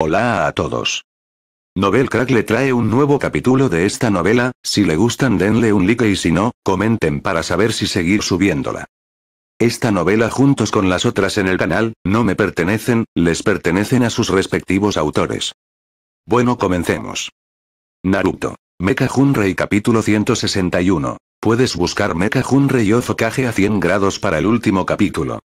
Hola a todos. Novel Crack le trae un nuevo capítulo de esta novela, si le gustan denle un like y si no, comenten para saber si seguir subiéndola. Esta novela juntos con las otras en el canal, no me pertenecen, les pertenecen a sus respectivos autores. Bueno comencemos. Naruto. Mecha Junrei capítulo 161. Puedes buscar Mecha Junrei o Fokage a 100 grados para el último capítulo.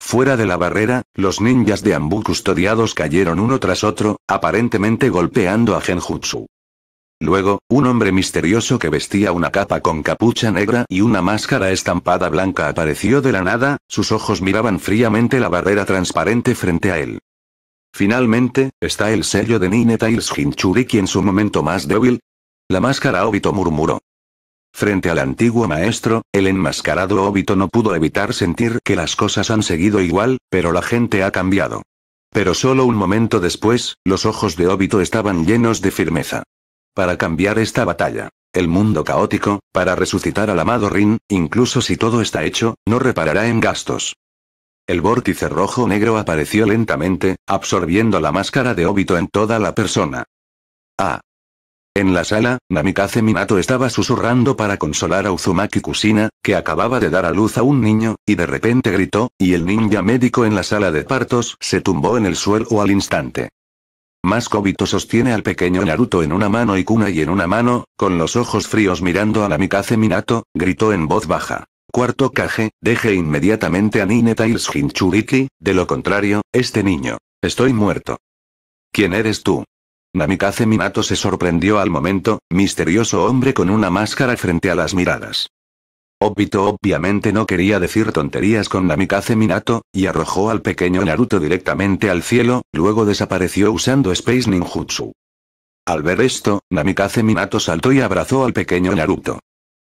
Fuera de la barrera, los ninjas de Ambu custodiados cayeron uno tras otro, aparentemente golpeando a Genjutsu. Luego, un hombre misterioso que vestía una capa con capucha negra y una máscara estampada blanca apareció de la nada, sus ojos miraban fríamente la barrera transparente frente a él. Finalmente, está el sello de Ninetales Hinchuriki en su momento más débil. La máscara Obito murmuró. Frente al antiguo maestro, el enmascarado óbito no pudo evitar sentir que las cosas han seguido igual, pero la gente ha cambiado. Pero solo un momento después, los ojos de óbito estaban llenos de firmeza. Para cambiar esta batalla, el mundo caótico, para resucitar al amado Rin, incluso si todo está hecho, no reparará en gastos. El vórtice rojo-negro apareció lentamente, absorbiendo la máscara de óbito en toda la persona. Ah, en la sala, Namikaze Minato estaba susurrando para consolar a Uzumaki Kusina, que acababa de dar a luz a un niño, y de repente gritó, y el ninja médico en la sala de partos se tumbó en el suelo al instante. mas sostiene al pequeño Naruto en una mano y Kuna y en una mano, con los ojos fríos mirando a Namikaze Minato, gritó en voz baja. Cuarto Kage, deje inmediatamente a Nine Hinchuriki, de lo contrario, este niño. Estoy muerto. ¿Quién eres tú? Namikaze Minato se sorprendió al momento, misterioso hombre con una máscara frente a las miradas. Obito obviamente no quería decir tonterías con Namikaze Minato, y arrojó al pequeño Naruto directamente al cielo, luego desapareció usando Space Ninjutsu. Al ver esto, Namikaze Minato saltó y abrazó al pequeño Naruto.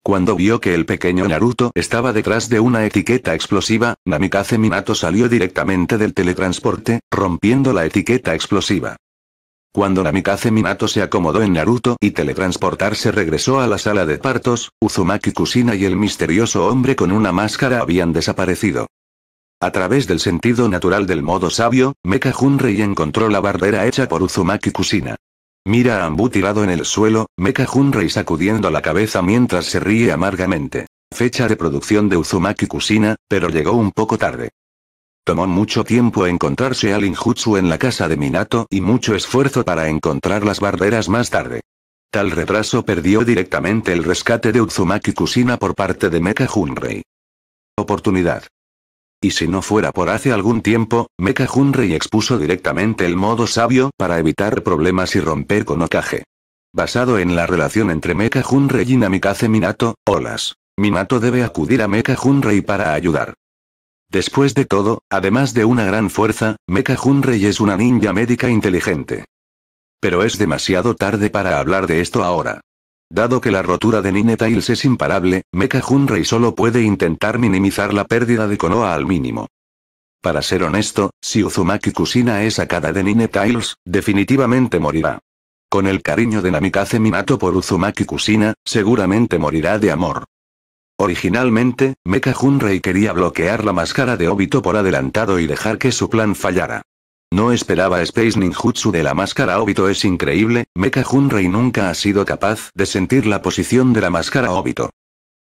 Cuando vio que el pequeño Naruto estaba detrás de una etiqueta explosiva, Namikaze Minato salió directamente del teletransporte, rompiendo la etiqueta explosiva. Cuando Namikaze Minato se acomodó en Naruto y teletransportarse regresó a la sala de partos, Uzumaki Kusina y el misterioso hombre con una máscara habían desaparecido. A través del sentido natural del modo sabio, Mecha Junrei encontró la barrera hecha por Uzumaki Kusina. Mira a Ambu tirado en el suelo, Mecha Junrei sacudiendo la cabeza mientras se ríe amargamente. Fecha de producción de Uzumaki Kusina, pero llegó un poco tarde. Tomó mucho tiempo encontrarse a Injutsu en la casa de Minato y mucho esfuerzo para encontrar las barreras más tarde. Tal retraso perdió directamente el rescate de Utsumaki Kusina por parte de Mecha Junrei. Oportunidad. Y si no fuera por hace algún tiempo, Mecha Junrei expuso directamente el modo sabio para evitar problemas y romper con Okage. Basado en la relación entre Mecha Junrei y Namikaze Minato, Olas. Minato debe acudir a Mecha Junrei para ayudar. Después de todo, además de una gran fuerza, Mecha Junrei es una ninja médica inteligente. Pero es demasiado tarde para hablar de esto ahora. Dado que la rotura de Nine es imparable, Mecha Junrei solo puede intentar minimizar la pérdida de Konoha al mínimo. Para ser honesto, si Uzumaki Kusina es sacada de Nine definitivamente morirá. Con el cariño de Namikaze Minato por Uzumaki Kusina, seguramente morirá de amor. Originalmente, Mecha Junrei quería bloquear la máscara de Obito por adelantado y dejar que su plan fallara. No esperaba Space Ninjutsu de la máscara Obito es increíble, Mecha Junrei nunca ha sido capaz de sentir la posición de la máscara Obito.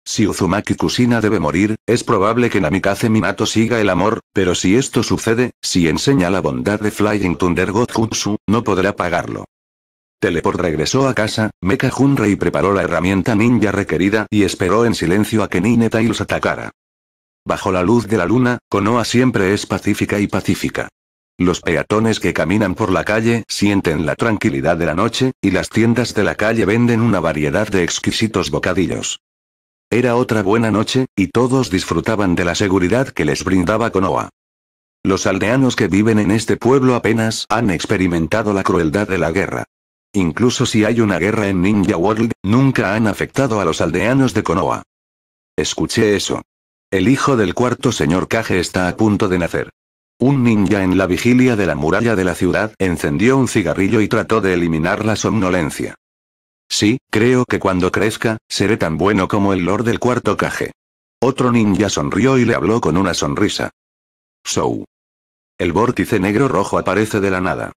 Si Uzumaki Kusina debe morir, es probable que Namikaze Minato siga el amor, pero si esto sucede, si enseña la bondad de Flying Thunder God Jutsu, no podrá pagarlo. Teleport regresó a casa, Mecha Junrei preparó la herramienta ninja requerida y esperó en silencio a que Nine los atacara. Bajo la luz de la luna, Konoha siempre es pacífica y pacífica. Los peatones que caminan por la calle sienten la tranquilidad de la noche, y las tiendas de la calle venden una variedad de exquisitos bocadillos. Era otra buena noche, y todos disfrutaban de la seguridad que les brindaba Konoha. Los aldeanos que viven en este pueblo apenas han experimentado la crueldad de la guerra. Incluso si hay una guerra en Ninja World, nunca han afectado a los aldeanos de Konoha. Escuché eso. El hijo del cuarto señor Kage está a punto de nacer. Un ninja en la vigilia de la muralla de la ciudad encendió un cigarrillo y trató de eliminar la somnolencia. Sí, creo que cuando crezca, seré tan bueno como el lord del cuarto Kage. Otro ninja sonrió y le habló con una sonrisa. Show. El vórtice negro rojo aparece de la nada.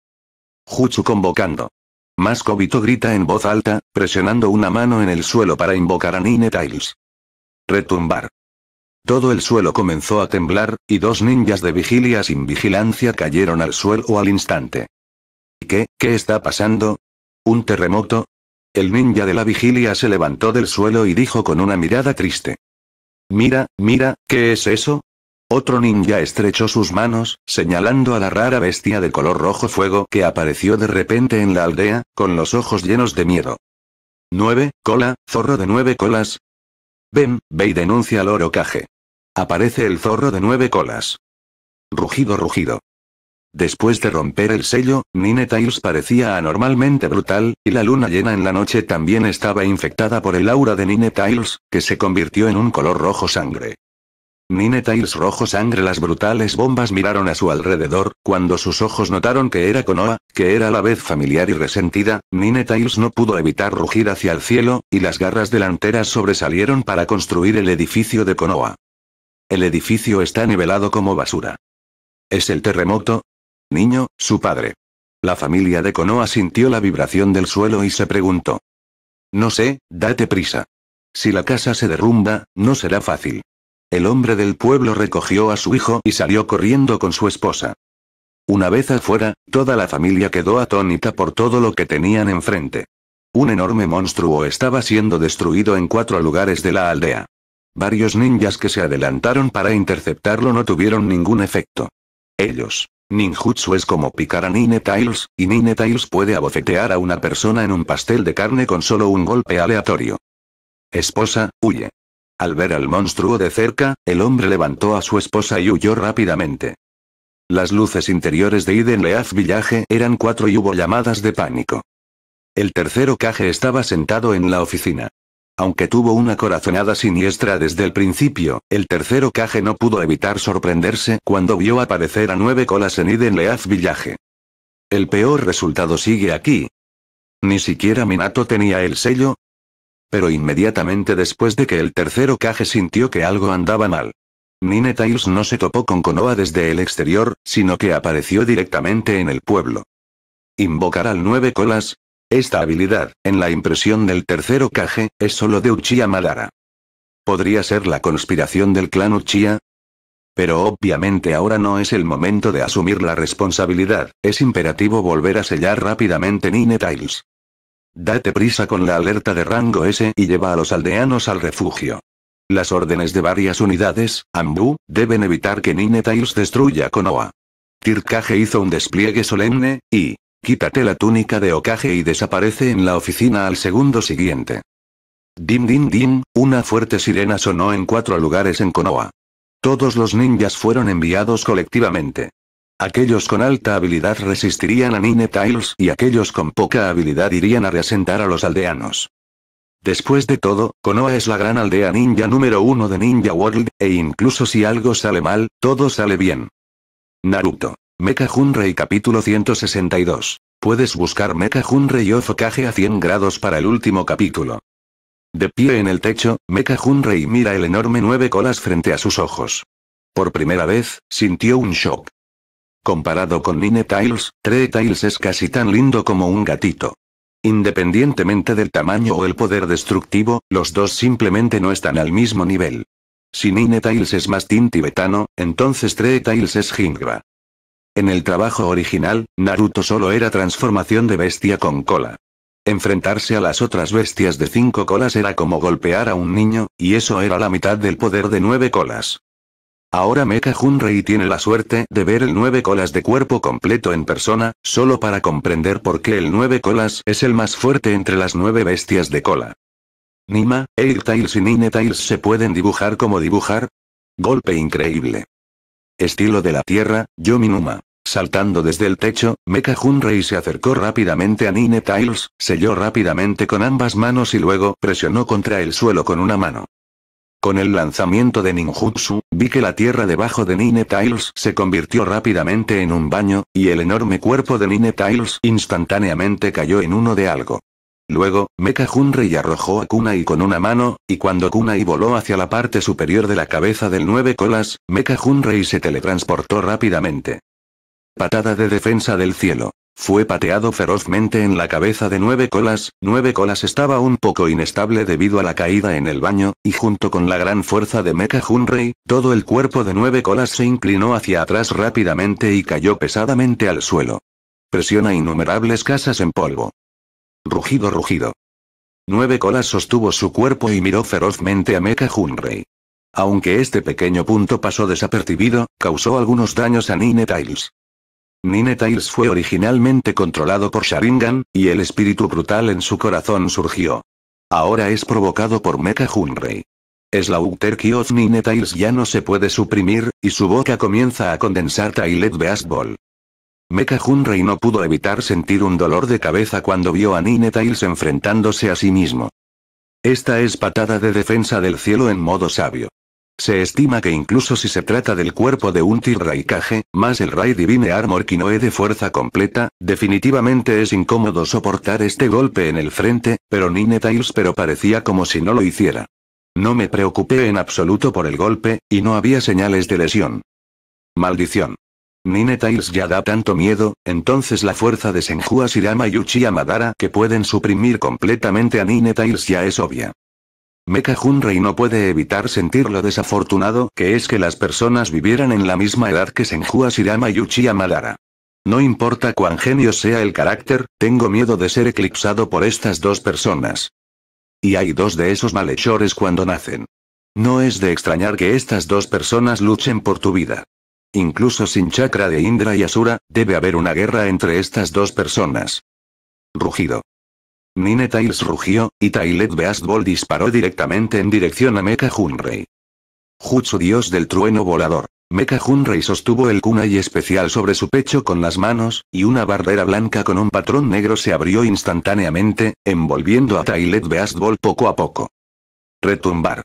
Juchu convocando. Mascovito grita en voz alta, presionando una mano en el suelo para invocar a Nine Tiles. Retumbar. Todo el suelo comenzó a temblar, y dos ninjas de vigilia sin vigilancia cayeron al suelo al instante. ¿Qué, qué está pasando? ¿Un terremoto? El ninja de la vigilia se levantó del suelo y dijo con una mirada triste. Mira, mira, ¿qué es eso? Otro ninja estrechó sus manos, señalando a la rara bestia de color rojo fuego que apareció de repente en la aldea, con los ojos llenos de miedo. 9. Cola, zorro de nueve colas. Ven, ve y denuncia al caje. Aparece el zorro de nueve colas. Rugido, rugido. Después de romper el sello, Nine parecía anormalmente brutal, y la luna llena en la noche también estaba infectada por el aura de Nine que se convirtió en un color rojo sangre. Nine rojo sangre Las brutales bombas miraron a su alrededor, cuando sus ojos notaron que era Konoha, que era a la vez familiar y resentida, Nine no pudo evitar rugir hacia el cielo, y las garras delanteras sobresalieron para construir el edificio de Konoha. El edificio está nivelado como basura. ¿Es el terremoto? Niño, su padre. La familia de Konoha sintió la vibración del suelo y se preguntó. No sé, date prisa. Si la casa se derrumba, no será fácil. El hombre del pueblo recogió a su hijo y salió corriendo con su esposa. Una vez afuera, toda la familia quedó atónita por todo lo que tenían enfrente. Un enorme monstruo estaba siendo destruido en cuatro lugares de la aldea. Varios ninjas que se adelantaron para interceptarlo no tuvieron ningún efecto. Ellos. Ninjutsu es como picar a y Nine puede abofetear a una persona en un pastel de carne con solo un golpe aleatorio. Esposa, huye. Al ver al monstruo de cerca, el hombre levantó a su esposa y huyó rápidamente. Las luces interiores de iden Leaz Village eran cuatro y hubo llamadas de pánico. El tercero caje estaba sentado en la oficina. Aunque tuvo una corazonada siniestra desde el principio, el tercero caje no pudo evitar sorprenderse cuando vio aparecer a nueve colas en iden Leaz Village. El peor resultado sigue aquí. Ni siquiera Minato tenía el sello, pero inmediatamente después de que el tercero caje sintió que algo andaba mal. Nine no se topó con Konoha desde el exterior, sino que apareció directamente en el pueblo. Invocar al nueve colas. Esta habilidad, en la impresión del tercero Kage, es solo de Uchiha Madara. ¿Podría ser la conspiración del clan Uchiha? Pero obviamente ahora no es el momento de asumir la responsabilidad, es imperativo volver a sellar rápidamente Nine Date prisa con la alerta de rango S y lleva a los aldeanos al refugio. Las órdenes de varias unidades, Ambu, deben evitar que Nine destruya Konoha. Tirkage hizo un despliegue solemne, y... Quítate la túnica de Okage y desaparece en la oficina al segundo siguiente. Dim din din, una fuerte sirena sonó en cuatro lugares en Konoha. Todos los ninjas fueron enviados colectivamente. Aquellos con alta habilidad resistirían a Nine Tiles y aquellos con poca habilidad irían a reasentar a los aldeanos. Después de todo, Konoha es la gran aldea ninja número uno de Ninja World, e incluso si algo sale mal, todo sale bien. Naruto. Mecha Junrei capítulo 162. Puedes buscar Mecha Junrei o Fokage a 100 grados para el último capítulo. De pie en el techo, Mecha Junrei mira el enorme nueve colas frente a sus ojos. Por primera vez, sintió un shock. Comparado con Nine Tiles, Three Tiles es casi tan lindo como un gatito. Independientemente del tamaño o el poder destructivo, los dos simplemente no están al mismo nivel. Si Nine Tiles es Mastin tibetano, entonces Three Tiles es Jingra. En el trabajo original, Naruto solo era transformación de bestia con cola. Enfrentarse a las otras bestias de cinco colas era como golpear a un niño, y eso era la mitad del poder de nueve colas. Ahora Mecha Junrei tiene la suerte de ver el 9 colas de cuerpo completo en persona, solo para comprender por qué el 9 colas es el más fuerte entre las 9 bestias de cola. Nima, Air y Nine se pueden dibujar como dibujar. Golpe increíble. Estilo de la tierra, Yominuma. Saltando desde el techo, Mecha Junrei se acercó rápidamente a Nine Tiles, selló rápidamente con ambas manos y luego presionó contra el suelo con una mano. Con el lanzamiento de ninjutsu, vi que la tierra debajo de Nine Tiles se convirtió rápidamente en un baño, y el enorme cuerpo de Nine instantáneamente cayó en uno de algo. Luego, Mecha junrei arrojó a Kunai con una mano, y cuando Kunai voló hacia la parte superior de la cabeza del nueve colas, Mecha junrei se teletransportó rápidamente. Patada de defensa del cielo. Fue pateado ferozmente en la cabeza de nueve colas, nueve colas estaba un poco inestable debido a la caída en el baño, y junto con la gran fuerza de Mecha Junrei, todo el cuerpo de nueve colas se inclinó hacia atrás rápidamente y cayó pesadamente al suelo. Presiona innumerables casas en polvo. Rugido rugido. Nueve colas sostuvo su cuerpo y miró ferozmente a Mecha Junrei. Aunque este pequeño punto pasó desapercibido, causó algunos daños a Nine Tiles. Nine fue originalmente controlado por Sharingan, y el espíritu brutal en su corazón surgió. Ahora es provocado por Mecha Junrei. Slaughter Kiosk Nine ya no se puede suprimir, y su boca comienza a condensar Tailet Ball. Mecha Junrei no pudo evitar sentir un dolor de cabeza cuando vio a Nine enfrentándose a sí mismo. Esta es patada de defensa del cielo en modo sabio. Se estima que incluso si se trata del cuerpo de un Tirraikaje, más el Rai Divine Armor Kinoe de fuerza completa, definitivamente es incómodo soportar este golpe en el frente, pero Nine pero parecía como si no lo hiciera. No me preocupé en absoluto por el golpe, y no había señales de lesión. Maldición. Nine ya da tanto miedo, entonces la fuerza de Senhua Asirama y Uchiha Madara que pueden suprimir completamente a Nine ya es obvia. Mecha Junrei no puede evitar sentir lo desafortunado que es que las personas vivieran en la misma edad que Senju Asirama y Uchiha Madara. No importa cuán genio sea el carácter, tengo miedo de ser eclipsado por estas dos personas. Y hay dos de esos malhechores cuando nacen. No es de extrañar que estas dos personas luchen por tu vida. Incluso sin chakra de Indra y Asura, debe haber una guerra entre estas dos personas. Rugido. Nine Tails rugió, y Tailet Beastball disparó directamente en dirección a Mecha Junrei. Jutsu dios del trueno volador. Mecha Junrei sostuvo el kunai especial sobre su pecho con las manos, y una barrera blanca con un patrón negro se abrió instantáneamente, envolviendo a Tailet Beastball poco a poco. Retumbar.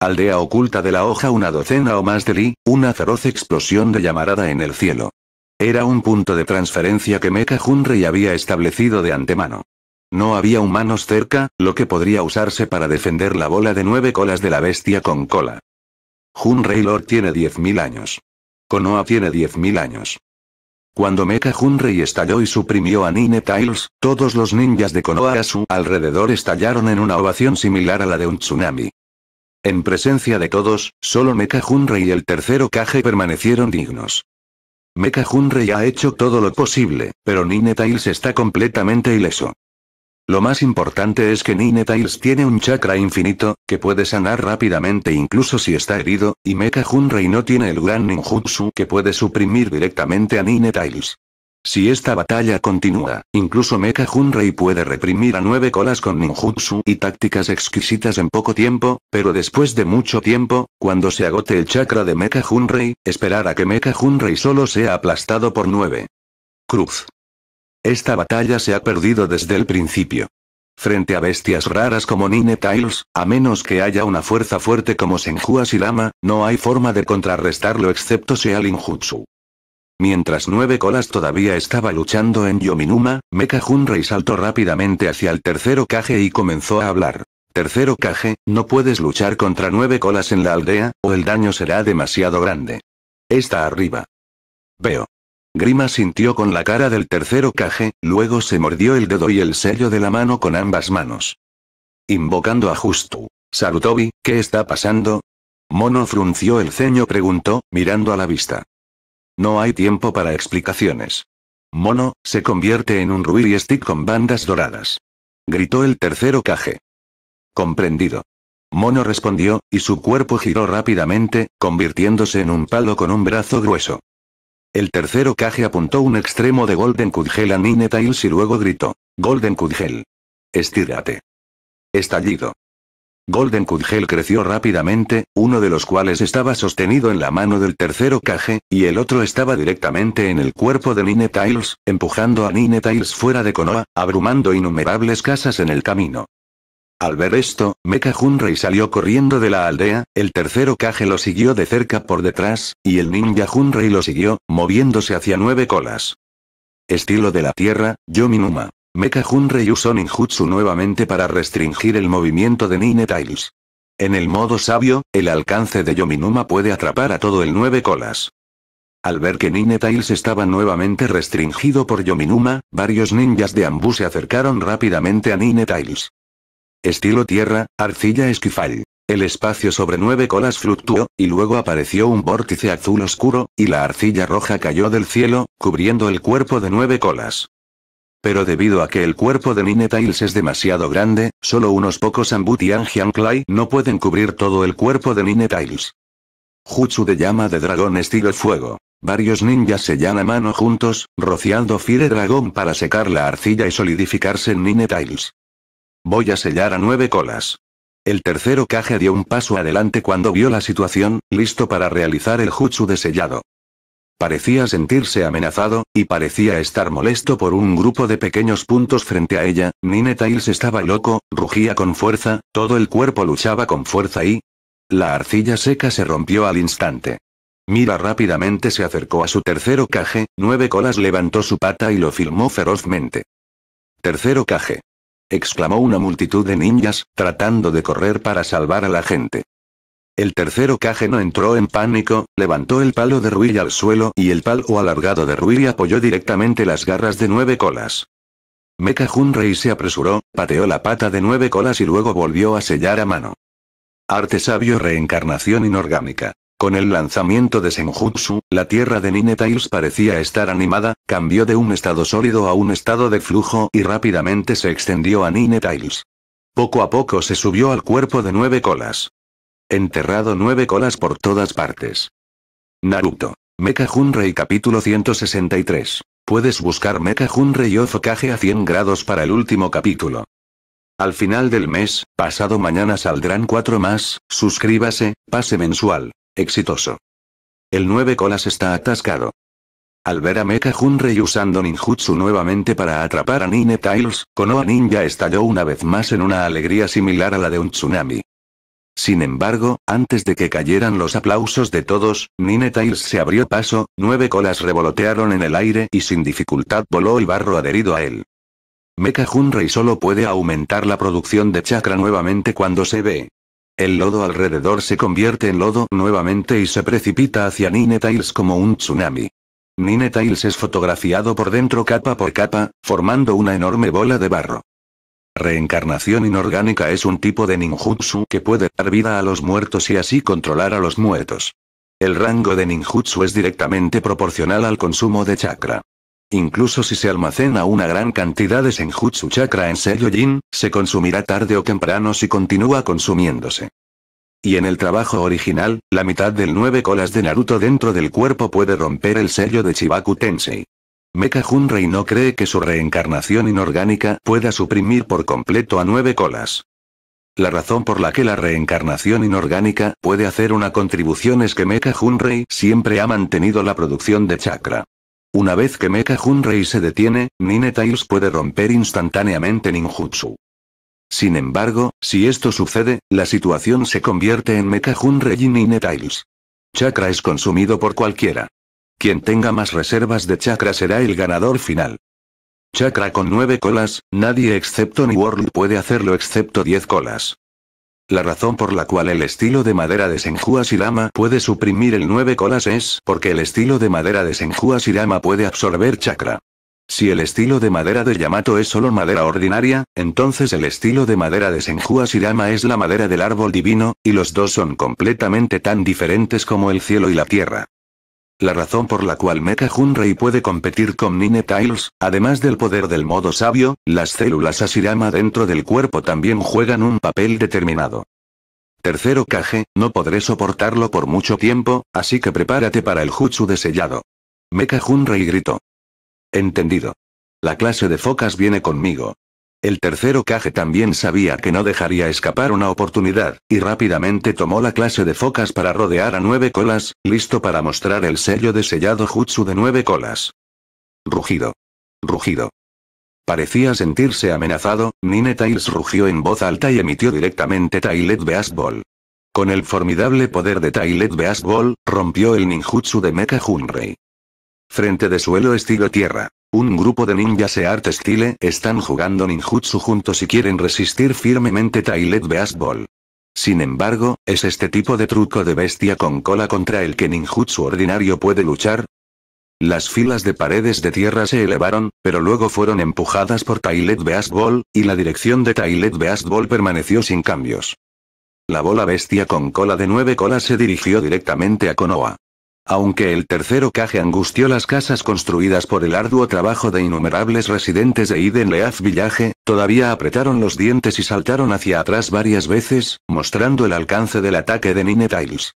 Aldea oculta de la hoja una docena o más de Lee, una feroz explosión de llamarada en el cielo. Era un punto de transferencia que Mecha Junrei había establecido de antemano. No había humanos cerca, lo que podría usarse para defender la bola de nueve colas de la bestia con cola. Jun Lord tiene 10.000 años. Konoha tiene 10.000 años. Cuando Mecha Junrei estalló y suprimió a Nine Tiles, todos los ninjas de Konoha a su alrededor estallaron en una ovación similar a la de un tsunami. En presencia de todos, solo Mecha Junrei y el tercero Kage permanecieron dignos. Mecha Junrei ha hecho todo lo posible, pero Nine Tiles está completamente ileso. Lo más importante es que Nine tiene un chakra infinito, que puede sanar rápidamente incluso si está herido, y Mecha Junrei no tiene el gran ninjutsu que puede suprimir directamente a Nine Si esta batalla continúa, incluso Mecha Junrei puede reprimir a nueve colas con ninjutsu y tácticas exquisitas en poco tiempo, pero después de mucho tiempo, cuando se agote el chakra de Mecha Junrei, esperar a que Mecha Junrei solo sea aplastado por nueve. Cruz. Esta batalla se ha perdido desde el principio. Frente a bestias raras como Nine Tiles, a menos que haya una fuerza fuerte como Senju Silama, no hay forma de contrarrestarlo excepto sea Linjutsu. Mientras Nueve Colas todavía estaba luchando en Yominuma, Mecha Junrei saltó rápidamente hacia el tercero Kage y comenzó a hablar. Tercero Kage, no puedes luchar contra Nueve Colas en la aldea, o el daño será demasiado grande. Está arriba. Veo. Grima sintió con la cara del tercero caje, luego se mordió el dedo y el sello de la mano con ambas manos. Invocando a Justu. Sarutobi, ¿qué está pasando? Mono frunció el ceño preguntó, mirando a la vista. No hay tiempo para explicaciones. Mono, se convierte en un ruir y stick con bandas doradas. Gritó el tercero caje. Comprendido. Mono respondió, y su cuerpo giró rápidamente, convirtiéndose en un palo con un brazo grueso. El tercero Kage apuntó un extremo de Golden Kudgel a Nine y luego gritó. Golden Kudgel. Estírate. Estallido. Golden Kudgel creció rápidamente, uno de los cuales estaba sostenido en la mano del tercero Kage, y el otro estaba directamente en el cuerpo de Nine empujando a Nine fuera de Konoha, abrumando innumerables casas en el camino. Al ver esto, Mecha Junrei salió corriendo de la aldea, el tercero Kage lo siguió de cerca por detrás, y el ninja Junrei lo siguió, moviéndose hacia nueve colas. Estilo de la Tierra, Yominuma. Mecha Junrei usó ninjutsu nuevamente para restringir el movimiento de Nine En el modo sabio, el alcance de Yominuma puede atrapar a todo el nueve colas. Al ver que Nine estaba nuevamente restringido por Yominuma, varios ninjas de Ambu se acercaron rápidamente a Nine estilo tierra, arcilla esquifal. El espacio sobre nueve colas fluctuó, y luego apareció un vórtice azul oscuro, y la arcilla roja cayó del cielo, cubriendo el cuerpo de nueve colas. Pero debido a que el cuerpo de Ninetales es demasiado grande, solo unos pocos Ambut y Clay no pueden cubrir todo el cuerpo de Ninetales. Jutsu de llama de dragón estilo fuego. Varios ninjas se llaman a mano juntos, rociando Fire Dragón para secar la arcilla y solidificarse en Ninetales. Voy a sellar a nueve colas. El tercero caje dio un paso adelante cuando vio la situación, listo para realizar el jutsu de sellado. Parecía sentirse amenazado, y parecía estar molesto por un grupo de pequeños puntos frente a ella, Nine Tails estaba loco, rugía con fuerza, todo el cuerpo luchaba con fuerza y... La arcilla seca se rompió al instante. Mira rápidamente se acercó a su tercero caje. nueve colas levantó su pata y lo filmó ferozmente. Tercero caje exclamó una multitud de ninjas, tratando de correr para salvar a la gente. El tercero Kage no entró en pánico, levantó el palo de Rui al suelo y el palo alargado de Rui apoyó directamente las garras de nueve colas. Mecha rey se apresuró, pateó la pata de nueve colas y luego volvió a sellar a mano. Arte sabio reencarnación inorgánica. Con el lanzamiento de Senjutsu, la tierra de Ninetales parecía estar animada, cambió de un estado sólido a un estado de flujo y rápidamente se extendió a Ninetales. Poco a poco se subió al cuerpo de nueve colas. Enterrado nueve colas por todas partes. Naruto. Mecha Junrei capítulo 163. Puedes buscar Mecha Junrei o Fokage a 100 grados para el último capítulo. Al final del mes, pasado mañana saldrán cuatro más, suscríbase, pase mensual. Exitoso. El nueve colas está atascado. Al ver a Mecha Junrei usando ninjutsu nuevamente para atrapar a Nine Tiles, Konoha Ninja estalló una vez más en una alegría similar a la de un tsunami. Sin embargo, antes de que cayeran los aplausos de todos, Nine se abrió paso, nueve colas revolotearon en el aire y sin dificultad voló el barro adherido a él. Mecha Junrei solo puede aumentar la producción de chakra nuevamente cuando se ve el lodo alrededor se convierte en lodo nuevamente y se precipita hacia Nine como un tsunami. Nine es fotografiado por dentro capa por capa, formando una enorme bola de barro. Reencarnación inorgánica es un tipo de ninjutsu que puede dar vida a los muertos y así controlar a los muertos. El rango de ninjutsu es directamente proporcional al consumo de chakra. Incluso si se almacena una gran cantidad de Senjutsu Chakra en Sello yin, se consumirá tarde o temprano si continúa consumiéndose. Y en el trabajo original, la mitad del nueve colas de Naruto dentro del cuerpo puede romper el sello de Chibaku Tensei. Mecha Junrei no cree que su reencarnación inorgánica pueda suprimir por completo a nueve colas. La razón por la que la reencarnación inorgánica puede hacer una contribución es que Mecha Junrei siempre ha mantenido la producción de chakra. Una vez que Mecha Junrei se detiene, Nine puede romper instantáneamente ninjutsu. Sin embargo, si esto sucede, la situación se convierte en Mecha Junrei y Nine Chakra es consumido por cualquiera. Quien tenga más reservas de chakra será el ganador final. Chakra con nueve colas, nadie excepto New World puede hacerlo excepto 10 colas. La razón por la cual el estilo de madera de Senju lama puede suprimir el nueve colas es porque el estilo de madera de Senjua Shirama puede absorber chakra. Si el estilo de madera de Yamato es solo madera ordinaria, entonces el estilo de madera de Senju Shirama es la madera del árbol divino, y los dos son completamente tan diferentes como el cielo y la tierra. La razón por la cual Mecha Junrei puede competir con Nine Tiles, además del poder del modo sabio, las células Asirama dentro del cuerpo también juegan un papel determinado. Tercero Kage, no podré soportarlo por mucho tiempo, así que prepárate para el jutsu de sellado. Mecha Junrei gritó. Entendido. La clase de focas viene conmigo. El tercero kage también sabía que no dejaría escapar una oportunidad, y rápidamente tomó la clase de focas para rodear a nueve colas, listo para mostrar el sello de sellado jutsu de nueve colas. Rugido. Rugido. Parecía sentirse amenazado, Nine Tails rugió en voz alta y emitió directamente Beast Ball. Con el formidable poder de Beast Ball, rompió el ninjutsu de Mecha Junrei. Frente de suelo estilo tierra. Un grupo de ninjas arte estile están jugando ninjutsu juntos y quieren resistir firmemente Tailet Ball. Sin embargo, ¿es este tipo de truco de bestia con cola contra el que ninjutsu ordinario puede luchar? Las filas de paredes de tierra se elevaron, pero luego fueron empujadas por Tailet Ball, y la dirección de Tailet Ball permaneció sin cambios. La bola bestia con cola de nueve colas se dirigió directamente a Konoha. Aunque el tercero caje angustió las casas construidas por el arduo trabajo de innumerables residentes de Eden Leaf Village, todavía apretaron los dientes y saltaron hacia atrás varias veces, mostrando el alcance del ataque de Nine Tiles.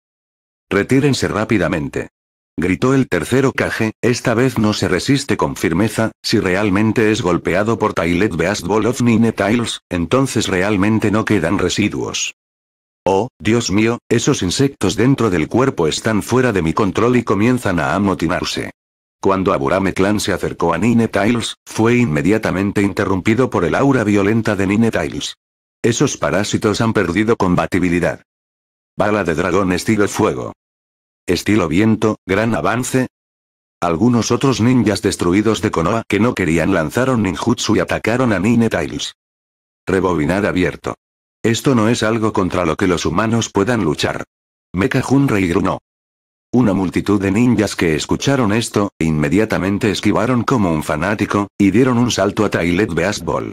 Retírense rápidamente. Gritó el tercero caje, esta vez no se resiste con firmeza, si realmente es golpeado por Tailet Beast Ball of Nine entonces realmente no quedan residuos. Oh, Dios mío, esos insectos dentro del cuerpo están fuera de mi control y comienzan a amotinarse. Cuando Aburame Clan se acercó a Nine Tiles, fue inmediatamente interrumpido por el aura violenta de Nine Tiles. Esos parásitos han perdido combatibilidad. Bala de dragón estilo fuego. Estilo viento, gran avance. Algunos otros ninjas destruidos de Konoha que no querían lanzaron ninjutsu y atacaron a Nine Tiles. Rebobinar abierto. Esto no es algo contra lo que los humanos puedan luchar. Mecha Junrei grunó. Una multitud de ninjas que escucharon esto, inmediatamente esquivaron como un fanático, y dieron un salto a Tailet Baseball.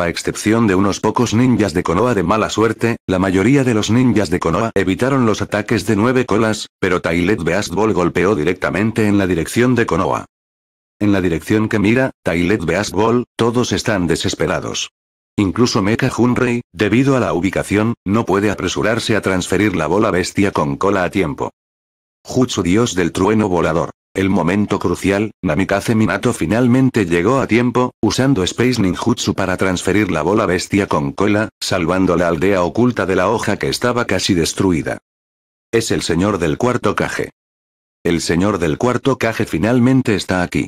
A excepción de unos pocos ninjas de Konoha de mala suerte, la mayoría de los ninjas de Konoha evitaron los ataques de nueve colas, pero Tailet Baseball golpeó directamente en la dirección de Konoha. En la dirección que mira, Tailet Baseball, todos están desesperados. Incluso Mecha Junrei, debido a la ubicación, no puede apresurarse a transferir la bola bestia con cola a tiempo. Jutsu Dios del trueno volador. El momento crucial, Namikaze Minato finalmente llegó a tiempo, usando Space Ninjutsu para transferir la bola bestia con cola, salvando la aldea oculta de la hoja que estaba casi destruida. Es el señor del cuarto caje. El señor del cuarto caje finalmente está aquí.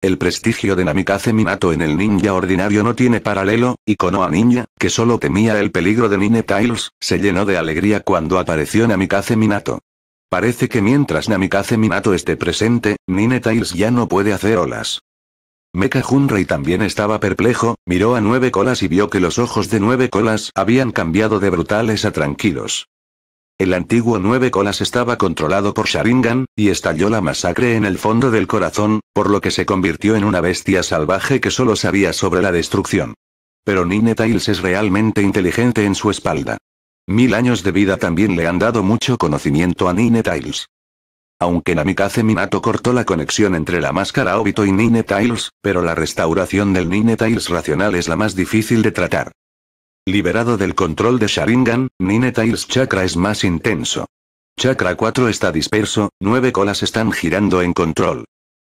El prestigio de Namikaze Minato en el ninja ordinario no tiene paralelo, y Konoha Ninja, que solo temía el peligro de Nine se llenó de alegría cuando apareció Namikaze Minato. Parece que mientras Namikaze Minato esté presente, Nine ya no puede hacer olas. Mecha Junrei también estaba perplejo, miró a Nueve Colas y vio que los ojos de Nueve Colas habían cambiado de brutales a tranquilos. El antiguo Nueve Colas estaba controlado por Sharingan, y estalló la masacre en el fondo del corazón, por lo que se convirtió en una bestia salvaje que solo sabía sobre la destrucción. Pero Nine es realmente inteligente en su espalda. Mil años de vida también le han dado mucho conocimiento a Nine Aunque Namikaze Minato cortó la conexión entre la máscara Obito y Nine pero la restauración del Nine racional es la más difícil de tratar. Liberado del control de Sharingan, Ninetails chakra es más intenso. Chakra 4 está disperso, nueve colas están girando en control.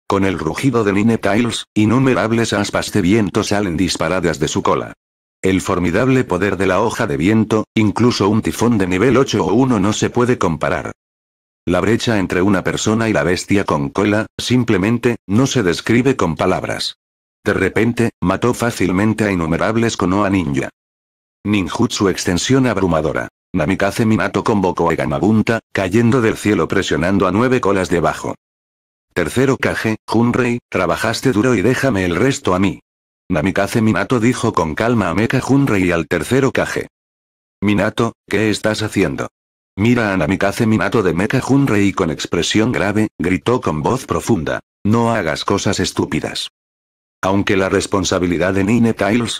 Con el rugido de Ninetails, innumerables aspas de viento salen disparadas de su cola. El formidable poder de la hoja de viento, incluso un tifón de nivel 8 o 1 no se puede comparar. La brecha entre una persona y la bestia con cola, simplemente, no se describe con palabras. De repente, mató fácilmente a innumerables Konoha ninja. Ninjutsu extensión abrumadora. Namikaze Minato convocó a Gamabunta, cayendo del cielo presionando a nueve colas debajo. Tercero Kage, Junrei, trabajaste duro y déjame el resto a mí. Namikaze Minato dijo con calma a Mecha Junrei y al tercero caje Minato, ¿qué estás haciendo? Mira a Namikaze Minato de Mecha Junrei con expresión grave, gritó con voz profunda. No hagas cosas estúpidas. Aunque la responsabilidad de Nine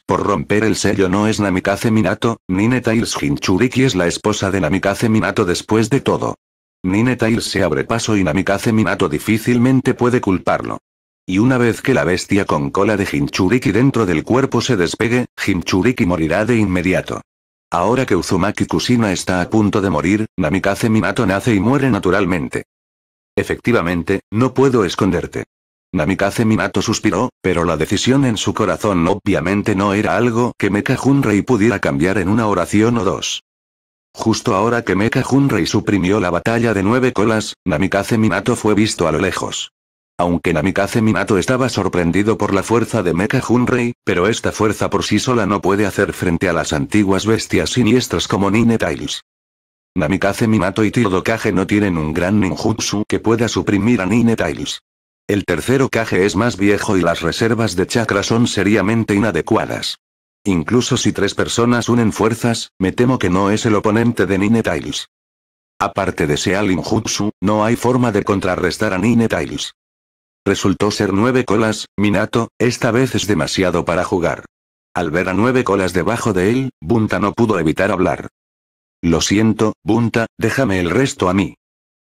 por romper el sello no es Namikaze Minato, Nine Hinchuriki es la esposa de Namikaze Minato después de todo. Nine se abre paso y Namikaze Minato difícilmente puede culparlo. Y una vez que la bestia con cola de Hinchuriki dentro del cuerpo se despegue, Hinchuriki morirá de inmediato. Ahora que Uzumaki Kusina está a punto de morir, Namikaze Minato nace y muere naturalmente. Efectivamente, no puedo esconderte. Namikaze Minato suspiró, pero la decisión en su corazón obviamente no era algo que Mecha Junrei pudiera cambiar en una oración o dos. Justo ahora que Mecha Junrei suprimió la batalla de nueve colas, Namikaze Minato fue visto a lo lejos. Aunque Namikaze Minato estaba sorprendido por la fuerza de Mecha Junrei, pero esta fuerza por sí sola no puede hacer frente a las antiguas bestias siniestras como Nine Tails. Namikaze Minato y Tiro no tienen un gran ninjutsu que pueda suprimir a Nine el tercero caje es más viejo y las reservas de chakra son seriamente inadecuadas. Incluso si tres personas unen fuerzas, me temo que no es el oponente de Nine Tiles. Aparte de Sealin Jutsu, no hay forma de contrarrestar a Nine Tiles. Resultó ser nueve colas, Minato, esta vez es demasiado para jugar. Al ver a nueve colas debajo de él, Bunta no pudo evitar hablar. Lo siento, Bunta, déjame el resto a mí.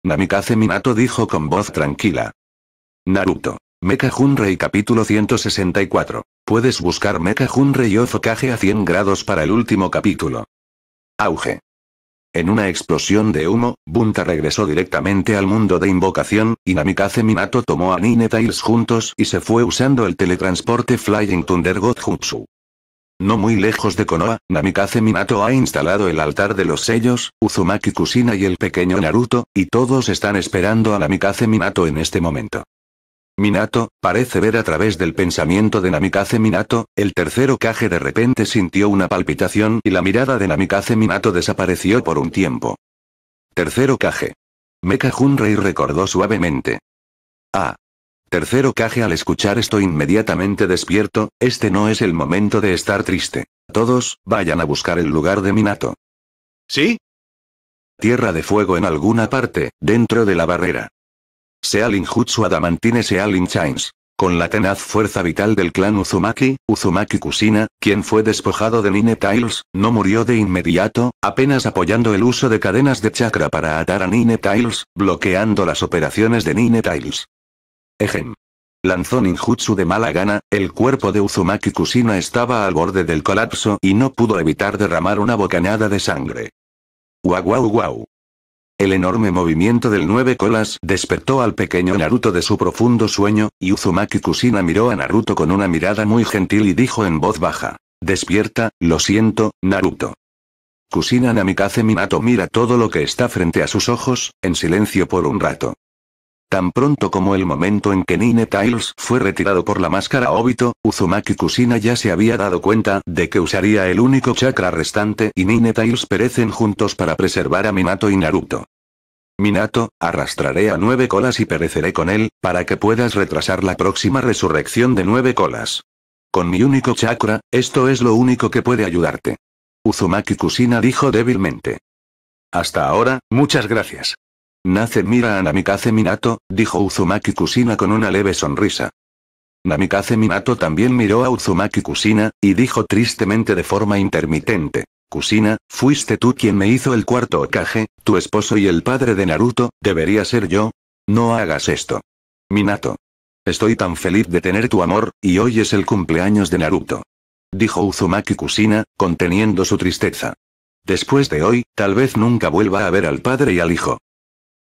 Namikaze Minato dijo con voz tranquila. Naruto. Mecha Junrei capítulo 164. Puedes buscar Mecha Junrei o Fokage a 100 grados para el último capítulo. Auge. En una explosión de humo, Bunta regresó directamente al mundo de invocación, y Namikaze Minato tomó a Nine juntos y se fue usando el teletransporte Flying Thunder God Jutsu. No muy lejos de Konoha, Namikaze Minato ha instalado el altar de los sellos, Uzumaki Kusina y el pequeño Naruto, y todos están esperando a Namikaze Minato en este momento. Minato, parece ver a través del pensamiento de Namikaze Minato, el tercero caje de repente sintió una palpitación y la mirada de Namikaze Minato desapareció por un tiempo. Tercero Kage. Mecha Junrei recordó suavemente. Ah. Tercero caje al escuchar esto inmediatamente despierto, este no es el momento de estar triste. Todos, vayan a buscar el lugar de Minato. ¿Sí? Tierra de fuego en alguna parte, dentro de la barrera. Sea Linjutsu Adamantine Sealin Chains. Con la tenaz fuerza vital del clan Uzumaki, Uzumaki Kusina, quien fue despojado de Nine Tiles, no murió de inmediato, apenas apoyando el uso de cadenas de chakra para atar a Nine Tiles, bloqueando las operaciones de Nine Tails. Ejem. Lanzó ninjutsu de mala gana, el cuerpo de Uzumaki Kusina estaba al borde del colapso y no pudo evitar derramar una bocanada de sangre. Guau guau guau. El enorme movimiento del nueve colas despertó al pequeño Naruto de su profundo sueño, y Uzumaki Kusina miró a Naruto con una mirada muy gentil y dijo en voz baja. Despierta, lo siento, Naruto. Kusina Namikaze Minato mira todo lo que está frente a sus ojos, en silencio por un rato. Tan pronto como el momento en que Nine fue retirado por la máscara Obito, Uzumaki Kusina ya se había dado cuenta de que usaría el único chakra restante y Nine perecen juntos para preservar a Minato y Naruto. Minato, arrastraré a nueve colas y pereceré con él, para que puedas retrasar la próxima resurrección de nueve colas. Con mi único chakra, esto es lo único que puede ayudarte. Uzumaki Kusina dijo débilmente. Hasta ahora, muchas gracias. Nace mira a Namikaze Minato, dijo Uzumaki Kusina con una leve sonrisa. Namikaze Minato también miró a Uzumaki Kusina, y dijo tristemente de forma intermitente. Kusina, fuiste tú quien me hizo el cuarto okaje, tu esposo y el padre de Naruto, debería ser yo. No hagas esto. Minato. Estoy tan feliz de tener tu amor, y hoy es el cumpleaños de Naruto. Dijo Uzumaki Kusina, conteniendo su tristeza. Después de hoy, tal vez nunca vuelva a ver al padre y al hijo.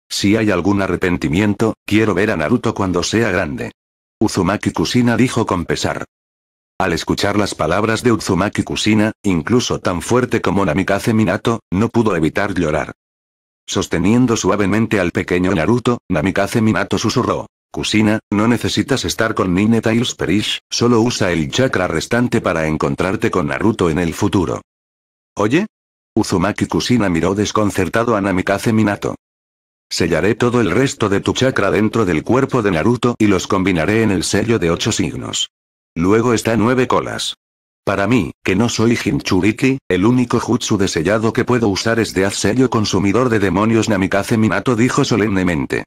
Si hay algún arrepentimiento, quiero ver a Naruto cuando sea grande. Uzumaki Kusina dijo con pesar. Al escuchar las palabras de Uzumaki Kusina, incluso tan fuerte como Namikaze Minato, no pudo evitar llorar. Sosteniendo suavemente al pequeño Naruto, Namikaze Minato susurró. Kusina, no necesitas estar con Nine Tails Perish, solo usa el chakra restante para encontrarte con Naruto en el futuro. ¿Oye? Uzumaki Kusina miró desconcertado a Namikaze Minato. Sellaré todo el resto de tu chakra dentro del cuerpo de Naruto y los combinaré en el sello de ocho signos. Luego está nueve colas. Para mí, que no soy Hinchuriki, el único jutsu de sellado que puedo usar es de haz sello consumidor de demonios Namikaze Minato dijo solemnemente.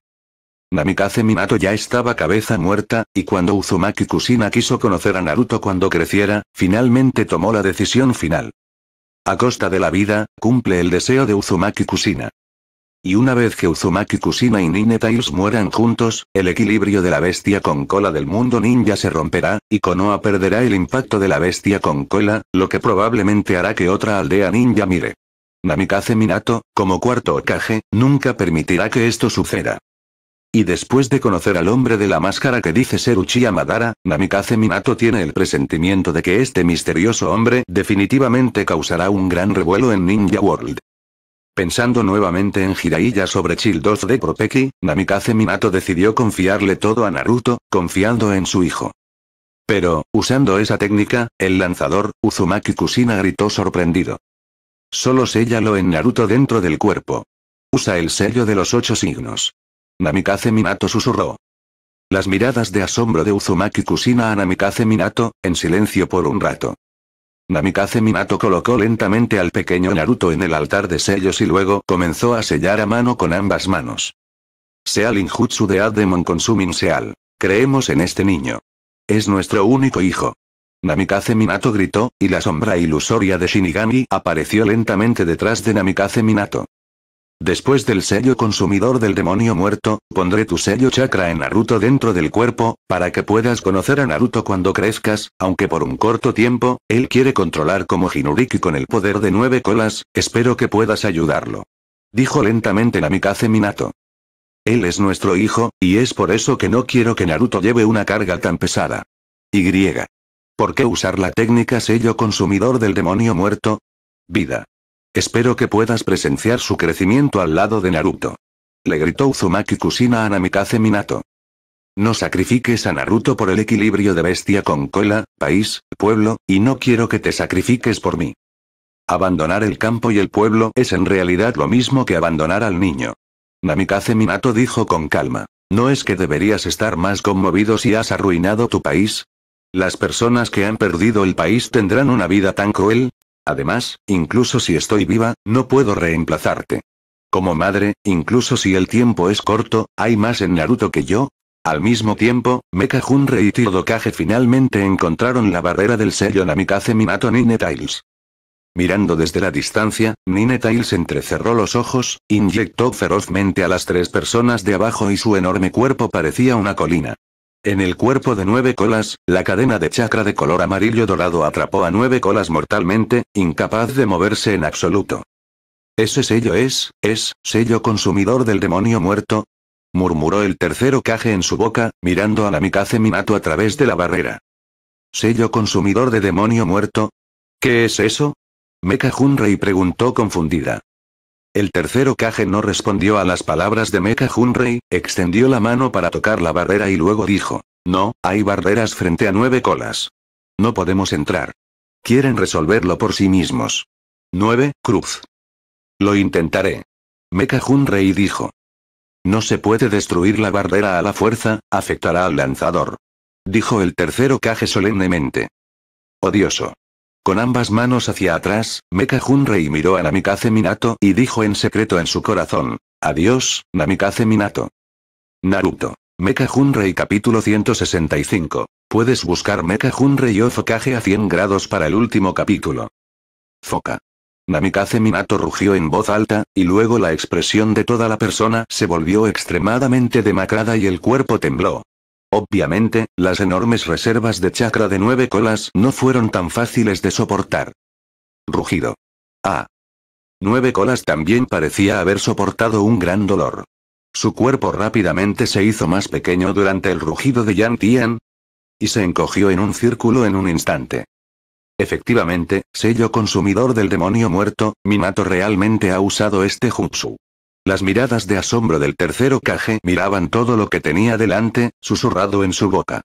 Namikaze Minato ya estaba cabeza muerta, y cuando Uzumaki Kusina quiso conocer a Naruto cuando creciera, finalmente tomó la decisión final. A costa de la vida, cumple el deseo de Uzumaki Kushina. Y una vez que Uzumaki Kusina y Nine mueran juntos, el equilibrio de la bestia con cola del mundo ninja se romperá, y Konoha perderá el impacto de la bestia con cola, lo que probablemente hará que otra aldea ninja mire. Namikaze Minato, como cuarto Okage, nunca permitirá que esto suceda. Y después de conocer al hombre de la máscara que dice ser Uchiha Madara, Namikaze Minato tiene el presentimiento de que este misterioso hombre definitivamente causará un gran revuelo en Ninja World. Pensando nuevamente en Jiraiya sobre Chill 2 de Propeki, Namikaze Minato decidió confiarle todo a Naruto, confiando en su hijo. Pero, usando esa técnica, el lanzador, Uzumaki Kusina gritó sorprendido. Solo sellalo en Naruto dentro del cuerpo. Usa el sello de los ocho signos. Namikaze Minato susurró. Las miradas de asombro de Uzumaki Kusina a Namikaze Minato, en silencio por un rato. Namikaze Minato colocó lentamente al pequeño Naruto en el altar de sellos y luego comenzó a sellar a mano con ambas manos. Seal Injutsu de Ademon Consuming Seal. Creemos en este niño. Es nuestro único hijo. Namikaze Minato gritó, y la sombra ilusoria de Shinigami apareció lentamente detrás de Namikaze Minato. Después del sello consumidor del demonio muerto, pondré tu sello chakra en Naruto dentro del cuerpo, para que puedas conocer a Naruto cuando crezcas, aunque por un corto tiempo, él quiere controlar como Hinuriki con el poder de nueve colas, espero que puedas ayudarlo. Dijo lentamente Namikaze Minato. Él es nuestro hijo, y es por eso que no quiero que Naruto lleve una carga tan pesada. Y. ¿Por qué usar la técnica sello consumidor del demonio muerto? Vida. Espero que puedas presenciar su crecimiento al lado de Naruto. Le gritó Uzumaki Kusina a Namikaze Minato. No sacrifiques a Naruto por el equilibrio de bestia con cola, país, pueblo, y no quiero que te sacrifiques por mí. Abandonar el campo y el pueblo es en realidad lo mismo que abandonar al niño. Namikaze Minato dijo con calma. ¿No es que deberías estar más conmovido si has arruinado tu país? Las personas que han perdido el país tendrán una vida tan cruel, Además, incluso si estoy viva, no puedo reemplazarte. Como madre, incluso si el tiempo es corto, hay más en Naruto que yo. Al mismo tiempo, Mecha Junrei y Dokage finalmente encontraron la barrera del sello Namikaze Minato Nine Mirando desde la distancia, Nine entrecerró los ojos, inyectó ferozmente a las tres personas de abajo y su enorme cuerpo parecía una colina. En el cuerpo de nueve colas, la cadena de chakra de color amarillo dorado atrapó a nueve colas mortalmente, incapaz de moverse en absoluto. ¿Ese sello es, es, sello consumidor del demonio muerto? murmuró el tercero caje en su boca, mirando a la Mikaze Minato a través de la barrera. ¿Sello consumidor de demonio muerto? ¿Qué es eso? Meca Junrei preguntó confundida. El tercero caje no respondió a las palabras de Mecha Junrei, extendió la mano para tocar la barrera y luego dijo, no, hay barreras frente a nueve colas. No podemos entrar. Quieren resolverlo por sí mismos. 9. Cruz. Lo intentaré. Mecha Junrei dijo. No se puede destruir la barrera a la fuerza, afectará al lanzador. Dijo el tercero caje solemnemente. Odioso. Con ambas manos hacia atrás, Mecha Junrei miró a Namikaze Minato y dijo en secreto en su corazón. Adiós, Namikaze Minato. Naruto. Mecha Junrei capítulo 165. Puedes buscar Mecha Junrei o Fokage a 100 grados para el último capítulo. Foca. Namikaze Minato rugió en voz alta, y luego la expresión de toda la persona se volvió extremadamente demacrada y el cuerpo tembló. Obviamente, las enormes reservas de chakra de nueve colas no fueron tan fáciles de soportar. Rugido. Ah. Nueve colas también parecía haber soportado un gran dolor. Su cuerpo rápidamente se hizo más pequeño durante el rugido de Yan Tian. Y se encogió en un círculo en un instante. Efectivamente, sello consumidor del demonio muerto, Minato realmente ha usado este jutsu. Las miradas de asombro del tercero caje miraban todo lo que tenía delante, susurrado en su boca.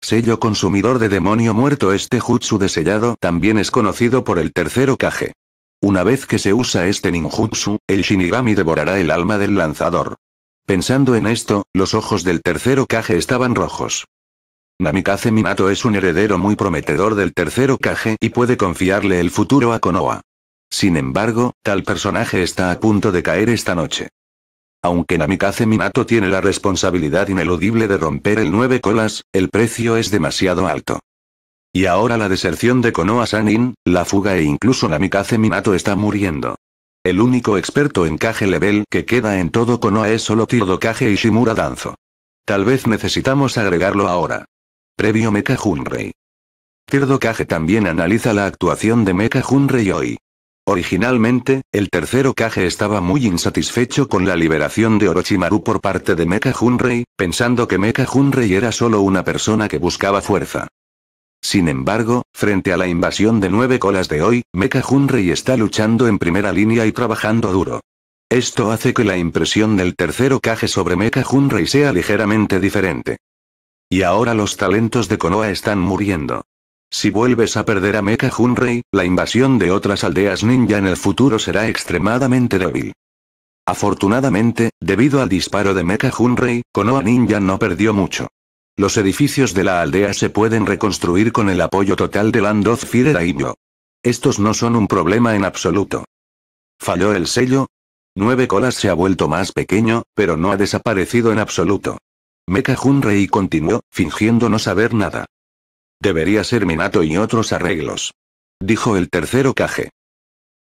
Sello consumidor de demonio muerto este jutsu de sellado también es conocido por el tercero caje. Una vez que se usa este ninjutsu, el Shinigami devorará el alma del lanzador. Pensando en esto, los ojos del tercero caje estaban rojos. Namikaze Minato es un heredero muy prometedor del tercero Kage y puede confiarle el futuro a Konoha. Sin embargo, tal personaje está a punto de caer esta noche. Aunque Namikaze Minato tiene la responsabilidad ineludible de romper el nueve colas, el precio es demasiado alto. Y ahora la deserción de Konoha Sanin, la fuga e incluso Namikaze Minato está muriendo. El único experto en caje Level que queda en todo Konoha es solo Tiro Kage y Shimura Danzo. Tal vez necesitamos agregarlo ahora. Previo Mecha Junrei. Tirdo Kage también analiza la actuación de Mecha Junrei hoy. Originalmente, el tercero caje estaba muy insatisfecho con la liberación de Orochimaru por parte de Mecha Junrei, pensando que Mecha Junrei era solo una persona que buscaba fuerza. Sin embargo, frente a la invasión de nueve colas de hoy, Mecha Junrei está luchando en primera línea y trabajando duro. Esto hace que la impresión del tercero caje sobre Mecha Junrei sea ligeramente diferente. Y ahora los talentos de Konoha están muriendo. Si vuelves a perder a Mecha Junrei, la invasión de otras aldeas ninja en el futuro será extremadamente débil. Afortunadamente, debido al disparo de Mecha Junrei, Konoha Ninja no perdió mucho. Los edificios de la aldea se pueden reconstruir con el apoyo total de Landoz of y e yo. Estos no son un problema en absoluto. ¿Falló el sello? Nueve colas se ha vuelto más pequeño, pero no ha desaparecido en absoluto. Mecha Junrei continuó, fingiendo no saber nada. Debería ser Minato y otros arreglos. Dijo el tercero Kage.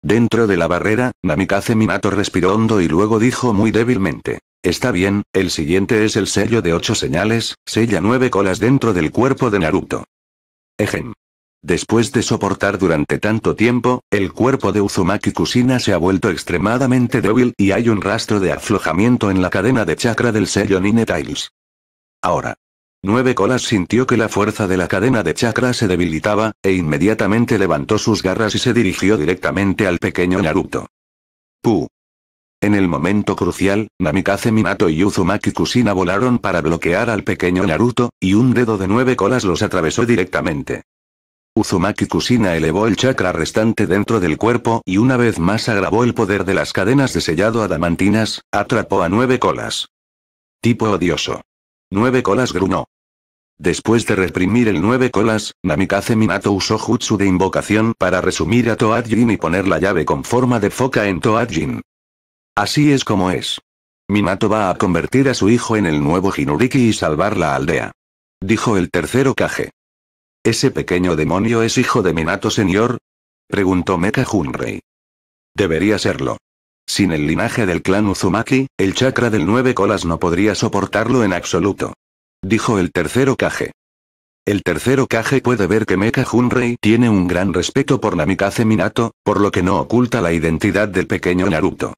Dentro de la barrera, Namikaze Minato respiró hondo y luego dijo muy débilmente. Está bien, el siguiente es el sello de ocho señales, sella nueve colas dentro del cuerpo de Naruto. Ejem. Después de soportar durante tanto tiempo, el cuerpo de Uzumaki Kusina se ha vuelto extremadamente débil y hay un rastro de aflojamiento en la cadena de chakra del sello Nine Tiles. Ahora, Nueve Colas sintió que la fuerza de la cadena de chakra se debilitaba, e inmediatamente levantó sus garras y se dirigió directamente al pequeño Naruto. ¡Pu! En el momento crucial, Namikaze Minato y Uzumaki Kusina volaron para bloquear al pequeño Naruto, y un dedo de nueve colas los atravesó directamente. Uzumaki Kusina elevó el chakra restante dentro del cuerpo y una vez más agravó el poder de las cadenas de sellado adamantinas, atrapó a nueve colas. Tipo odioso. Nueve colas grunó. Después de reprimir el nueve colas, Namikaze Minato usó jutsu de invocación para resumir a Toadjin Jin y poner la llave con forma de foca en Toadjin. Jin. Así es como es. Minato va a convertir a su hijo en el nuevo Hinuriki y salvar la aldea. Dijo el tercero Kage. ¿Ese pequeño demonio es hijo de Minato señor? Preguntó Mecha Junrei. Debería serlo. Sin el linaje del clan Uzumaki, el chakra del nueve colas no podría soportarlo en absoluto dijo el tercero Kage. El tercero Kage puede ver que Mecha Junrei tiene un gran respeto por Namikaze Minato, por lo que no oculta la identidad del pequeño Naruto.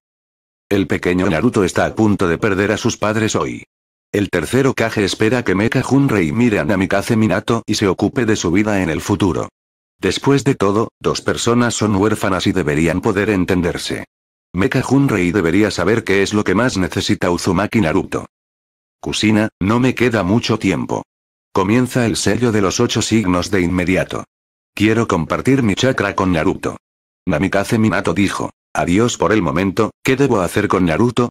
El pequeño Naruto está a punto de perder a sus padres hoy. El tercero Kage espera que Mecha Junrei mire a Namikaze Minato y se ocupe de su vida en el futuro. Después de todo, dos personas son huérfanas y deberían poder entenderse. Mecha Junrei debería saber qué es lo que más necesita Uzumaki Naruto no me queda mucho tiempo. Comienza el sello de los ocho signos de inmediato. Quiero compartir mi chakra con Naruto. Namikaze Minato dijo. Adiós por el momento, ¿qué debo hacer con Naruto?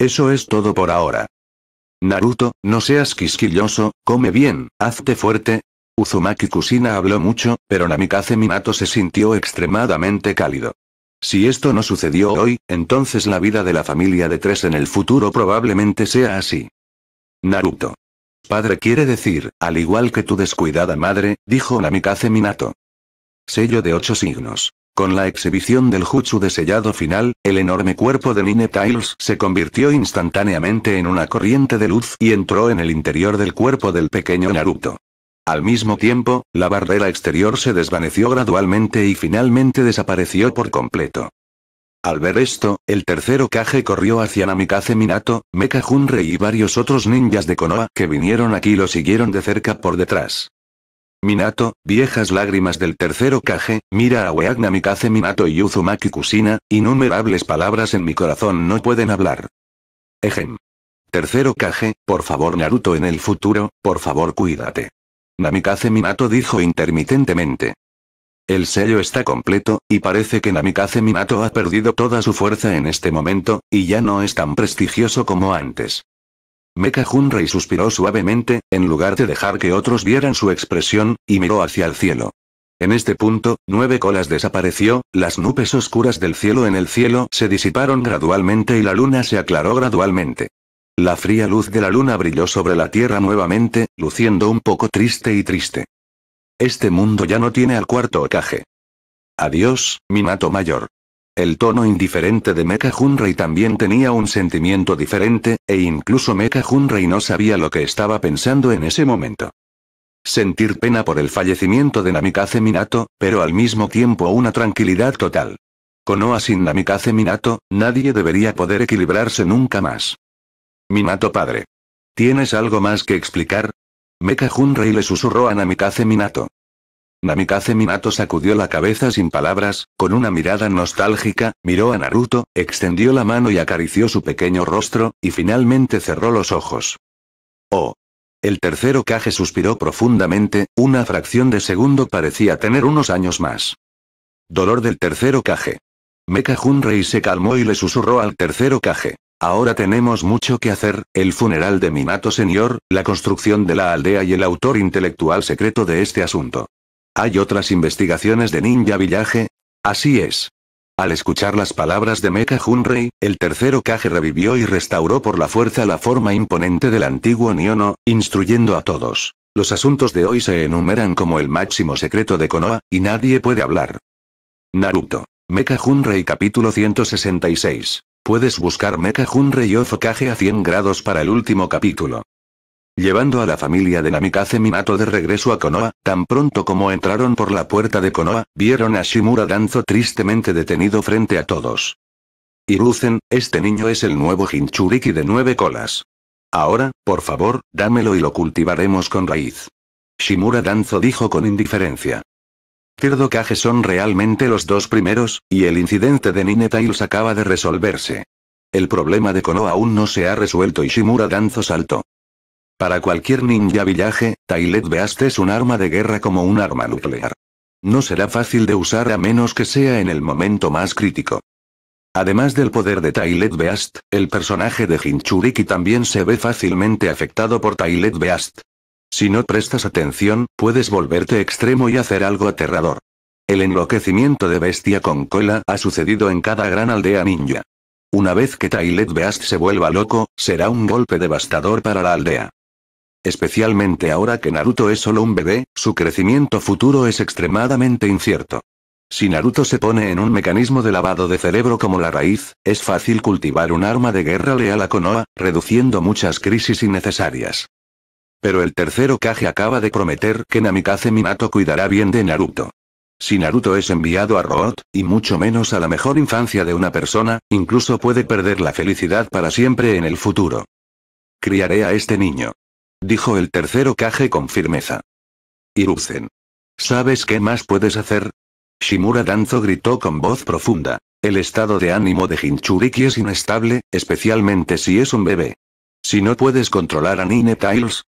Eso es todo por ahora. Naruto, no seas quisquilloso, come bien, hazte fuerte. Uzumaki Kusina habló mucho, pero Namikaze Minato se sintió extremadamente cálido. Si esto no sucedió hoy, entonces la vida de la familia de tres en el futuro probablemente sea así. Naruto. Padre quiere decir, al igual que tu descuidada madre, dijo Namikaze Minato. Sello de ocho signos. Con la exhibición del jutsu de sellado final, el enorme cuerpo de Nine Tiles se convirtió instantáneamente en una corriente de luz y entró en el interior del cuerpo del pequeño Naruto. Al mismo tiempo, la barrera exterior se desvaneció gradualmente y finalmente desapareció por completo. Al ver esto, el tercero caje corrió hacia Namikaze Minato, Mecha Junrei y varios otros ninjas de Konoha que vinieron aquí lo siguieron de cerca por detrás. Minato, viejas lágrimas del tercero caje, mira a Weak Namikaze Minato y Uzumaki Kusina, innumerables palabras en mi corazón no pueden hablar. Ejem. Tercero Kage, por favor Naruto en el futuro, por favor cuídate. Namikaze Minato dijo intermitentemente. El sello está completo, y parece que Namikaze Minato ha perdido toda su fuerza en este momento, y ya no es tan prestigioso como antes. Mecha Junrei suspiró suavemente, en lugar de dejar que otros vieran su expresión, y miró hacia el cielo. En este punto, nueve colas desapareció, las nubes oscuras del cielo en el cielo se disiparon gradualmente y la luna se aclaró gradualmente. La fría luz de la luna brilló sobre la tierra nuevamente, luciendo un poco triste y triste. Este mundo ya no tiene al cuarto ocaje. Adiós, Minato Mayor. El tono indiferente de Mecha Junrei también tenía un sentimiento diferente, e incluso Mecha Junrei no sabía lo que estaba pensando en ese momento. Sentir pena por el fallecimiento de Namikaze Minato, pero al mismo tiempo una tranquilidad total. oa sin Namikaze Minato, nadie debería poder equilibrarse nunca más. Minato padre. ¿Tienes algo más que explicar? Meca Junrei le susurró a Namikaze Minato. Namikaze Minato sacudió la cabeza sin palabras, con una mirada nostálgica, miró a Naruto, extendió la mano y acarició su pequeño rostro, y finalmente cerró los ojos. Oh. El tercero Kage suspiró profundamente, una fracción de segundo parecía tener unos años más. Dolor del tercero Kage. Meca Junrei se calmó y le susurró al tercero Kage. Ahora tenemos mucho que hacer, el funeral de Minato Señor, la construcción de la aldea y el autor intelectual secreto de este asunto. ¿Hay otras investigaciones de Ninja Villaje? Así es. Al escuchar las palabras de Mecha Junrei, el tercero Kage revivió y restauró por la fuerza la forma imponente del antiguo Niono, instruyendo a todos. Los asuntos de hoy se enumeran como el máximo secreto de Konoha, y nadie puede hablar. Naruto. Mecha Junrei capítulo 166. Puedes buscar Mecha rey y Kage a 100 grados para el último capítulo. Llevando a la familia de Namikaze Minato de regreso a Konoha, tan pronto como entraron por la puerta de Konoha, vieron a Shimura Danzo tristemente detenido frente a todos. Iruzen, este niño es el nuevo Hinchuriki de nueve colas. Ahora, por favor, dámelo y lo cultivaremos con raíz. Shimura Danzo dijo con indiferencia. Tirdo Cage son realmente los dos primeros, y el incidente de Nine Tails acaba de resolverse. El problema de Kono aún no se ha resuelto y Shimura Danzo saltó. Para cualquier ninja villaje, Tailet Beast es un arma de guerra como un arma nuclear. No será fácil de usar a menos que sea en el momento más crítico. Además del poder de Tailet Beast, el personaje de Hinchuriki también se ve fácilmente afectado por Tailet Beast. Si no prestas atención, puedes volverte extremo y hacer algo aterrador. El enloquecimiento de bestia con cola ha sucedido en cada gran aldea ninja. Una vez que Tailed Beast se vuelva loco, será un golpe devastador para la aldea. Especialmente ahora que Naruto es solo un bebé, su crecimiento futuro es extremadamente incierto. Si Naruto se pone en un mecanismo de lavado de cerebro como la raíz, es fácil cultivar un arma de guerra leal a Konoha, reduciendo muchas crisis innecesarias. Pero el tercero Kage acaba de prometer que Namikaze Minato cuidará bien de Naruto. Si Naruto es enviado a Root, y mucho menos a la mejor infancia de una persona, incluso puede perder la felicidad para siempre en el futuro. Criaré a este niño. Dijo el tercero Kage con firmeza. Iruzen. ¿Sabes qué más puedes hacer? Shimura Danzo gritó con voz profunda. El estado de ánimo de Hinchuriki es inestable, especialmente si es un bebé. Si no puedes controlar a Nine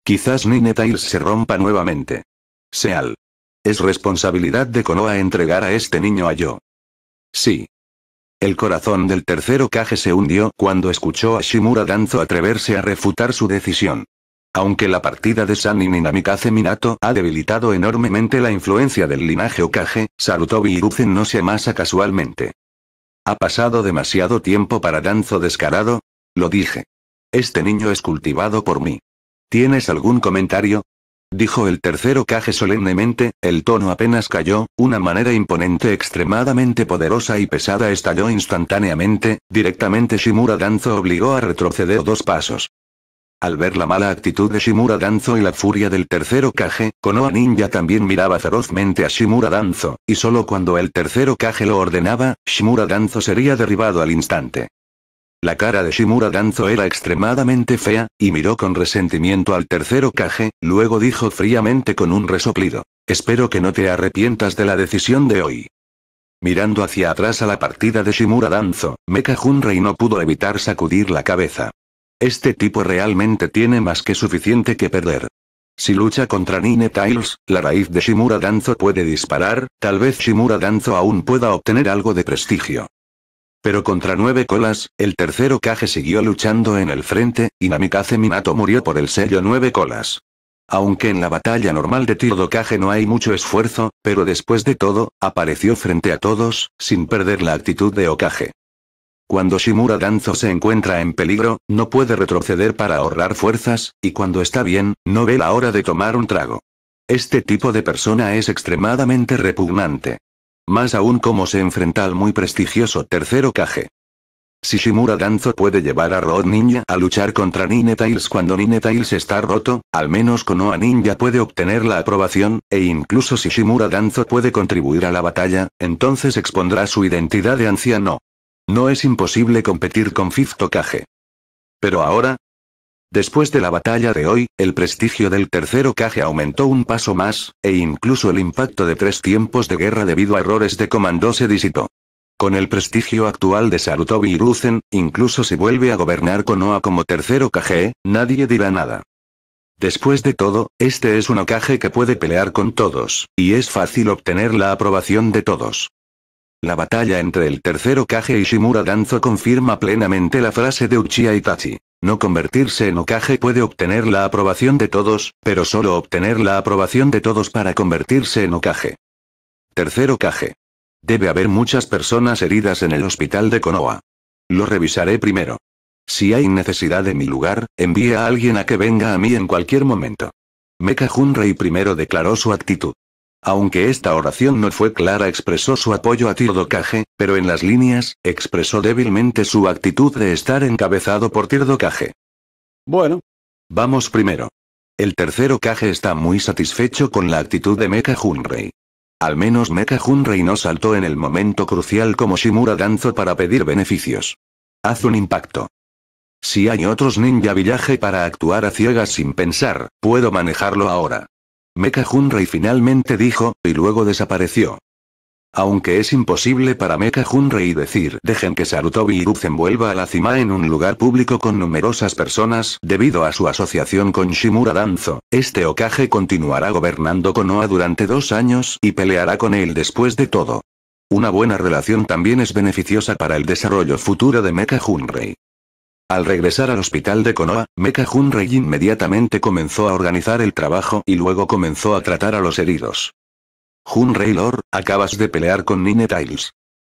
quizás Nine se rompa nuevamente. Seal. Es responsabilidad de Konoha entregar a este niño a yo. Sí. El corazón del tercero Kage se hundió cuando escuchó a Shimura Danzo atreverse a refutar su decisión. Aunque la partida de Sanin y Minato ha debilitado enormemente la influencia del linaje Okage, Sarutobi Hiruzen no se amasa casualmente. Ha pasado demasiado tiempo para Danzo descarado. Lo dije. Este niño es cultivado por mí. ¿Tienes algún comentario? Dijo el tercero caje solemnemente, el tono apenas cayó, una manera imponente extremadamente poderosa y pesada estalló instantáneamente, directamente Shimura Danzo obligó a retroceder dos pasos. Al ver la mala actitud de Shimura Danzo y la furia del tercero Kage, Konoha Ninja también miraba ferozmente a Shimura Danzo, y solo cuando el tercero caje lo ordenaba, Shimura Danzo sería derribado al instante. La cara de Shimura Danzo era extremadamente fea, y miró con resentimiento al tercero Kage, luego dijo fríamente con un resoplido. Espero que no te arrepientas de la decisión de hoy. Mirando hacia atrás a la partida de Shimura Danzo, Mecha Junrei no pudo evitar sacudir la cabeza. Este tipo realmente tiene más que suficiente que perder. Si lucha contra Nine Tiles, la raíz de Shimura Danzo puede disparar, tal vez Shimura Danzo aún pueda obtener algo de prestigio. Pero contra nueve colas, el tercero Okage siguió luchando en el frente, y Namikaze Minato murió por el sello nueve colas. Aunque en la batalla normal de Tiro Okage no hay mucho esfuerzo, pero después de todo, apareció frente a todos, sin perder la actitud de Okage. Cuando Shimura Danzo se encuentra en peligro, no puede retroceder para ahorrar fuerzas, y cuando está bien, no ve la hora de tomar un trago. Este tipo de persona es extremadamente repugnante. Más aún como se enfrenta al muy prestigioso tercero Kage. Shimura Danzo puede llevar a Rod Ninja a luchar contra Ninetails cuando Ninetails está roto, al menos Konoha Ninja puede obtener la aprobación, e incluso si Shimura Danzo puede contribuir a la batalla, entonces expondrá su identidad de anciano. No es imposible competir con Fifth Kage. Pero ahora, Después de la batalla de hoy, el prestigio del tercero Kage aumentó un paso más, e incluso el impacto de tres tiempos de guerra debido a errores de comando se disipó. Con el prestigio actual de Sarutobi y Ruzen, incluso si vuelve a gobernar Konoha como tercero Kage, nadie dirá nada. Después de todo, este es un Kage que puede pelear con todos, y es fácil obtener la aprobación de todos. La batalla entre el tercero Kage y Shimura Danzo confirma plenamente la frase de Uchiha Itachi. No convertirse en ocaje puede obtener la aprobación de todos, pero solo obtener la aprobación de todos para convertirse en ocaje. Tercer ocaje. Debe haber muchas personas heridas en el hospital de Konoha. Lo revisaré primero. Si hay necesidad de mi lugar, envía a alguien a que venga a mí en cualquier momento. Mecha Junrei primero declaró su actitud. Aunque esta oración no fue clara, expresó su apoyo a Kaje, pero en las líneas, expresó débilmente su actitud de estar encabezado por Tirdokage. Bueno. Vamos primero. El tercero Kaje está muy satisfecho con la actitud de Mecha Junrei. Al menos Mecha Junrei no saltó en el momento crucial como Shimura Danzo para pedir beneficios. Haz un impacto. Si hay otros ninja villaje para actuar a ciegas sin pensar, puedo manejarlo ahora. Mecha Junrei finalmente dijo, y luego desapareció. Aunque es imposible para Mecha Junrei decir dejen que Sarutobi Hiruzen vuelva a la cima en un lugar público con numerosas personas debido a su asociación con Shimura Danzo, este Okage continuará gobernando Konoha durante dos años y peleará con él después de todo. Una buena relación también es beneficiosa para el desarrollo futuro de Mecha Junrei. Al regresar al hospital de Konoha, Mecha Junrei inmediatamente comenzó a organizar el trabajo y luego comenzó a tratar a los heridos. Junrei Lord, acabas de pelear con Nine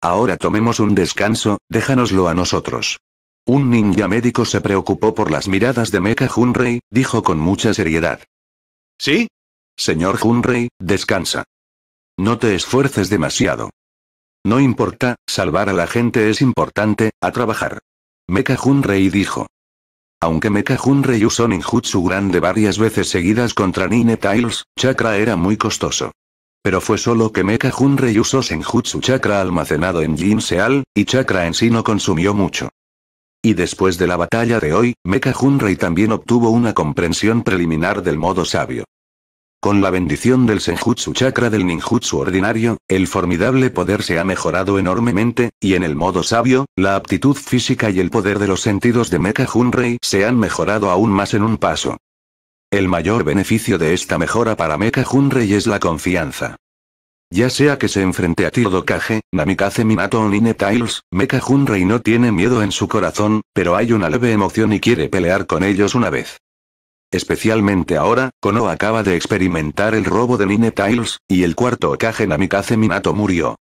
Ahora tomemos un descanso, déjanoslo a nosotros. Un ninja médico se preocupó por las miradas de Mecha Junrei, dijo con mucha seriedad. ¿Sí? Señor Junrei, descansa. No te esfuerces demasiado. No importa, salvar a la gente es importante, a trabajar. Mecha Junrei dijo. Aunque Mecha Junrei usó ninjutsu grande varias veces seguidas contra Nine chakra era muy costoso. Pero fue solo que Mecha Junrei usó senjutsu chakra almacenado en Jin Seal, y chakra en sí no consumió mucho. Y después de la batalla de hoy, Mecha Junrei también obtuvo una comprensión preliminar del modo sabio. Con la bendición del Senjutsu Chakra del Ninjutsu ordinario, el formidable poder se ha mejorado enormemente, y en el modo sabio, la aptitud física y el poder de los sentidos de Mecha Junrei se han mejorado aún más en un paso. El mayor beneficio de esta mejora para Mecha Junrei es la confianza. Ya sea que se enfrente a Tiro Namikaze Minato o Nine Tiles, Mecha Junrei no tiene miedo en su corazón, pero hay una leve emoción y quiere pelear con ellos una vez. Especialmente ahora, Kono acaba de experimentar el robo de Nine Tiles, y el cuarto Okage Namikaze Minato murió.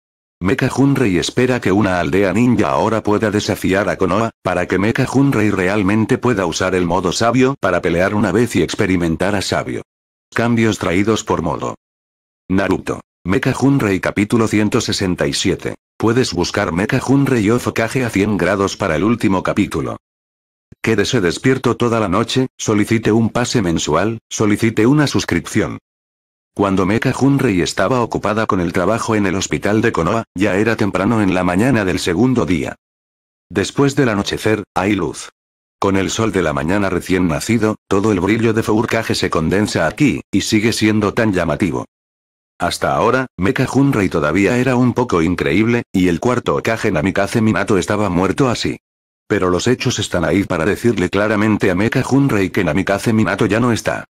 Mecha Junrei espera que una aldea ninja ahora pueda desafiar a Konoha, para que Mecha Junrei realmente pueda usar el modo sabio para pelear una vez y experimentar a sabio. Cambios traídos por modo. Naruto. Mecha Junrei capítulo 167. Puedes buscar Mecha Junrei o Okage a 100 grados para el último capítulo. Quédese despierto toda la noche, solicite un pase mensual, solicite una suscripción. Cuando Mecha Junrei estaba ocupada con el trabajo en el hospital de Konoha, ya era temprano en la mañana del segundo día. Después del anochecer, hay luz. Con el sol de la mañana recién nacido, todo el brillo de Fourcage se condensa aquí, y sigue siendo tan llamativo. Hasta ahora, Mecha Junrei todavía era un poco increíble, y el cuarto Okage Namikaze Minato estaba muerto así. Pero los hechos están ahí para decirle claramente a Mecha Junrei que Namikaze Minato ya no está.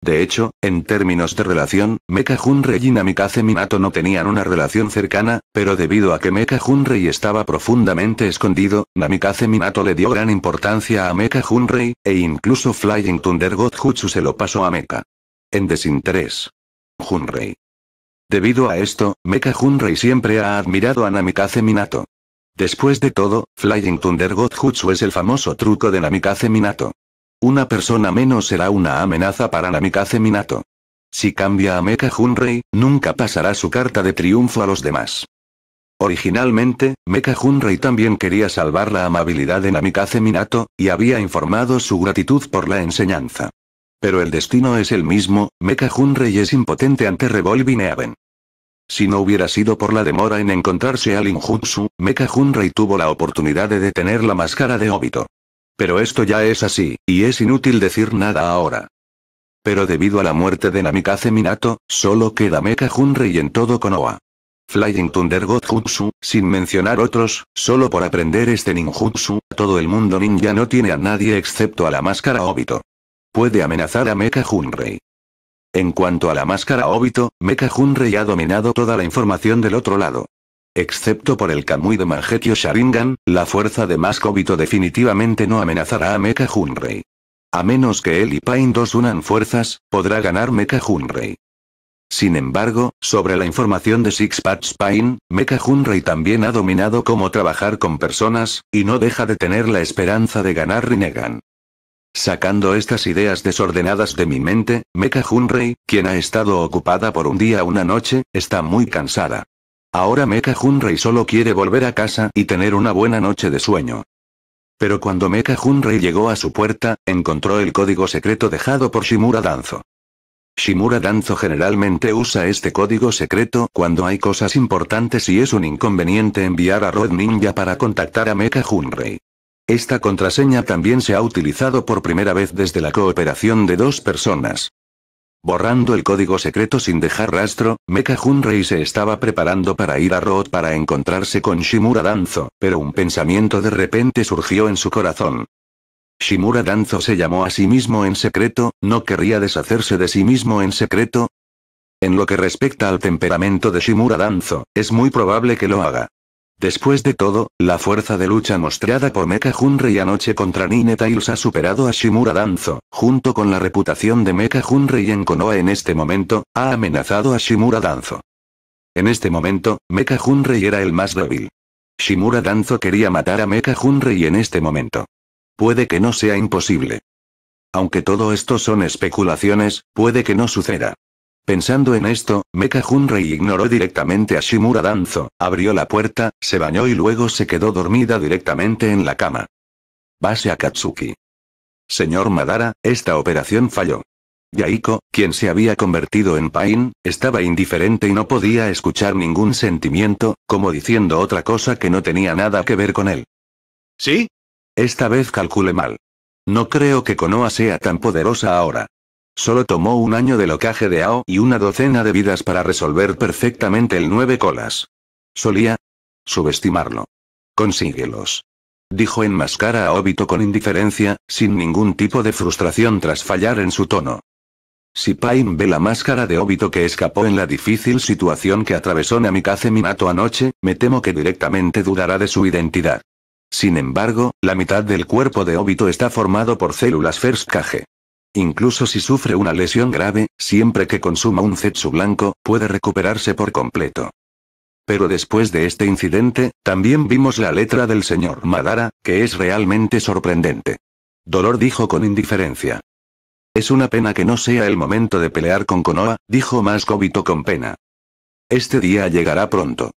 De hecho, en términos de relación, Mecha Junrei y Namikaze Minato no tenían una relación cercana, pero debido a que Mecha Junrei estaba profundamente escondido, Namikaze Minato le dio gran importancia a Mecha Junrei, e incluso Flying Thunder God Jutsu se lo pasó a Mecha. En desinterés. Junrei. Debido a esto, Mecha Junrei siempre ha admirado a Namikaze Minato. Después de todo, Flying Thunder God Jutsu es el famoso truco de Namikaze Minato. Una persona menos será una amenaza para Namikaze Minato. Si cambia a Mecha Junrei, nunca pasará su carta de triunfo a los demás. Originalmente, Mecha Junrei también quería salvar la amabilidad de Namikaze Minato, y había informado su gratitud por la enseñanza. Pero el destino es el mismo, Mecha Junrei es impotente ante Revolving Heaven. Si no hubiera sido por la demora en encontrarse al Linjutsu, Mecha Junrei tuvo la oportunidad de detener la máscara de Obito. Pero esto ya es así, y es inútil decir nada ahora. Pero debido a la muerte de Namikaze Minato, solo queda Mecha Junrei en todo Konoha. Flying Thunder God Jutsu, sin mencionar otros, solo por aprender este ninjutsu, todo el mundo ninja no tiene a nadie excepto a la máscara Obito. Puede amenazar a Mecha Junrei. En cuanto a la máscara Obito, Mecha Junrei ha dominado toda la información del otro lado. Excepto por el Kamui de Mangetio Sharingan, la fuerza de Mask Obito definitivamente no amenazará a Mecha Junrei. A menos que él y Pain 2 unan fuerzas, podrá ganar Mecha Junrei. Sin embargo, sobre la información de Six Patch Pain, Mecha Junrei también ha dominado cómo trabajar con personas, y no deja de tener la esperanza de ganar Rinnegan. Sacando estas ideas desordenadas de mi mente, Mecha Junrei, quien ha estado ocupada por un día una noche, está muy cansada. Ahora Mecha Junrei solo quiere volver a casa y tener una buena noche de sueño. Pero cuando Mecha Junrei llegó a su puerta, encontró el código secreto dejado por Shimura Danzo. Shimura Danzo generalmente usa este código secreto cuando hay cosas importantes y es un inconveniente enviar a Rod Ninja para contactar a Mecha Junrei. Esta contraseña también se ha utilizado por primera vez desde la cooperación de dos personas. Borrando el código secreto sin dejar rastro, Mecha Junrei se estaba preparando para ir a Roth para encontrarse con Shimura Danzo, pero un pensamiento de repente surgió en su corazón. Shimura Danzo se llamó a sí mismo en secreto, ¿no querría deshacerse de sí mismo en secreto? En lo que respecta al temperamento de Shimura Danzo, es muy probable que lo haga. Después de todo, la fuerza de lucha mostrada por Mecha Junrei anoche contra Nine Tails ha superado a Shimura Danzo, junto con la reputación de Mecha Junrei en Konoha en este momento, ha amenazado a Shimura Danzo. En este momento, Mecha Junrei era el más débil. Shimura Danzo quería matar a Mecha Junrei en este momento. Puede que no sea imposible. Aunque todo esto son especulaciones, puede que no suceda. Pensando en esto, Mecha Junrei ignoró directamente a Shimura Danzo, abrió la puerta, se bañó y luego se quedó dormida directamente en la cama. Base Akatsuki. Señor Madara, esta operación falló. Yaiko, quien se había convertido en Pain, estaba indiferente y no podía escuchar ningún sentimiento, como diciendo otra cosa que no tenía nada que ver con él. ¿Sí? Esta vez calculé mal. No creo que Konoha sea tan poderosa ahora. Solo tomó un año de locaje de AO y una docena de vidas para resolver perfectamente el nueve colas. Solía subestimarlo. Consíguelos. Dijo en máscara a Obito con indiferencia, sin ningún tipo de frustración tras fallar en su tono. Si Pain ve la máscara de Obito que escapó en la difícil situación que atravesó Namikaze Minato anoche, me temo que directamente dudará de su identidad. Sin embargo, la mitad del cuerpo de Obito está formado por células First Cage. Incluso si sufre una lesión grave, siempre que consuma un zetsu blanco, puede recuperarse por completo. Pero después de este incidente, también vimos la letra del señor Madara, que es realmente sorprendente. Dolor dijo con indiferencia. Es una pena que no sea el momento de pelear con Konoha, dijo más con pena. Este día llegará pronto.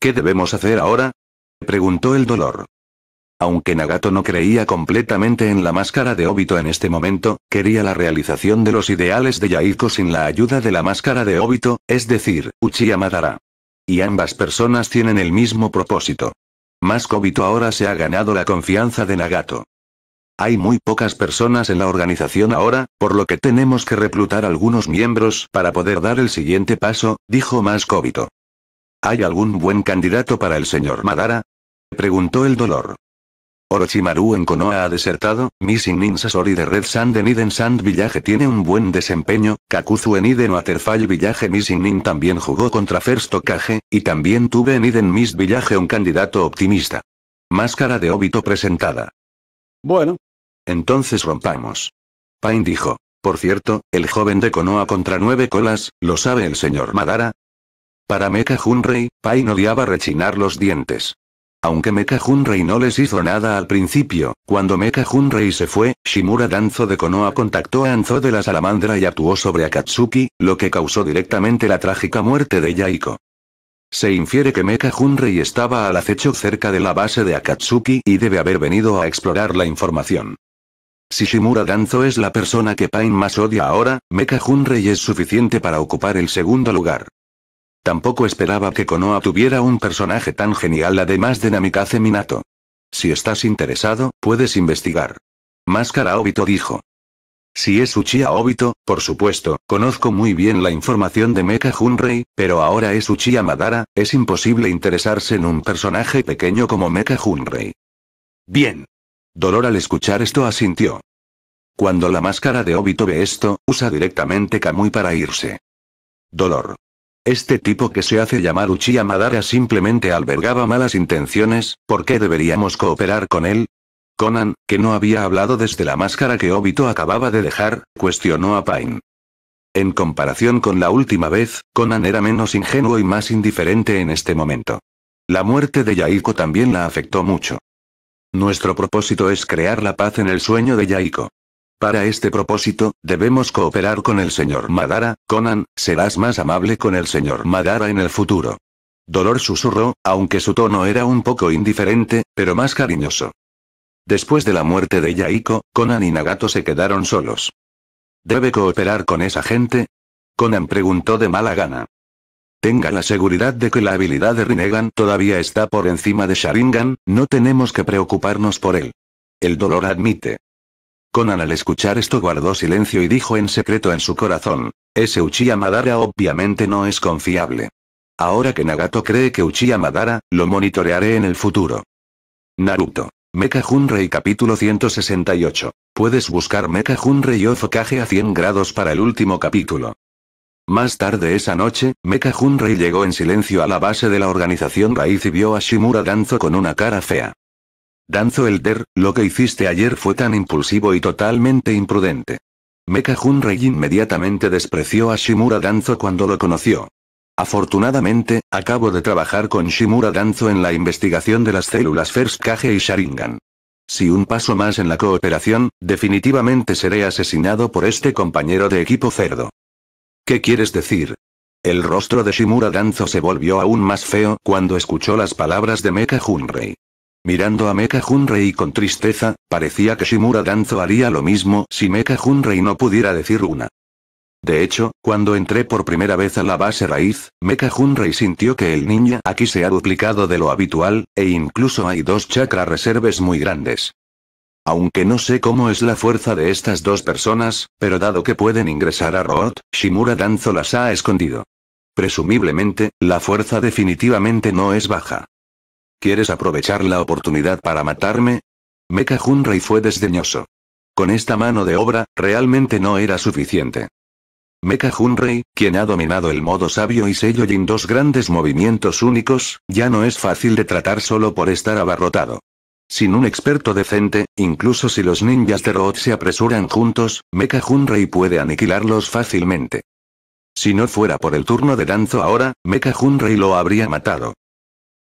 ¿Qué debemos hacer ahora? preguntó el dolor. Aunque Nagato no creía completamente en la máscara de Obito en este momento, quería la realización de los ideales de Yaiko sin la ayuda de la máscara de Obito, es decir, Uchiha Madara. Y ambas personas tienen el mismo propósito. Más ahora se ha ganado la confianza de Nagato. Hay muy pocas personas en la organización ahora, por lo que tenemos que reclutar algunos miembros para poder dar el siguiente paso, dijo Más ¿Hay algún buen candidato para el señor Madara? Preguntó el dolor. Orochimaru en Konoha ha desertado, Missing Nin Sasori de Red Sand en Iden Sand Village tiene un buen desempeño, Kakuzu en Iden Waterfall Village Missing Nin también jugó contra First y también tuve en Iden Miss Village un candidato optimista. Máscara de óbito presentada. Bueno. Entonces rompamos. Pain dijo. Por cierto, el joven de Konoha contra nueve colas, ¿lo sabe el señor Madara? Para Mecha Junrei, Pain odiaba rechinar los dientes. Aunque Mecha Junrei no les hizo nada al principio, cuando Mecha Junrei se fue, Shimura Danzo de Konoha contactó a Anzo de la Salamandra y actuó sobre Akatsuki, lo que causó directamente la trágica muerte de Yaiko. Se infiere que Mecha Junrei estaba al acecho cerca de la base de Akatsuki y debe haber venido a explorar la información. Si Shimura Danzo es la persona que Pain más odia ahora, Mecha Junrei es suficiente para ocupar el segundo lugar. Tampoco esperaba que Konoha tuviera un personaje tan genial además de Namikaze Minato. Si estás interesado, puedes investigar. Máscara Obito dijo. Si es Uchiha Obito, por supuesto, conozco muy bien la información de Mecha Junrei, pero ahora es Uchiha Madara, es imposible interesarse en un personaje pequeño como Mecha Junrei. Bien. Dolor al escuchar esto asintió. Cuando la máscara de Obito ve esto, usa directamente Kamui para irse. Dolor. Este tipo que se hace llamar Uchiha Madara simplemente albergaba malas intenciones, ¿por qué deberíamos cooperar con él? Conan, que no había hablado desde la máscara que Obito acababa de dejar, cuestionó a Pain. En comparación con la última vez, Conan era menos ingenuo y más indiferente en este momento. La muerte de Yaiko también la afectó mucho. Nuestro propósito es crear la paz en el sueño de Yaiko. Para este propósito, debemos cooperar con el señor Madara, Conan, serás más amable con el señor Madara en el futuro. Dolor susurró, aunque su tono era un poco indiferente, pero más cariñoso. Después de la muerte de Yaiko, Conan y Nagato se quedaron solos. ¿Debe cooperar con esa gente? Conan preguntó de mala gana. Tenga la seguridad de que la habilidad de Rinnegan todavía está por encima de Sharingan, no tenemos que preocuparnos por él. El dolor admite. Conan al escuchar esto guardó silencio y dijo en secreto en su corazón. Ese Uchiha Madara obviamente no es confiable. Ahora que Nagato cree que Uchiha Madara, lo monitorearé en el futuro. Naruto. Mecha Junrei capítulo 168. Puedes buscar Mecha Junrei o a 100 grados para el último capítulo. Más tarde esa noche, Mecha Junrei llegó en silencio a la base de la organización Raíz y vio a Shimura Danzo con una cara fea. Danzo Elder, lo que hiciste ayer fue tan impulsivo y totalmente imprudente. Mecha Junrei inmediatamente despreció a Shimura Danzo cuando lo conoció. Afortunadamente, acabo de trabajar con Shimura Danzo en la investigación de las células First Cage y Sharingan. Si un paso más en la cooperación, definitivamente seré asesinado por este compañero de equipo cerdo. ¿Qué quieres decir? El rostro de Shimura Danzo se volvió aún más feo cuando escuchó las palabras de Mecha Junrei. Mirando a Mecha Junrei con tristeza, parecía que Shimura Danzo haría lo mismo si Mecha Junrei no pudiera decir una. De hecho, cuando entré por primera vez a la base raíz, Mecha Junrei sintió que el ninja aquí se ha duplicado de lo habitual, e incluso hay dos chakra reserves muy grandes. Aunque no sé cómo es la fuerza de estas dos personas, pero dado que pueden ingresar a Root, Shimura Danzo las ha escondido. Presumiblemente, la fuerza definitivamente no es baja. ¿Quieres aprovechar la oportunidad para matarme? Mecha Junrei fue desdeñoso. Con esta mano de obra, realmente no era suficiente. Mecha Junrei, quien ha dominado el modo sabio y sello dos grandes movimientos únicos, ya no es fácil de tratar solo por estar abarrotado. Sin un experto decente, incluso si los ninjas de Roth se apresuran juntos, Mecha Junrei puede aniquilarlos fácilmente. Si no fuera por el turno de Danzo ahora, Mecha Junrei lo habría matado.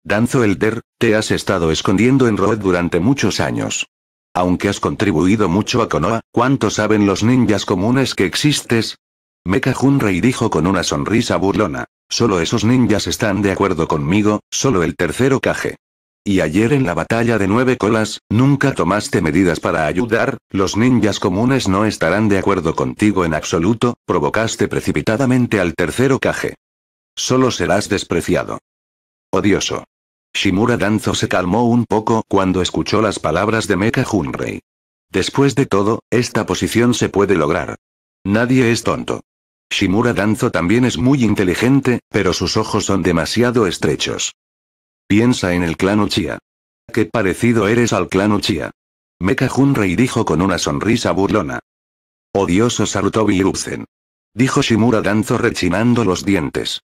Danzo Elder, te has estado escondiendo en Road durante muchos años. Aunque has contribuido mucho a Konoha, ¿cuánto saben los ninjas comunes que existes? Meca Junrei dijo con una sonrisa burlona. Solo esos ninjas están de acuerdo conmigo, solo el tercero caje. Y ayer en la batalla de nueve colas, nunca tomaste medidas para ayudar, los ninjas comunes no estarán de acuerdo contigo en absoluto, provocaste precipitadamente al tercero caje. Solo serás despreciado. Odioso. Shimura Danzo se calmó un poco cuando escuchó las palabras de Mecha Junrei. Después de todo, esta posición se puede lograr. Nadie es tonto. Shimura Danzo también es muy inteligente, pero sus ojos son demasiado estrechos. Piensa en el clan Uchiha. Qué parecido eres al clan Uchiha. Mecha Junrei dijo con una sonrisa burlona. Odioso Sarutobi Dijo Shimura Danzo rechinando los dientes.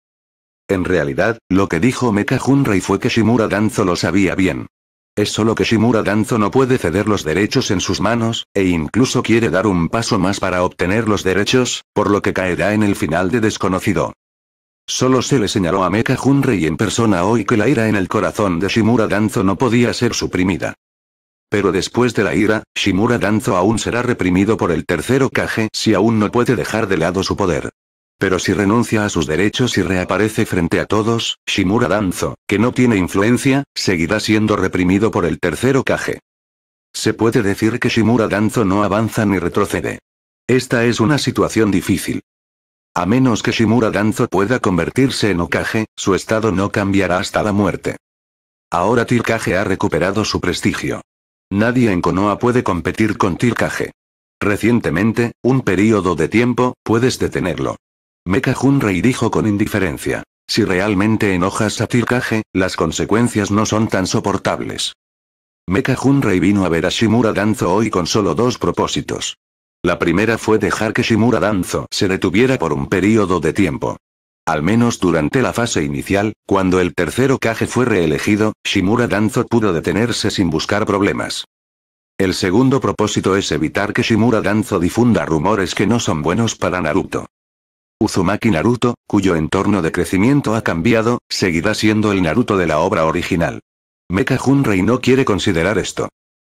En realidad, lo que dijo Mecha Junrei fue que Shimura Danzo lo sabía bien. Es solo que Shimura Danzo no puede ceder los derechos en sus manos, e incluso quiere dar un paso más para obtener los derechos, por lo que caerá en el final de desconocido. Solo se le señaló a Mecha Junrei en persona hoy que la ira en el corazón de Shimura Danzo no podía ser suprimida. Pero después de la ira, Shimura Danzo aún será reprimido por el tercero Kage si aún no puede dejar de lado su poder. Pero si renuncia a sus derechos y reaparece frente a todos, Shimura Danzo, que no tiene influencia, seguirá siendo reprimido por el tercero Kage. Se puede decir que Shimura Danzo no avanza ni retrocede. Esta es una situación difícil. A menos que Shimura Danzo pueda convertirse en Okage, su estado no cambiará hasta la muerte. Ahora Tirkage ha recuperado su prestigio. Nadie en Konoha puede competir con Tirkage. Recientemente, un período de tiempo, puedes detenerlo. Mecha Junrei dijo con indiferencia. Si realmente enojas a Tirkage, las consecuencias no son tan soportables. Mecha Junrei vino a ver a Shimura Danzo hoy con solo dos propósitos. La primera fue dejar que Shimura Danzo se detuviera por un periodo de tiempo. Al menos durante la fase inicial, cuando el tercero Kage fue reelegido, Shimura Danzo pudo detenerse sin buscar problemas. El segundo propósito es evitar que Shimura Danzo difunda rumores que no son buenos para Naruto. Uzumaki Naruto, cuyo entorno de crecimiento ha cambiado, seguirá siendo el Naruto de la obra original. Mecha Junrei no quiere considerar esto.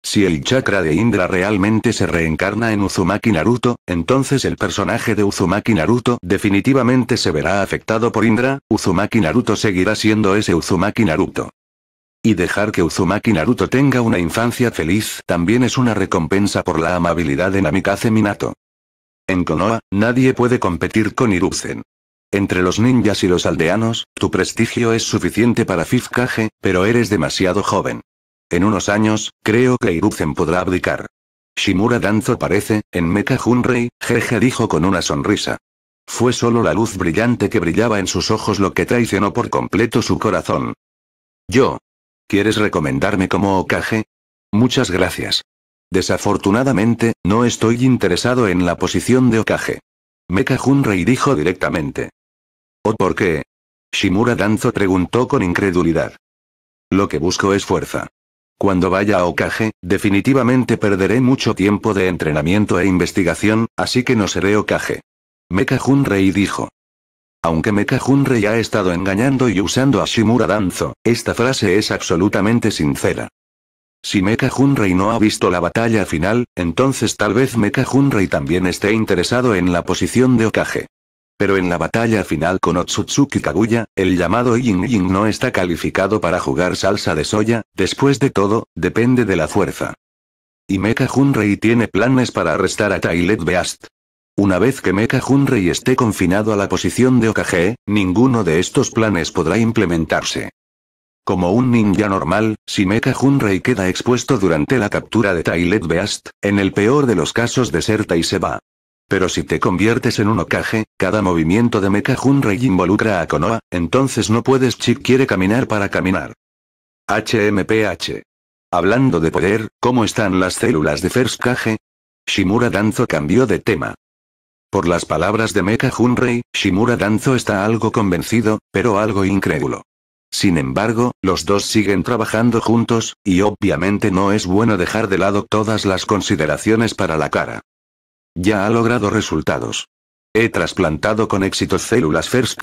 Si el chakra de Indra realmente se reencarna en Uzumaki Naruto, entonces el personaje de Uzumaki Naruto definitivamente se verá afectado por Indra, Uzumaki Naruto seguirá siendo ese Uzumaki Naruto. Y dejar que Uzumaki Naruto tenga una infancia feliz también es una recompensa por la amabilidad de Namikaze Minato. En Konoha, nadie puede competir con Hiruzen. Entre los ninjas y los aldeanos, tu prestigio es suficiente para Fifkage, pero eres demasiado joven. En unos años, creo que Hiruzen podrá abdicar. Shimura Danzo parece, en Mecha Junrei, Jeje dijo con una sonrisa. Fue solo la luz brillante que brillaba en sus ojos lo que traicionó por completo su corazón. Yo. ¿Quieres recomendarme como Okage? Muchas gracias. Desafortunadamente, no estoy interesado en la posición de Okage. Mecha Junrei dijo directamente. ¿O por qué? Shimura Danzo preguntó con incredulidad. Lo que busco es fuerza. Cuando vaya a Okage, definitivamente perderé mucho tiempo de entrenamiento e investigación, así que no seré Okage. Mecha Junrei dijo. Aunque Mecha Junrei ha estado engañando y usando a Shimura Danzo, esta frase es absolutamente sincera. Si Mecha Junrei no ha visto la batalla final, entonces tal vez Mecha Junrei también esté interesado en la posición de Okage. Pero en la batalla final con Otsutsuki Kaguya, el llamado Yin Yin no está calificado para jugar salsa de soya, después de todo, depende de la fuerza. Y Mecha Junrei tiene planes para arrestar a Tailet Beast. Una vez que Mecha Junrei esté confinado a la posición de Okage, ninguno de estos planes podrá implementarse. Como un ninja normal, si Mecha Junrei queda expuesto durante la captura de Tailed Beast, en el peor de los casos deserta y se va. Pero si te conviertes en un Okage, cada movimiento de Mecha Junrei involucra a Konoha, entonces no puedes Chi quiere caminar para caminar. HMPH. Hablando de poder, ¿cómo están las células de First Kage? Shimura Danzo cambió de tema. Por las palabras de Mecha Junrei, Shimura Danzo está algo convencido, pero algo incrédulo. Sin embargo, los dos siguen trabajando juntos, y obviamente no es bueno dejar de lado todas las consideraciones para la cara. Ya ha logrado resultados. He trasplantado con éxito células First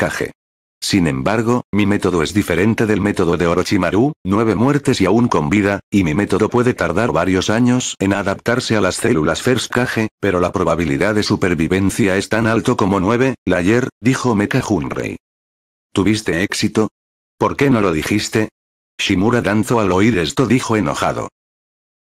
Sin embargo, mi método es diferente del método de Orochimaru, nueve muertes y aún con vida, y mi método puede tardar varios años en adaptarse a las células Ferskage, pero la probabilidad de supervivencia es tan alto como nueve, Layer, dijo Mecha Junrei. ¿Tuviste éxito? ¿Por qué no lo dijiste? Shimura Danzo al oír esto dijo enojado.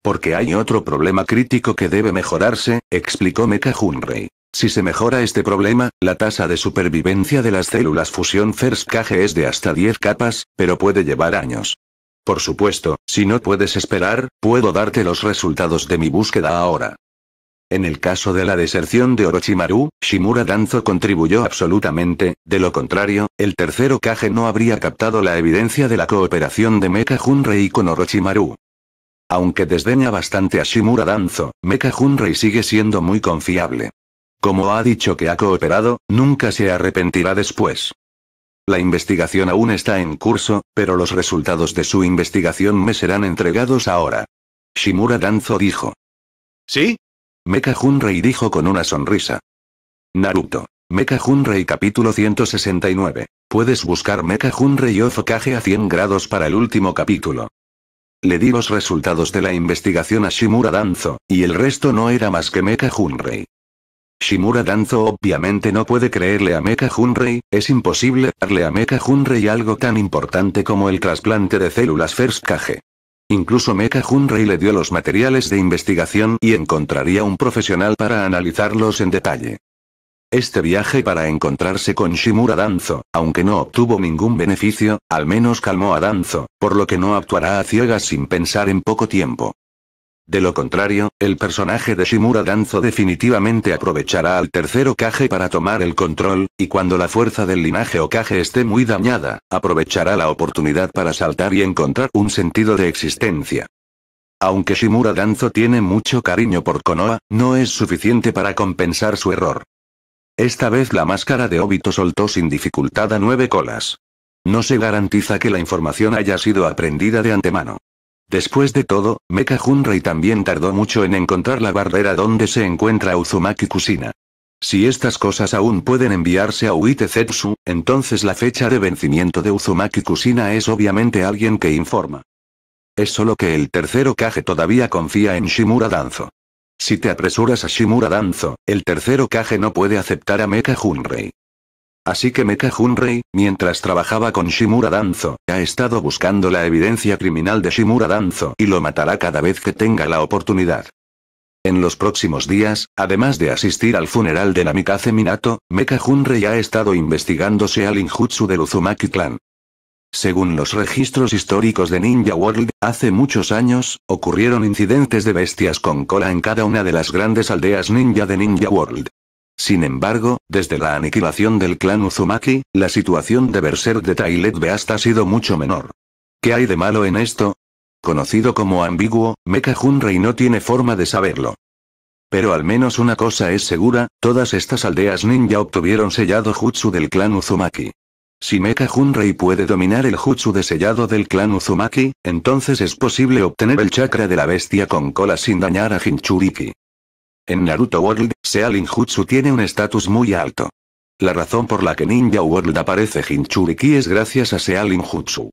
Porque hay otro problema crítico que debe mejorarse, explicó Mecha Junrei. Si se mejora este problema, la tasa de supervivencia de las células fusión First Cage es de hasta 10 capas, pero puede llevar años. Por supuesto, si no puedes esperar, puedo darte los resultados de mi búsqueda ahora. En el caso de la deserción de Orochimaru, Shimura Danzo contribuyó absolutamente, de lo contrario, el tercero Kage no habría captado la evidencia de la cooperación de Mecha Junrei con Orochimaru. Aunque desdeña bastante a Shimura Danzo, Mecha sigue siendo muy confiable. Como ha dicho que ha cooperado, nunca se arrepentirá después. La investigación aún está en curso, pero los resultados de su investigación me serán entregados ahora. Shimura Danzo dijo. ¿Sí? Mecha Junrei dijo con una sonrisa. Naruto. Mecha Junrei capítulo 169. Puedes buscar Mecha Junrei o Kage a 100 grados para el último capítulo. Le di los resultados de la investigación a Shimura Danzo, y el resto no era más que Mecha Junrei. Shimura Danzo obviamente no puede creerle a Mecha Junrei, es imposible darle a Mecha Junrei algo tan importante como el trasplante de células First Kage. Incluso Mecha Junrei le dio los materiales de investigación y encontraría un profesional para analizarlos en detalle. Este viaje para encontrarse con Shimura Danzo, aunque no obtuvo ningún beneficio, al menos calmó a Danzo, por lo que no actuará a ciegas sin pensar en poco tiempo. De lo contrario, el personaje de Shimura Danzo definitivamente aprovechará al tercero Kage para tomar el control, y cuando la fuerza del linaje Okage esté muy dañada, aprovechará la oportunidad para saltar y encontrar un sentido de existencia. Aunque Shimura Danzo tiene mucho cariño por Konoha, no es suficiente para compensar su error. Esta vez la máscara de Obito soltó sin dificultad a nueve colas. No se garantiza que la información haya sido aprendida de antemano. Después de todo, Mecha Junrei también tardó mucho en encontrar la barrera donde se encuentra Uzumaki Kusina. Si estas cosas aún pueden enviarse a Uite Zetsu, entonces la fecha de vencimiento de Uzumaki Kusina es obviamente alguien que informa. Es solo que el tercero Kage todavía confía en Shimura Danzo. Si te apresuras a Shimura Danzo, el tercero Kage no puede aceptar a Mecha Junrei. Así que Mecha Junrei, mientras trabajaba con Shimura Danzo, ha estado buscando la evidencia criminal de Shimura Danzo y lo matará cada vez que tenga la oportunidad. En los próximos días, además de asistir al funeral de Namikaze Minato, Mecha Junrei ha estado investigándose al Injutsu del Uzumaki Clan. Según los registros históricos de Ninja World, hace muchos años, ocurrieron incidentes de bestias con cola en cada una de las grandes aldeas ninja de Ninja World. Sin embargo, desde la aniquilación del clan Uzumaki, la situación de Berserk de Tailed Beast ha sido mucho menor. ¿Qué hay de malo en esto? Conocido como ambiguo, Mecha Junrei no tiene forma de saberlo. Pero al menos una cosa es segura, todas estas aldeas ninja obtuvieron sellado jutsu del clan Uzumaki. Si Mecha Junrei puede dominar el jutsu de sellado del clan Uzumaki, entonces es posible obtener el chakra de la bestia con cola sin dañar a Hinchuriki. En Naruto World, Sea Jutsu tiene un estatus muy alto. La razón por la que Ninja World aparece Hinchuriki es gracias a Sea Jutsu.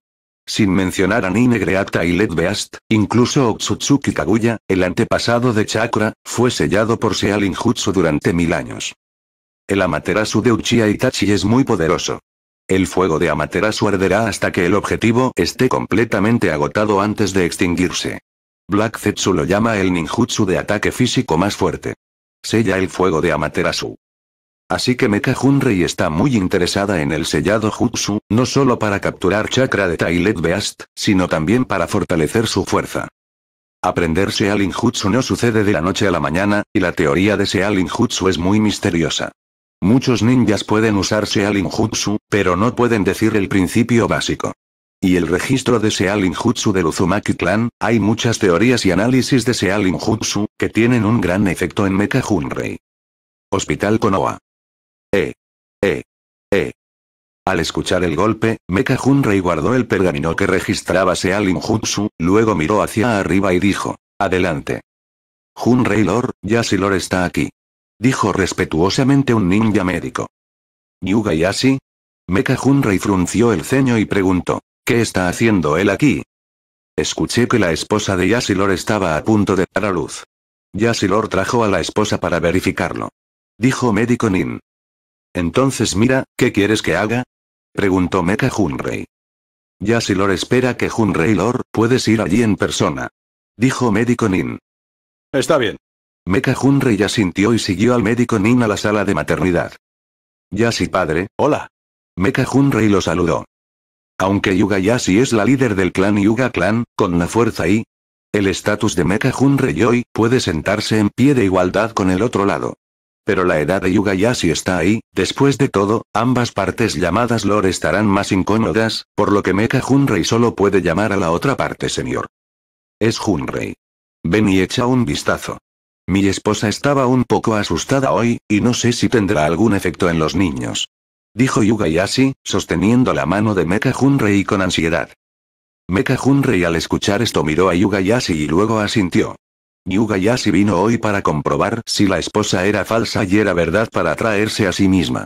Sin mencionar a Ninegreata y Led Beast, incluso Otsutsuki Kaguya, el antepasado de Chakra, fue sellado por Sea Jutsu durante mil años. El Amaterasu de Uchiha Itachi es muy poderoso. El fuego de Amaterasu arderá hasta que el objetivo esté completamente agotado antes de extinguirse. Black Zetsu lo llama el ninjutsu de ataque físico más fuerte. Sella el fuego de Amaterasu. Así que Mecha Junrei está muy interesada en el sellado jutsu, no solo para capturar chakra de Tailed Beast, sino también para fortalecer su fuerza. Aprenderse al ninjutsu no sucede de la noche a la mañana, y la teoría de al ninjutsu es muy misteriosa. Muchos ninjas pueden usarse al ninjutsu, pero no pueden decir el principio básico y el registro de Seal Jutsu del Uzumaki Clan, hay muchas teorías y análisis de Seal Jutsu, que tienen un gran efecto en Mecha Junrei. Hospital Konoha. E. E. E. Al escuchar el golpe, Mecha Junrei guardó el pergamino que registraba sealinjutsu Jutsu, luego miró hacia arriba y dijo, adelante. Junrei Lor, Yasilor está aquí. Dijo respetuosamente un ninja médico. Yuga Yasi, Mecha Junrei frunció el ceño y preguntó. ¿Qué está haciendo él aquí? Escuché que la esposa de Yasilor estaba a punto de dar a luz. Yasilor trajo a la esposa para verificarlo. Dijo médico Nin. Entonces mira, ¿qué quieres que haga? Preguntó Mecha Junrei. Yasilor espera que Junrei Lor, puedes ir allí en persona. Dijo médico Nin. Está bien. Mecha Junrei asintió y siguió al médico Nin a la sala de maternidad. Yasi padre, hola. Mecha Junrei lo saludó. Aunque Yuga Yashi es la líder del clan Yuga Clan, con la fuerza y el estatus de Mecha hoy, puede sentarse en pie de igualdad con el otro lado. Pero la edad de Yuga Yashi está ahí, después de todo, ambas partes llamadas lore estarán más incómodas, por lo que Mecha Junrei solo puede llamar a la otra parte señor. Es Junrei. Ven y echa un vistazo. Mi esposa estaba un poco asustada hoy, y no sé si tendrá algún efecto en los niños dijo Yuga sosteniendo la mano de Mecha Junrei con ansiedad. Mecha Junrei al escuchar esto miró a Yuga y luego asintió. Yuga vino hoy para comprobar si la esposa era falsa y era verdad para atraerse a sí misma.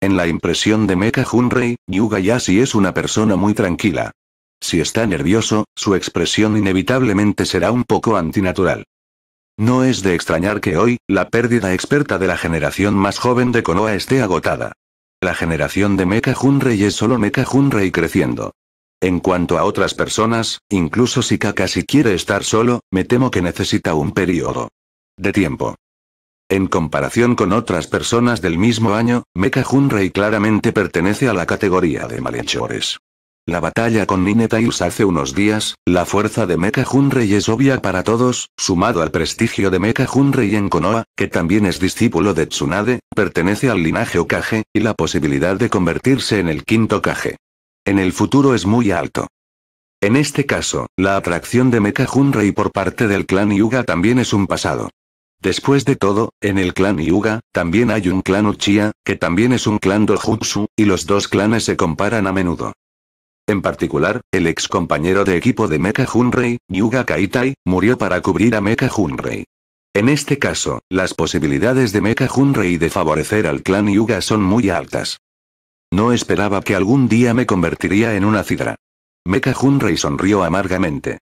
En la impresión de Mecha Junrei, Yuga es una persona muy tranquila. Si está nervioso, su expresión inevitablemente será un poco antinatural. No es de extrañar que hoy, la pérdida experta de la generación más joven de Konoha esté agotada. La generación de Mecha Rey es solo Mecha Rey creciendo. En cuanto a otras personas, incluso si Kakasi quiere estar solo, me temo que necesita un periodo de tiempo. En comparación con otras personas del mismo año, Mecha Rey claramente pertenece a la categoría de malhechores. La batalla con Ninetales hace unos días, la fuerza de Mecha Junrei es obvia para todos, sumado al prestigio de Mecha Junrei en Konoha, que también es discípulo de Tsunade, pertenece al linaje Okage, y la posibilidad de convertirse en el quinto Kage. En el futuro es muy alto. En este caso, la atracción de Mecha Junrei por parte del clan Yuga también es un pasado. Después de todo, en el clan Yuga, también hay un clan Uchiha, que también es un clan Dojutsu, y los dos clanes se comparan a menudo. En particular, el ex compañero de equipo de Mecha Junrei, Yuga Kaitai, murió para cubrir a Mecha Junrei. En este caso, las posibilidades de Mecha Junrei de favorecer al clan Yuga son muy altas. No esperaba que algún día me convertiría en una cidra. Mecha Junrei sonrió amargamente.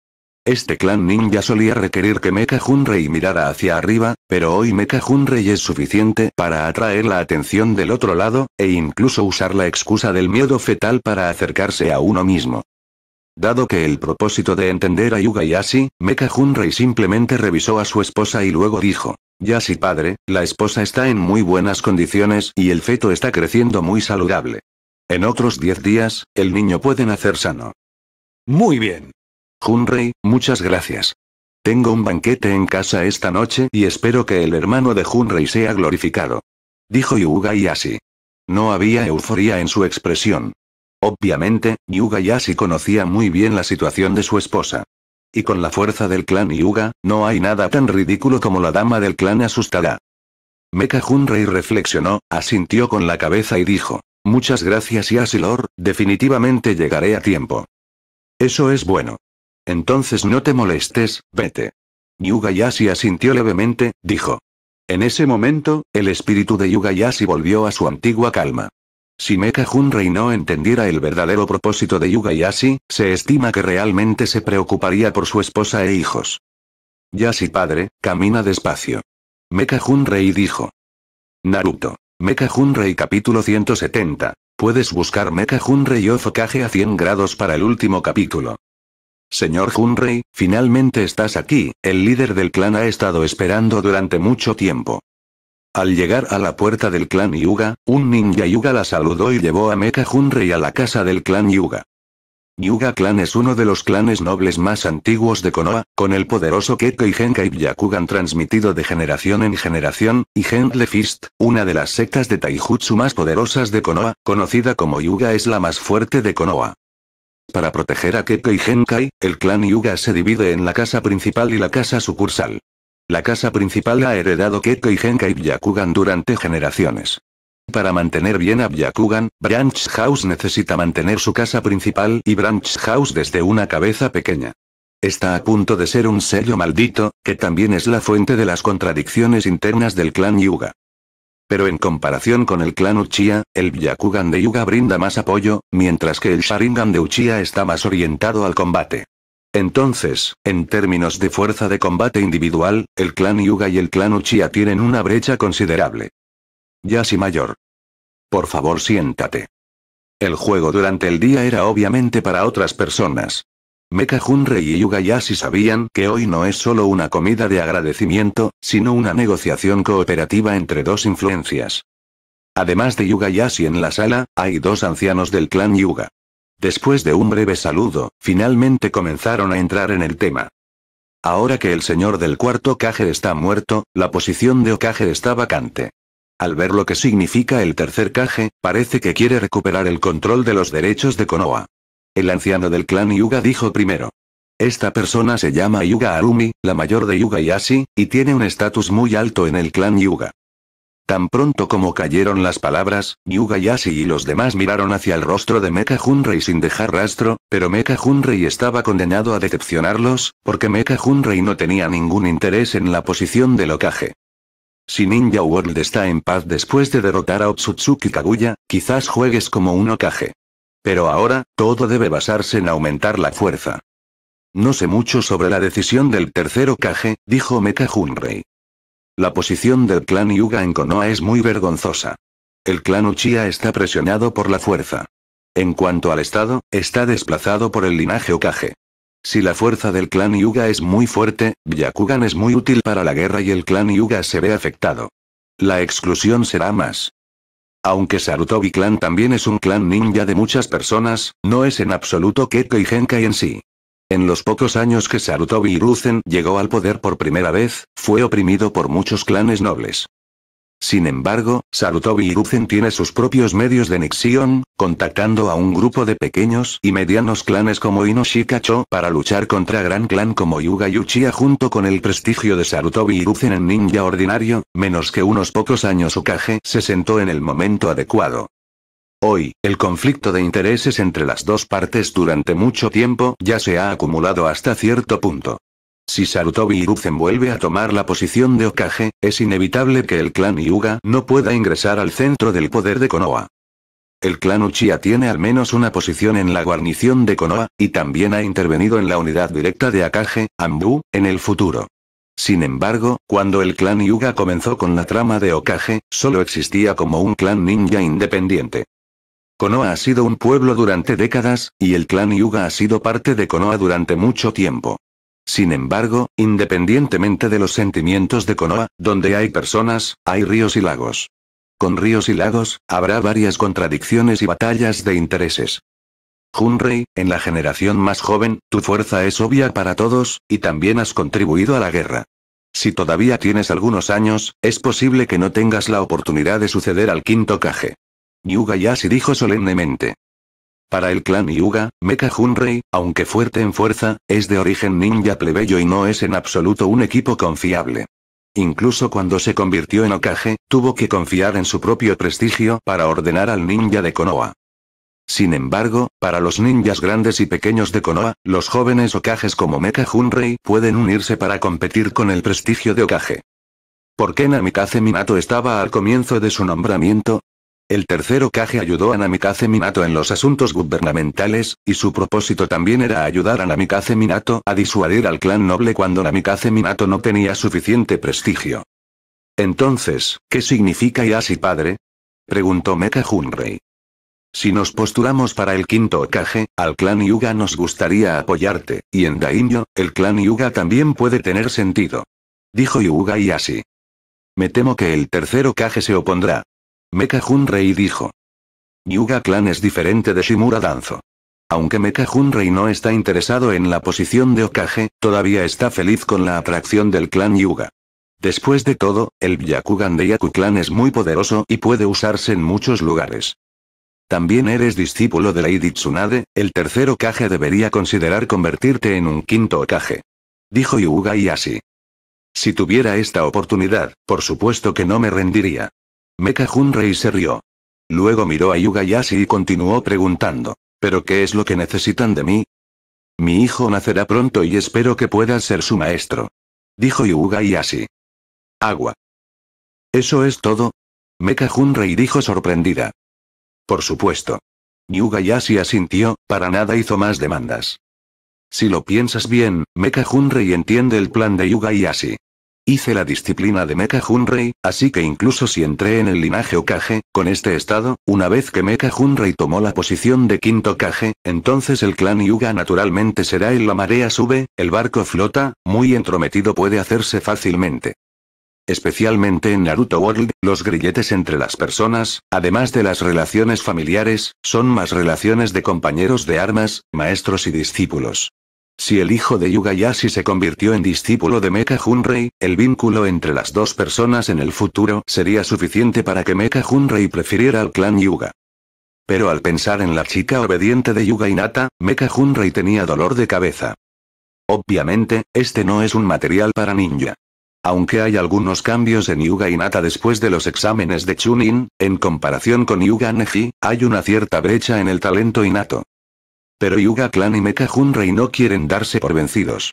Este clan ninja solía requerir que Mecha Junrei mirara hacia arriba, pero hoy Mecha Junrei es suficiente para atraer la atención del otro lado, e incluso usar la excusa del miedo fetal para acercarse a uno mismo. Dado que el propósito de entender a Yuga y Mecha Junrei simplemente revisó a su esposa y luego dijo, Yasi padre, la esposa está en muy buenas condiciones y el feto está creciendo muy saludable. En otros 10 días, el niño puede nacer sano. Muy bien. Junrei, muchas gracias. Tengo un banquete en casa esta noche y espero que el hermano de Junrei sea glorificado. Dijo Yuga Yashi. No había euforía en su expresión. Obviamente, Yuga Yashi conocía muy bien la situación de su esposa. Y con la fuerza del clan Yuga, no hay nada tan ridículo como la dama del clan asustada. Meca Junrei reflexionó, asintió con la cabeza y dijo, Muchas gracias Yasilor, definitivamente llegaré a tiempo. Eso es bueno. Entonces no te molestes, vete. Yugayashi asintió levemente, dijo. En ese momento, el espíritu de Yugayashi volvió a su antigua calma. Si Mecha Junrei no entendiera el verdadero propósito de Yugayashi, se estima que realmente se preocuparía por su esposa e hijos. Yashi padre, camina despacio. Mecha Junrei dijo. Naruto. Mecha Junrei capítulo 170. Puedes buscar Mecha Junrei o a 100 grados para el último capítulo. Señor Junrei, finalmente estás aquí, el líder del clan ha estado esperando durante mucho tiempo. Al llegar a la puerta del clan Yuga, un ninja Yuga la saludó y llevó a Mecha Junrei a la casa del clan Yuga. Yuga Clan es uno de los clanes nobles más antiguos de Konoha, con el poderoso Kekkei Genkai Yakugan transmitido de generación en generación, y Gentle Fist, una de las sectas de Taijutsu más poderosas de Konoha, conocida como Yuga es la más fuerte de Konoha. Para proteger a Keke y Genkai, el clan Yuga se divide en la casa principal y la casa sucursal. La casa principal ha heredado Keke y Genkai Byakugan durante generaciones. Para mantener bien a Byakugan, Branch House necesita mantener su casa principal y Branch House desde una cabeza pequeña. Está a punto de ser un sello maldito, que también es la fuente de las contradicciones internas del clan Yuga. Pero en comparación con el clan Uchiha, el Byakugan de Yuga brinda más apoyo, mientras que el Sharingan de Uchiha está más orientado al combate. Entonces, en términos de fuerza de combate individual, el clan Yuga y el clan Uchiha tienen una brecha considerable. Yashi Mayor. Por favor siéntate. El juego durante el día era obviamente para otras personas. Mecha Junrei y Yashi sabían que hoy no es solo una comida de agradecimiento, sino una negociación cooperativa entre dos influencias. Además de Yashi en la sala, hay dos ancianos del clan Yuga. Después de un breve saludo, finalmente comenzaron a entrar en el tema. Ahora que el señor del cuarto caje está muerto, la posición de Okage está vacante. Al ver lo que significa el tercer Kage, parece que quiere recuperar el control de los derechos de Konoha. El anciano del clan Yuga dijo primero. Esta persona se llama Yuga Arumi, la mayor de Yuga y y tiene un estatus muy alto en el clan Yuga. Tan pronto como cayeron las palabras, Yuga Yashi y los demás miraron hacia el rostro de Mecha Junrei sin dejar rastro, pero Mecha Junrei estaba condenado a decepcionarlos, porque Mecha Junrei no tenía ningún interés en la posición del Okage. Si Ninja World está en paz después de derrotar a Otsutsuki Kaguya, quizás juegues como un okaje. Pero ahora, todo debe basarse en aumentar la fuerza. No sé mucho sobre la decisión del tercero Kage, dijo Mecha Junrei. La posición del clan Yuga en Konoha es muy vergonzosa. El clan Uchiha está presionado por la fuerza. En cuanto al estado, está desplazado por el linaje Okage. Si la fuerza del clan Yuga es muy fuerte, Byakugan es muy útil para la guerra y el clan Yuga se ve afectado. La exclusión será más aunque Sarutobi Clan también es un clan ninja de muchas personas, no es en absoluto Keke y Genkai en sí. En los pocos años que Sarutobi Hiruzen llegó al poder por primera vez, fue oprimido por muchos clanes nobles. Sin embargo, Sarutobi Hiruzen tiene sus propios medios de Nixion, contactando a un grupo de pequeños y medianos clanes como Inoshikacho para luchar contra gran clan como Yuga Yuchiya junto con el prestigio de Sarutobi Hiruzen en ninja ordinario, menos que unos pocos años caje se sentó en el momento adecuado. Hoy, el conflicto de intereses entre las dos partes durante mucho tiempo ya se ha acumulado hasta cierto punto. Si Sarutobi Hiruzen vuelve a tomar la posición de Okage, es inevitable que el clan Yuga no pueda ingresar al centro del poder de Konoha. El clan Uchiha tiene al menos una posición en la guarnición de Konoha, y también ha intervenido en la unidad directa de Akage, Ambu, en el futuro. Sin embargo, cuando el clan Yuga comenzó con la trama de Okage, solo existía como un clan ninja independiente. Konoha ha sido un pueblo durante décadas, y el clan Yuga ha sido parte de Konoha durante mucho tiempo. Sin embargo, independientemente de los sentimientos de Konoha, donde hay personas, hay ríos y lagos. Con ríos y lagos, habrá varias contradicciones y batallas de intereses. Junrei, en la generación más joven, tu fuerza es obvia para todos, y también has contribuido a la guerra. Si todavía tienes algunos años, es posible que no tengas la oportunidad de suceder al quinto caje. Yuga Yashi dijo solemnemente. Para el clan Yuga, Mecha Junrei, aunque fuerte en fuerza, es de origen ninja plebeyo y no es en absoluto un equipo confiable. Incluso cuando se convirtió en Okage, tuvo que confiar en su propio prestigio para ordenar al ninja de Konoha. Sin embargo, para los ninjas grandes y pequeños de Konoha, los jóvenes Okages como Mecha Junrei pueden unirse para competir con el prestigio de Okage. ¿Por qué Namikaze Minato estaba al comienzo de su nombramiento? El tercero Kage ayudó a Namikaze Minato en los asuntos gubernamentales, y su propósito también era ayudar a Namikaze Minato a disuadir al clan noble cuando Namikaze Minato no tenía suficiente prestigio. Entonces, ¿qué significa Yasi padre? preguntó Mecha Junrei. Si nos postulamos para el quinto kage, al clan Yuga nos gustaría apoyarte, y en Daimyo, el clan Yuga también puede tener sentido. Dijo Yuga Yasi. Me temo que el tercero Kage se opondrá, Mecha Junrei dijo. Yuga Clan es diferente de Shimura Danzo. Aunque Mecha Junrei no está interesado en la posición de Okage, todavía está feliz con la atracción del clan Yuga. Después de todo, el Byakugan de Yaku Clan es muy poderoso y puede usarse en muchos lugares. También eres discípulo de Lady Tsunade, el tercer Okage debería considerar convertirte en un quinto Okage. Dijo Yuga y así. Si tuviera esta oportunidad, por supuesto que no me rendiría. Mecha Junrei se rió. Luego miró a Yuga y continuó preguntando. ¿Pero qué es lo que necesitan de mí? Mi hijo nacerá pronto y espero que pueda ser su maestro. Dijo Yuga Agua. ¿Eso es todo? Mecha Junrei dijo sorprendida. Por supuesto. Yuga asintió, para nada hizo más demandas. Si lo piensas bien, Mecha Junrei entiende el plan de Yuga Hice la disciplina de Mecha Junrei, así que incluso si entré en el linaje Okage, con este estado, una vez que Mecha Junrei tomó la posición de quinto Okage, entonces el clan Yuga naturalmente será y la marea sube, el barco flota, muy entrometido puede hacerse fácilmente. Especialmente en Naruto World, los grilletes entre las personas, además de las relaciones familiares, son más relaciones de compañeros de armas, maestros y discípulos. Si el hijo de Yugayashi se convirtió en discípulo de Mecha Junrei, el vínculo entre las dos personas en el futuro sería suficiente para que Mecha Junrei prefiriera al clan Yuga. Pero al pensar en la chica obediente de Yuga Inata, Mecha Junrei tenía dolor de cabeza. Obviamente, este no es un material para ninja. Aunque hay algunos cambios en Yuga Inata después de los exámenes de Chunin, en comparación con Yuga Neji, hay una cierta brecha en el talento innato. Pero Yuga Clan y Mecha Junrei no quieren darse por vencidos.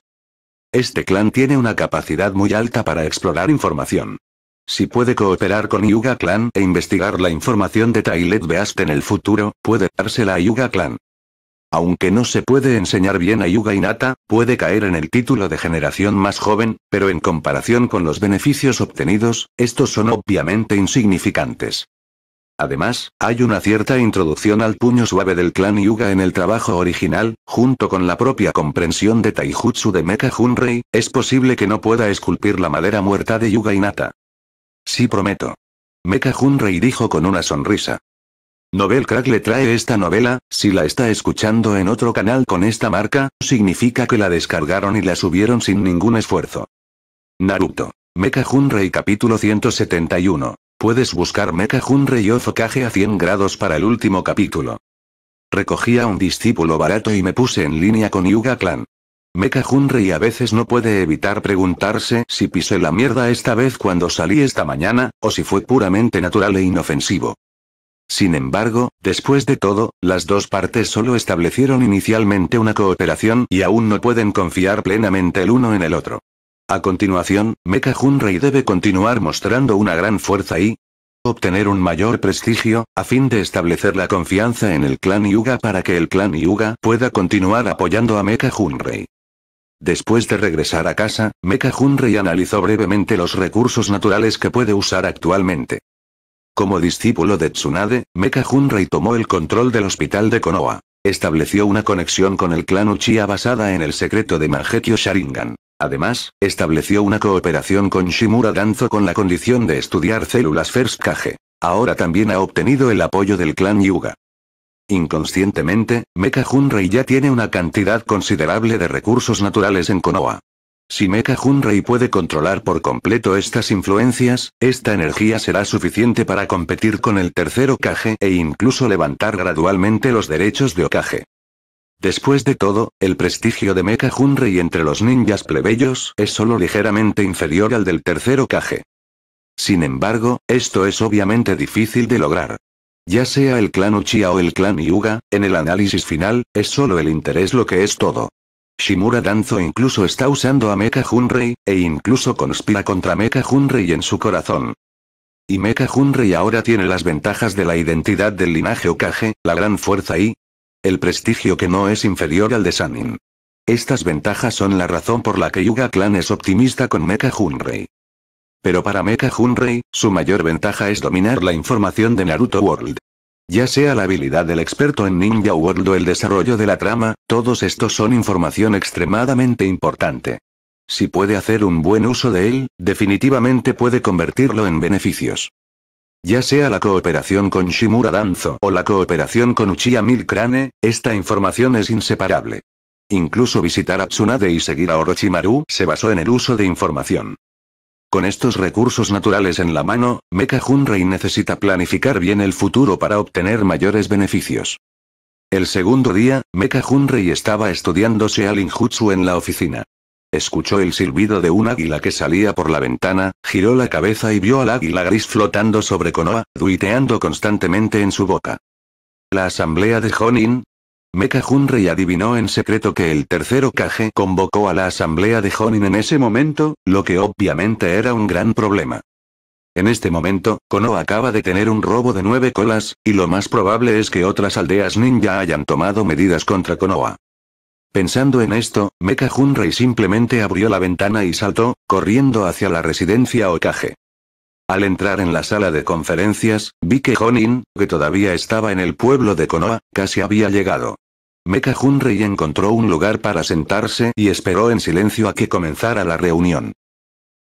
Este clan tiene una capacidad muy alta para explorar información. Si puede cooperar con Yuga Clan e investigar la información de Tailet Beast en el futuro, puede dársela a Yuga Clan. Aunque no se puede enseñar bien a Yuga Inata, puede caer en el título de generación más joven, pero en comparación con los beneficios obtenidos, estos son obviamente insignificantes. Además, hay una cierta introducción al puño suave del clan Yuga en el trabajo original, junto con la propia comprensión de Taijutsu de Mecha Junrei, es posible que no pueda esculpir la madera muerta de Yuga Inata. Sí prometo. Mecha Junrei dijo con una sonrisa. Nobel Crack le trae esta novela, si la está escuchando en otro canal con esta marca, significa que la descargaron y la subieron sin ningún esfuerzo. Naruto. Mecha Junrei capítulo 171. Puedes buscar Mecha Junre y Zokage a 100 grados para el último capítulo. Recogí a un discípulo barato y me puse en línea con Yuga Clan. Mecha Junrei a veces no puede evitar preguntarse si pisé la mierda esta vez cuando salí esta mañana, o si fue puramente natural e inofensivo. Sin embargo, después de todo, las dos partes solo establecieron inicialmente una cooperación y aún no pueden confiar plenamente el uno en el otro. A continuación, Mecha Junrei debe continuar mostrando una gran fuerza y obtener un mayor prestigio, a fin de establecer la confianza en el clan Yuga para que el clan Yuga pueda continuar apoyando a Mecha Junrei. Después de regresar a casa, Mecha Junrei analizó brevemente los recursos naturales que puede usar actualmente. Como discípulo de Tsunade, Mecha Junrei tomó el control del hospital de Konoha. Estableció una conexión con el clan Uchiha basada en el secreto de Mangekyo Sharingan. Además, estableció una cooperación con Shimura Danzo con la condición de estudiar células First Kage. Ahora también ha obtenido el apoyo del clan Yuga. Inconscientemente, Mecha Junrei ya tiene una cantidad considerable de recursos naturales en Konoha. Si Mecha Junrei puede controlar por completo estas influencias, esta energía será suficiente para competir con el Tercero Okage e incluso levantar gradualmente los derechos de Okage. Después de todo, el prestigio de Mecha Junrei entre los ninjas plebeyos es solo ligeramente inferior al del tercero Kage. Sin embargo, esto es obviamente difícil de lograr. Ya sea el clan Uchiha o el clan Yuga, en el análisis final, es solo el interés lo que es todo. Shimura Danzo incluso está usando a Mecha Junrei, e incluso conspira contra Mecha Junrei en su corazón. Y Mecha Junrei ahora tiene las ventajas de la identidad del linaje Okage, la gran fuerza y, el prestigio que no es inferior al de Sanin. Estas ventajas son la razón por la que Yuga Clan es optimista con Mecha Junrei. Pero para Mecha Junrei, su mayor ventaja es dominar la información de Naruto World. Ya sea la habilidad del experto en Ninja World o el desarrollo de la trama, todos estos son información extremadamente importante. Si puede hacer un buen uso de él, definitivamente puede convertirlo en beneficios. Ya sea la cooperación con Shimura Danzo o la cooperación con Uchiha Milkrane, esta información es inseparable. Incluso visitar a Tsunade y seguir a Orochimaru se basó en el uso de información. Con estos recursos naturales en la mano, Mecha Junrei necesita planificar bien el futuro para obtener mayores beneficios. El segundo día, Mecha Junrei estaba estudiando a Injutsu en la oficina. Escuchó el silbido de un águila que salía por la ventana, giró la cabeza y vio al águila gris flotando sobre Konoha, duiteando constantemente en su boca. La asamblea de Honin. Mecha Junrey adivinó en secreto que el tercero Kage convocó a la asamblea de Honin en ese momento, lo que obviamente era un gran problema. En este momento, Konoha acaba de tener un robo de nueve colas, y lo más probable es que otras aldeas ninja hayan tomado medidas contra Konoha. Pensando en esto, Mecha Junrei simplemente abrió la ventana y saltó, corriendo hacia la residencia Okage. Al entrar en la sala de conferencias, vi que Honin, que todavía estaba en el pueblo de Konoha, casi había llegado. Mecha Junrei encontró un lugar para sentarse y esperó en silencio a que comenzara la reunión.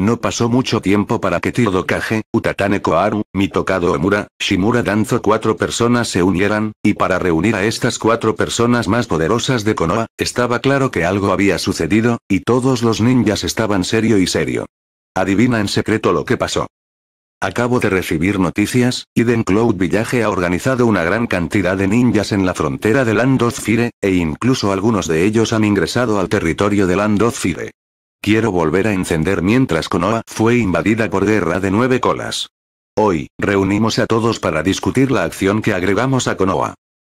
No pasó mucho tiempo para que Kage, Utatane Koharu, Mitokado Omura, Shimura Danzo cuatro personas se unieran, y para reunir a estas cuatro personas más poderosas de Konoha, estaba claro que algo había sucedido, y todos los ninjas estaban serio y serio. Adivina en secreto lo que pasó. Acabo de recibir noticias, Eden Cloud Village ha organizado una gran cantidad de ninjas en la frontera de Fire, e incluso algunos de ellos han ingresado al territorio de Fire. Quiero volver a encender mientras Konoha fue invadida por guerra de nueve colas. Hoy, reunimos a todos para discutir la acción que agregamos a Konoha.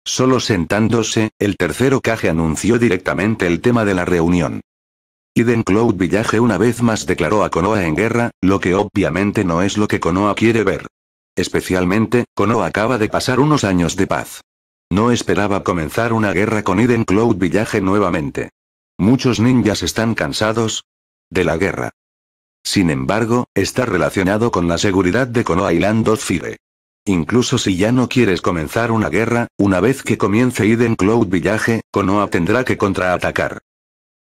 Solo sentándose, el tercero Kage anunció directamente el tema de la reunión. Eden Cloud Village una vez más declaró a Konoha en guerra, lo que obviamente no es lo que Konoha quiere ver. Especialmente, Konoha acaba de pasar unos años de paz. No esperaba comenzar una guerra con Eden Cloud Village nuevamente. Muchos ninjas están cansados, de la guerra. Sin embargo, está relacionado con la seguridad de Konoha Island 2 Incluso si ya no quieres comenzar una guerra, una vez que comience Eden Cloud Village, Konoha tendrá que contraatacar.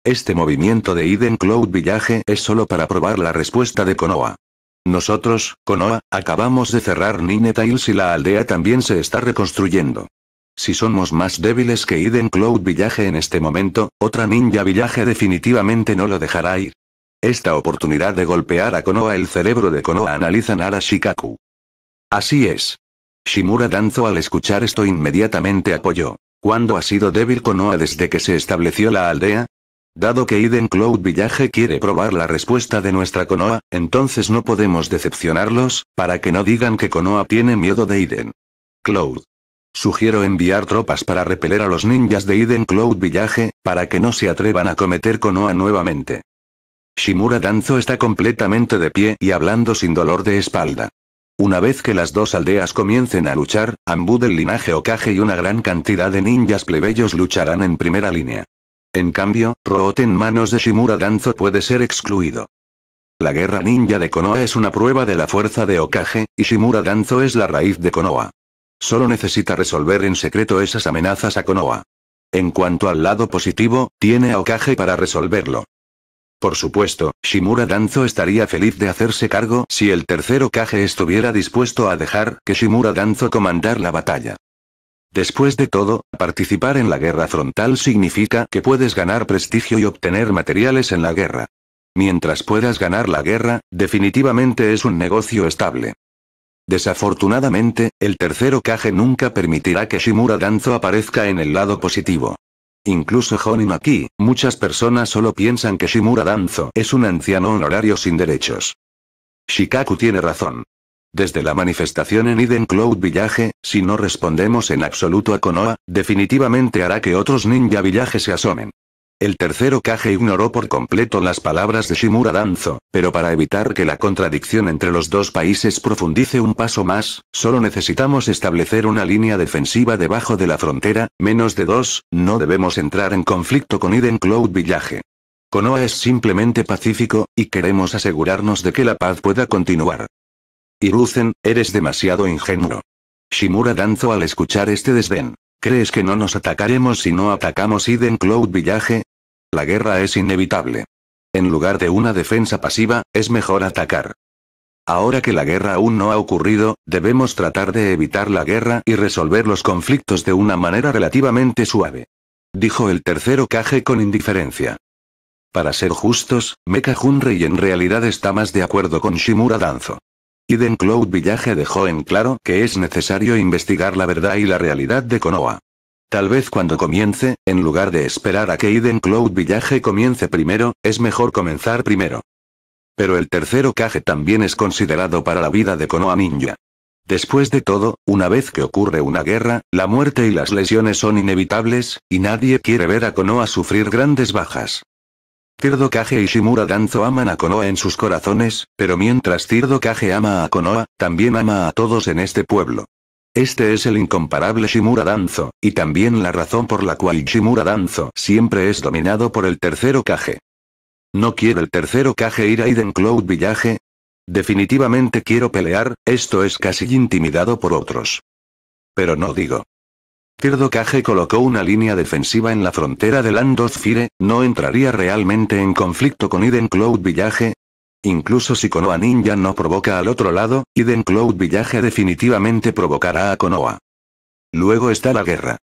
Este movimiento de Eden Cloud Village es solo para probar la respuesta de Konoha. Nosotros, Konoha, acabamos de cerrar Nine y la aldea también se está reconstruyendo. Si somos más débiles que Eden Cloud Village en este momento, otra ninja Village definitivamente no lo dejará ir. Esta oportunidad de golpear a Konoha el cerebro de Konoha analizan Nara Shikaku. Así es. Shimura Danzo al escuchar esto inmediatamente apoyó. ¿Cuándo ha sido débil Konoha desde que se estableció la aldea? Dado que Eden Cloud Village quiere probar la respuesta de nuestra Konoha, entonces no podemos decepcionarlos, para que no digan que Konoha tiene miedo de Eden. Cloud. Sugiero enviar tropas para repeler a los ninjas de Eden Cloud Village, para que no se atrevan a cometer Konoha nuevamente. Shimura Danzo está completamente de pie y hablando sin dolor de espalda. Una vez que las dos aldeas comiencen a luchar, Ambu del linaje Okage y una gran cantidad de ninjas plebeyos lucharán en primera línea. En cambio, Root en manos de Shimura Danzo puede ser excluido. La guerra ninja de Konoha es una prueba de la fuerza de Okage, y Shimura Danzo es la raíz de Konoha. Solo necesita resolver en secreto esas amenazas a Konoha. En cuanto al lado positivo, tiene a Okage para resolverlo. Por supuesto, Shimura Danzo estaría feliz de hacerse cargo si el tercero Kage estuviera dispuesto a dejar que Shimura Danzo comandar la batalla. Después de todo, participar en la guerra frontal significa que puedes ganar prestigio y obtener materiales en la guerra. Mientras puedas ganar la guerra, definitivamente es un negocio estable. Desafortunadamente, el tercero Kage nunca permitirá que Shimura Danzo aparezca en el lado positivo. Incluso Jonin aquí, muchas personas solo piensan que Shimura Danzo es un anciano honorario sin derechos. Shikaku tiene razón. Desde la manifestación en Eden Cloud Village, si no respondemos en absoluto a Konoha, definitivamente hará que otros ninja villajes se asomen. El tercero Kage ignoró por completo las palabras de Shimura Danzo, pero para evitar que la contradicción entre los dos países profundice un paso más, solo necesitamos establecer una línea defensiva debajo de la frontera, menos de dos, no debemos entrar en conflicto con Iden Cloud Village. Konoha es simplemente pacífico, y queremos asegurarnos de que la paz pueda continuar. Iruzen, eres demasiado ingenuo. Shimura Danzo al escuchar este desdén, ¿Crees que no nos atacaremos si no atacamos Eden Cloud Village? La guerra es inevitable. En lugar de una defensa pasiva, es mejor atacar. Ahora que la guerra aún no ha ocurrido, debemos tratar de evitar la guerra y resolver los conflictos de una manera relativamente suave. Dijo el tercero caje con indiferencia. Para ser justos, Mecha Junrei en realidad está más de acuerdo con Shimura Danzo. Eden Cloud Village dejó en claro que es necesario investigar la verdad y la realidad de Konoha. Tal vez cuando comience, en lugar de esperar a que Eden Cloud Village comience primero, es mejor comenzar primero. Pero el tercero caje también es considerado para la vida de Konoha Ninja. Después de todo, una vez que ocurre una guerra, la muerte y las lesiones son inevitables, y nadie quiere ver a Konoha sufrir grandes bajas. Tirdo Kage y Shimura Danzo aman a Konoha en sus corazones, pero mientras Tirdo Kage ama a Konoha, también ama a todos en este pueblo. Este es el incomparable Shimura Danzo, y también la razón por la cual Shimura Danzo siempre es dominado por el tercero Kage. ¿No quiere el tercero Kage ir a Eden Cloud Village? Definitivamente quiero pelear, esto es casi intimidado por otros. Pero no digo. Tirdo Kage colocó una línea defensiva en la frontera de of Fire, ¿no entraría realmente en conflicto con iden Cloud Village? Incluso si Konoha Ninja no provoca al otro lado, Iden Cloud Village definitivamente provocará a Konoha. Luego está la guerra.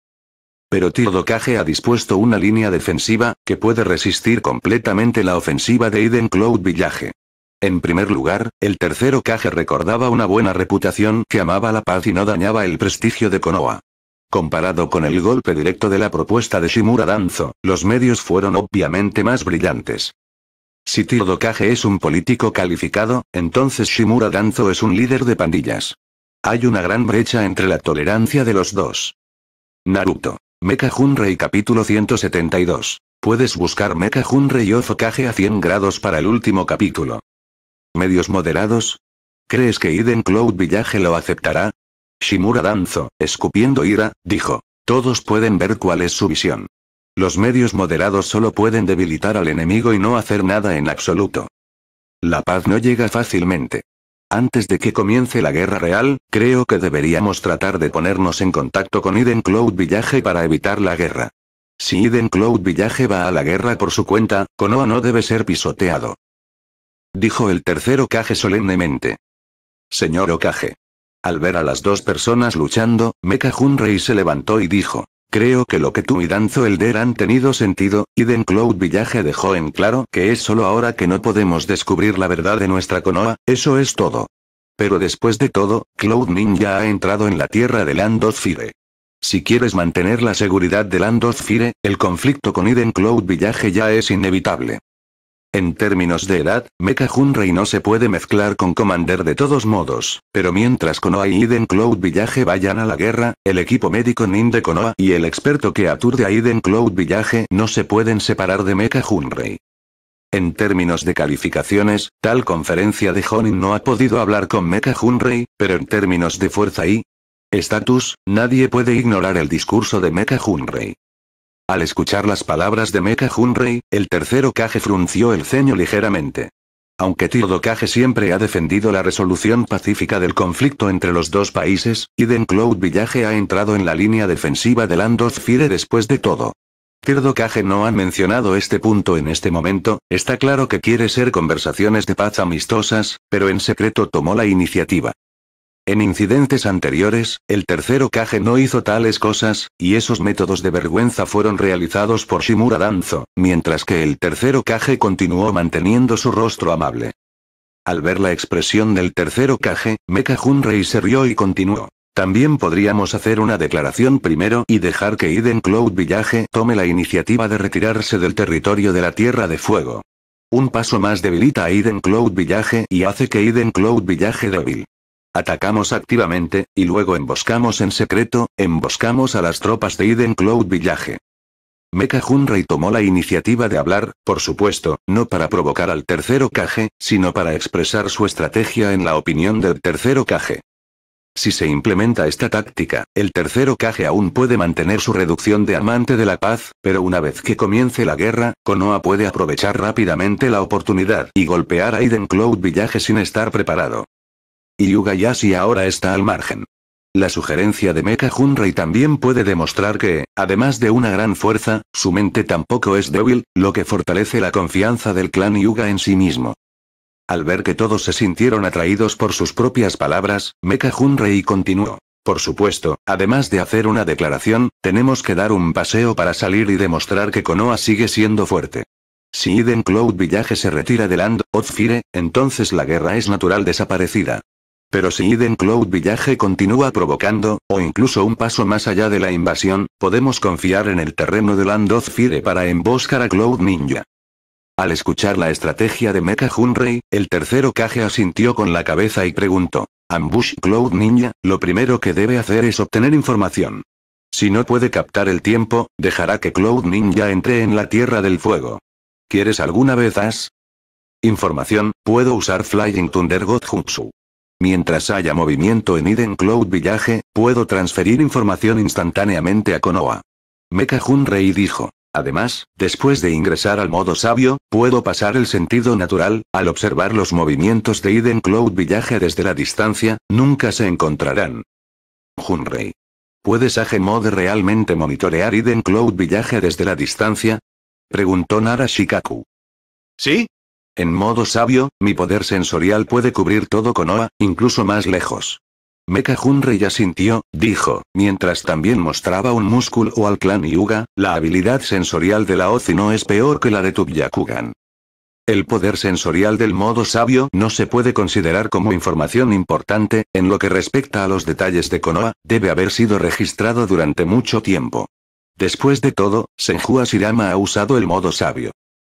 Pero Tirdo ha dispuesto una línea defensiva, que puede resistir completamente la ofensiva de iden Cloud Village. En primer lugar, el tercero Kage recordaba una buena reputación que amaba la paz y no dañaba el prestigio de Konoha. Comparado con el golpe directo de la propuesta de Shimura Danzo, los medios fueron obviamente más brillantes. Si Tiro es un político calificado, entonces Shimura Danzo es un líder de pandillas. Hay una gran brecha entre la tolerancia de los dos. Naruto. Mecha Junrei capítulo 172. Puedes buscar Mecha Junrei o a 100 grados para el último capítulo. ¿Medios moderados? ¿Crees que Eden Cloud Village lo aceptará? Shimura Danzo, escupiendo ira, dijo. Todos pueden ver cuál es su visión. Los medios moderados solo pueden debilitar al enemigo y no hacer nada en absoluto. La paz no llega fácilmente. Antes de que comience la guerra real, creo que deberíamos tratar de ponernos en contacto con Eden Cloud Village para evitar la guerra. Si Eden Cloud Village va a la guerra por su cuenta, Konoha no debe ser pisoteado. Dijo el tercer Okage solemnemente. Señor Okage. Al ver a las dos personas luchando, Mecha Junrei se levantó y dijo. Creo que lo que tú y Danzo Elder han tenido sentido, y Cloud Village dejó en claro que es solo ahora que no podemos descubrir la verdad de nuestra Konoha, eso es todo. Pero después de todo, Cloud ya ha entrado en la tierra de Fire. Si quieres mantener la seguridad de Fire, el conflicto con Iden Cloud Villaje ya es inevitable. En términos de edad, Mecha Junrei no se puede mezclar con Commander de todos modos, pero mientras Konoha y Eden Cloud Village vayan a la guerra, el equipo médico Nin de Konoha y el experto que aturde a Eden Cloud Village no se pueden separar de Mecha Junrei. En términos de calificaciones, tal conferencia de Honin no ha podido hablar con Mecha Junrei, pero en términos de fuerza y estatus, nadie puede ignorar el discurso de Mecha Junrei. Al escuchar las palabras de Mecha Junrei, el tercero Kage frunció el ceño ligeramente. Aunque Tirdo Kage siempre ha defendido la resolución pacífica del conflicto entre los dos países, Eden Cloud Village ha entrado en la línea defensiva de of Fire después de todo. Tirdo Kage no ha mencionado este punto en este momento, está claro que quiere ser conversaciones de paz amistosas, pero en secreto tomó la iniciativa. En incidentes anteriores, el tercero Kage no hizo tales cosas, y esos métodos de vergüenza fueron realizados por Shimura Danzo, mientras que el tercero Kage continuó manteniendo su rostro amable. Al ver la expresión del tercero Kage, Mecha Junrei se rió y continuó. También podríamos hacer una declaración primero y dejar que Iden Cloud Village tome la iniciativa de retirarse del territorio de la Tierra de Fuego. Un paso más debilita a Iden Cloud Village y hace que Eden Cloud Village débil. Atacamos activamente, y luego emboscamos en secreto, emboscamos a las tropas de Eden Cloud Village. Mecha Hunray tomó la iniciativa de hablar, por supuesto, no para provocar al tercero Kage, sino para expresar su estrategia en la opinión del tercero Kage. Si se implementa esta táctica, el tercero Kage aún puede mantener su reducción de amante de la paz, pero una vez que comience la guerra, Konoha puede aprovechar rápidamente la oportunidad y golpear a Aiden Cloud Village sin estar preparado. Y Yuga Yashi ahora está al margen. La sugerencia de Mecha Junrei también puede demostrar que, además de una gran fuerza, su mente tampoco es débil, lo que fortalece la confianza del clan Yuga en sí mismo. Al ver que todos se sintieron atraídos por sus propias palabras, Mecha Junrei continuó. Por supuesto, además de hacer una declaración, tenemos que dar un paseo para salir y demostrar que Konoha sigue siendo fuerte. Si Eden Cloud Village se retira del Land of entonces la guerra es natural desaparecida. Pero si Eden Cloud Village continúa provocando, o incluso un paso más allá de la invasión, podemos confiar en el terreno de Land of Fire para emboscar a Cloud Ninja. Al escuchar la estrategia de Mecha Junrei, el tercero Kage asintió con la cabeza y preguntó. Ambush Cloud Ninja, lo primero que debe hacer es obtener información. Si no puede captar el tiempo, dejará que Cloud Ninja entre en la Tierra del Fuego. ¿Quieres alguna vez as? Información, puedo usar Flying Thunder God Jutsu. Mientras haya movimiento en Eden Cloud Village, puedo transferir información instantáneamente a Konoha. Mecha rey dijo. Además, después de ingresar al modo sabio, puedo pasar el sentido natural, al observar los movimientos de Eden Cloud Village desde la distancia, nunca se encontrarán. Junrei. ¿Puedes Mode realmente monitorear Eden Cloud Village desde la distancia? Preguntó Nara Shikaku. Sí, en modo sabio, mi poder sensorial puede cubrir todo Konoha, incluso más lejos. Mecha Junrei ya sintió, dijo, mientras también mostraba un músculo o al clan Yuga, la habilidad sensorial de la Ozi no es peor que la de Tubyakugan. El poder sensorial del modo sabio no se puede considerar como información importante, en lo que respecta a los detalles de Konoha, debe haber sido registrado durante mucho tiempo. Después de todo, Senju Asirama ha usado el modo sabio.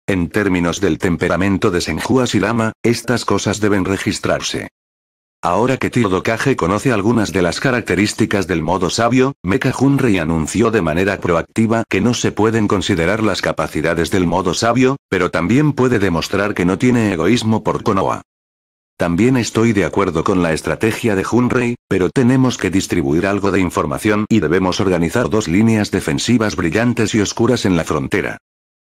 En términos del temperamento de Senju Lama, estas cosas deben registrarse. Ahora que Kage conoce algunas de las características del modo sabio, Mecha Junrei anunció de manera proactiva que no se pueden considerar las capacidades del modo sabio, pero también puede demostrar que no tiene egoísmo por Konoha. También estoy de acuerdo con la estrategia de Junrei, pero tenemos que distribuir algo de información y debemos organizar dos líneas defensivas brillantes y oscuras en la frontera.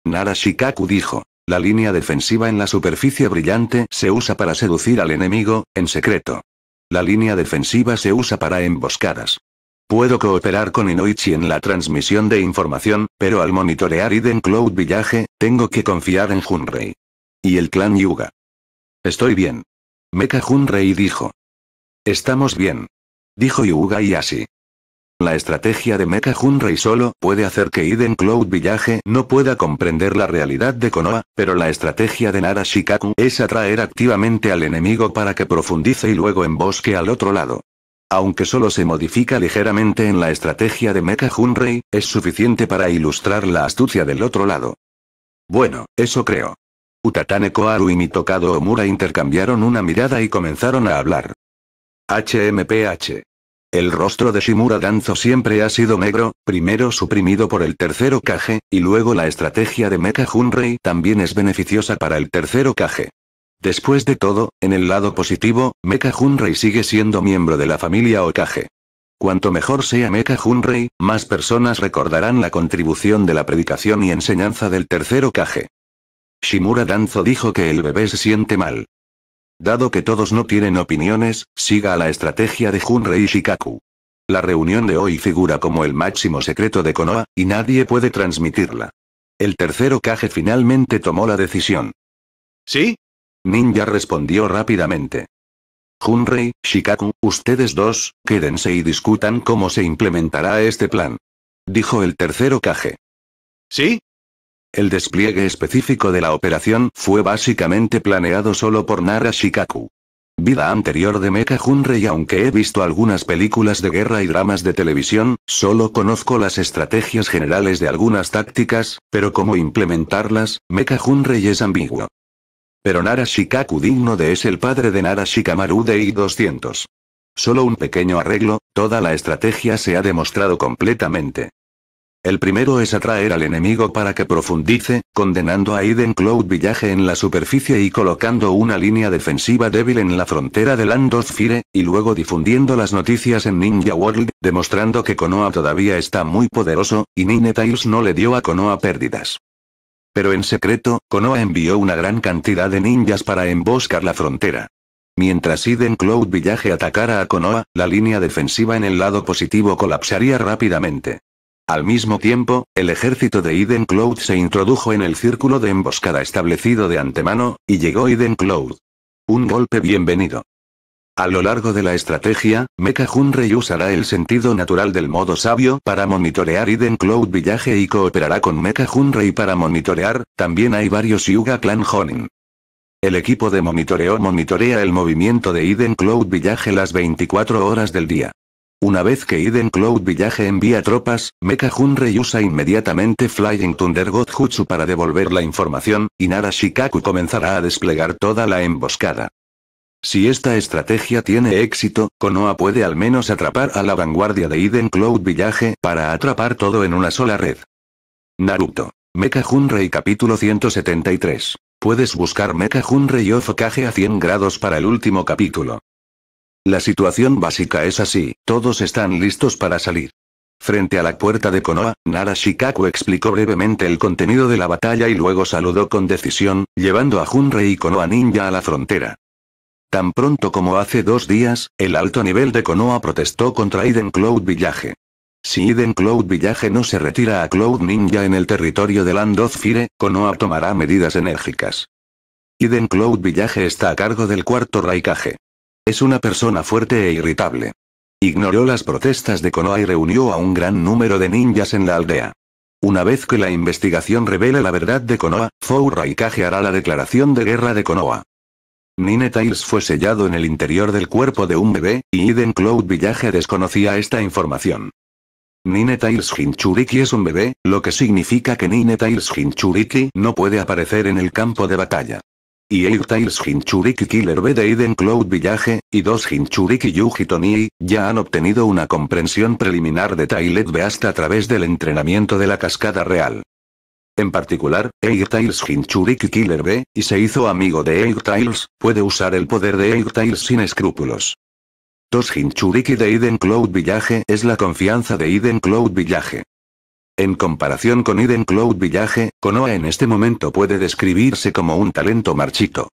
Nara Shikaku dijo. La línea defensiva en la superficie brillante se usa para seducir al enemigo, en secreto. La línea defensiva se usa para emboscadas. Puedo cooperar con Inoichi en la transmisión de información, pero al monitorear Iden Cloud Village, tengo que confiar en Junrei. Y el clan Yuga. Estoy bien. Mecha Junrei dijo. Estamos bien. Dijo Yuga y así. La estrategia de Mecha Junrei solo puede hacer que Iden Cloud Village no pueda comprender la realidad de Konoha, pero la estrategia de Nara Shikaku es atraer activamente al enemigo para que profundice y luego embosque al otro lado. Aunque solo se modifica ligeramente en la estrategia de Mecha Junrei, es suficiente para ilustrar la astucia del otro lado. Bueno, eso creo. Utatane Koharu y Mitokado Omura intercambiaron una mirada y comenzaron a hablar. HMPH. El rostro de Shimura Danzo siempre ha sido negro, primero suprimido por el tercero Kage, y luego la estrategia de Mecha Junrei también es beneficiosa para el tercero Kage. Después de todo, en el lado positivo, Mecha Junrei sigue siendo miembro de la familia Okage. Cuanto mejor sea Mecha Junrei, más personas recordarán la contribución de la predicación y enseñanza del tercero Kage. Shimura Danzo dijo que el bebé se siente mal. Dado que todos no tienen opiniones, siga la estrategia de Junrei Shikaku. La reunión de hoy figura como el máximo secreto de Konoha, y nadie puede transmitirla. El tercero Kage finalmente tomó la decisión. ¿Sí? Ninja respondió rápidamente. Junrei, Shikaku, ustedes dos, quédense y discutan cómo se implementará este plan. Dijo el tercero Kage. ¿Sí? El despliegue específico de la operación fue básicamente planeado solo por Narashikaku. Vida anterior de Mecha Junrei aunque he visto algunas películas de guerra y dramas de televisión, solo conozco las estrategias generales de algunas tácticas, pero cómo implementarlas, Mecha Junrei es ambiguo. Pero Nara Shikaku digno de es el padre de Nara Shikamaru de I-200. Solo un pequeño arreglo, toda la estrategia se ha demostrado completamente. El primero es atraer al enemigo para que profundice, condenando a Eden Cloud Village en la superficie y colocando una línea defensiva débil en la frontera de Land of Fire, y luego difundiendo las noticias en Ninja World, demostrando que Konoha todavía está muy poderoso, y Nine no le dio a Konoha pérdidas. Pero en secreto, Konoha envió una gran cantidad de ninjas para emboscar la frontera. Mientras Eden Cloud Village atacara a Konoha, la línea defensiva en el lado positivo colapsaría rápidamente. Al mismo tiempo, el ejército de Eden Cloud se introdujo en el círculo de emboscada establecido de antemano, y llegó Eden Cloud. Un golpe bienvenido. A lo largo de la estrategia, Mecha Hunrey usará el sentido natural del modo sabio para monitorear Eden Cloud Village y cooperará con Mecha rey para monitorear, también hay varios Yuga Clan Honin. El equipo de monitoreo monitorea el movimiento de Eden Cloud Village las 24 horas del día. Una vez que Eden Cloud Village envía tropas, Mecha Hunre usa inmediatamente Flying Thunder God Jutsu para devolver la información, y Nara Shikaku comenzará a desplegar toda la emboscada. Si esta estrategia tiene éxito, Konoha puede al menos atrapar a la vanguardia de Eden Cloud Village para atrapar todo en una sola red. Naruto. Mecha Hunrey capítulo 173. Puedes buscar Mecha y o Fokage a 100 grados para el último capítulo. La situación básica es así, todos están listos para salir. Frente a la puerta de Konoha, Nara Shikaku explicó brevemente el contenido de la batalla y luego saludó con decisión, llevando a Junrei y Konoha Ninja a la frontera. Tan pronto como hace dos días, el alto nivel de Konoha protestó contra Eden Cloud Village. Si Eden Cloud Village no se retira a Cloud Ninja en el territorio de Land of Fire, Konoha tomará medidas enérgicas. Eden Cloud Village está a cargo del cuarto Raikage. Es una persona fuerte e irritable. Ignoró las protestas de Konoha y reunió a un gran número de ninjas en la aldea. Una vez que la investigación revele la verdad de Konoha, Foura y hará la declaración de guerra de Konoha. Nine fue sellado en el interior del cuerpo de un bebé, y Eden Cloud Village desconocía esta información. Nine Tails Hinchuriki es un bebé, lo que significa que Nine Tails Hinchuriki no puede aparecer en el campo de batalla y Airtails Hinchuriki Killer B de Eden Cloud Village, y dos Hinchuriki Yuji ya han obtenido una comprensión preliminar de Tailed B hasta a través del entrenamiento de la cascada real. En particular, Airtails Hinchuriki Killer B, y se hizo amigo de Air puede usar el poder de Air sin escrúpulos. Dos Hinchuriki de Eden Cloud Village es la confianza de Eden Cloud Village. En comparación con Iden Cloud Village, Konoha en este momento puede describirse como un talento marchito.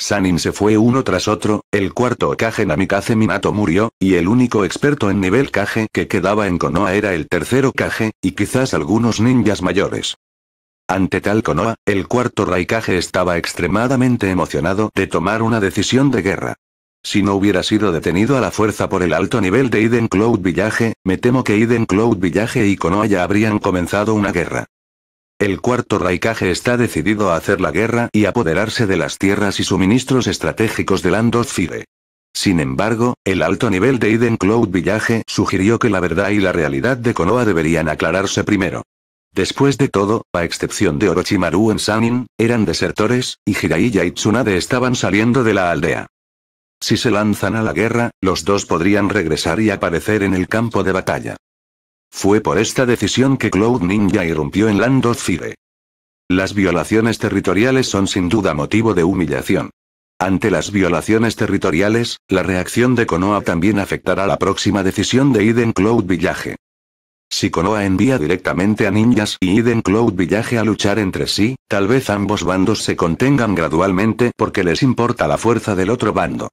Sanin se fue uno tras otro, el cuarto Kage Namikaze Minato murió, y el único experto en nivel Kage que quedaba en Konoha era el tercero Kage, y quizás algunos ninjas mayores. Ante tal Konoha, el cuarto Raikage estaba extremadamente emocionado de tomar una decisión de guerra. Si no hubiera sido detenido a la fuerza por el alto nivel de Eden Cloud Village, me temo que Eden Cloud Village y Konoha habrían comenzado una guerra. El cuarto Raikage está decidido a hacer la guerra y apoderarse de las tierras y suministros estratégicos de Land of Fire. Sin embargo, el alto nivel de Eden Cloud Village sugirió que la verdad y la realidad de Konoha deberían aclararse primero. Después de todo, a excepción de Orochimaru en Sanin, eran desertores, y Jiraiya y Tsunade estaban saliendo de la aldea. Si se lanzan a la guerra, los dos podrían regresar y aparecer en el campo de batalla. Fue por esta decisión que Cloud Ninja irrumpió en Land of Fire. Las violaciones territoriales son sin duda motivo de humillación. Ante las violaciones territoriales, la reacción de Konoha también afectará la próxima decisión de Eden Cloud Villaje. Si Konoha envía directamente a ninjas y Eden Cloud Villaje a luchar entre sí, tal vez ambos bandos se contengan gradualmente porque les importa la fuerza del otro bando.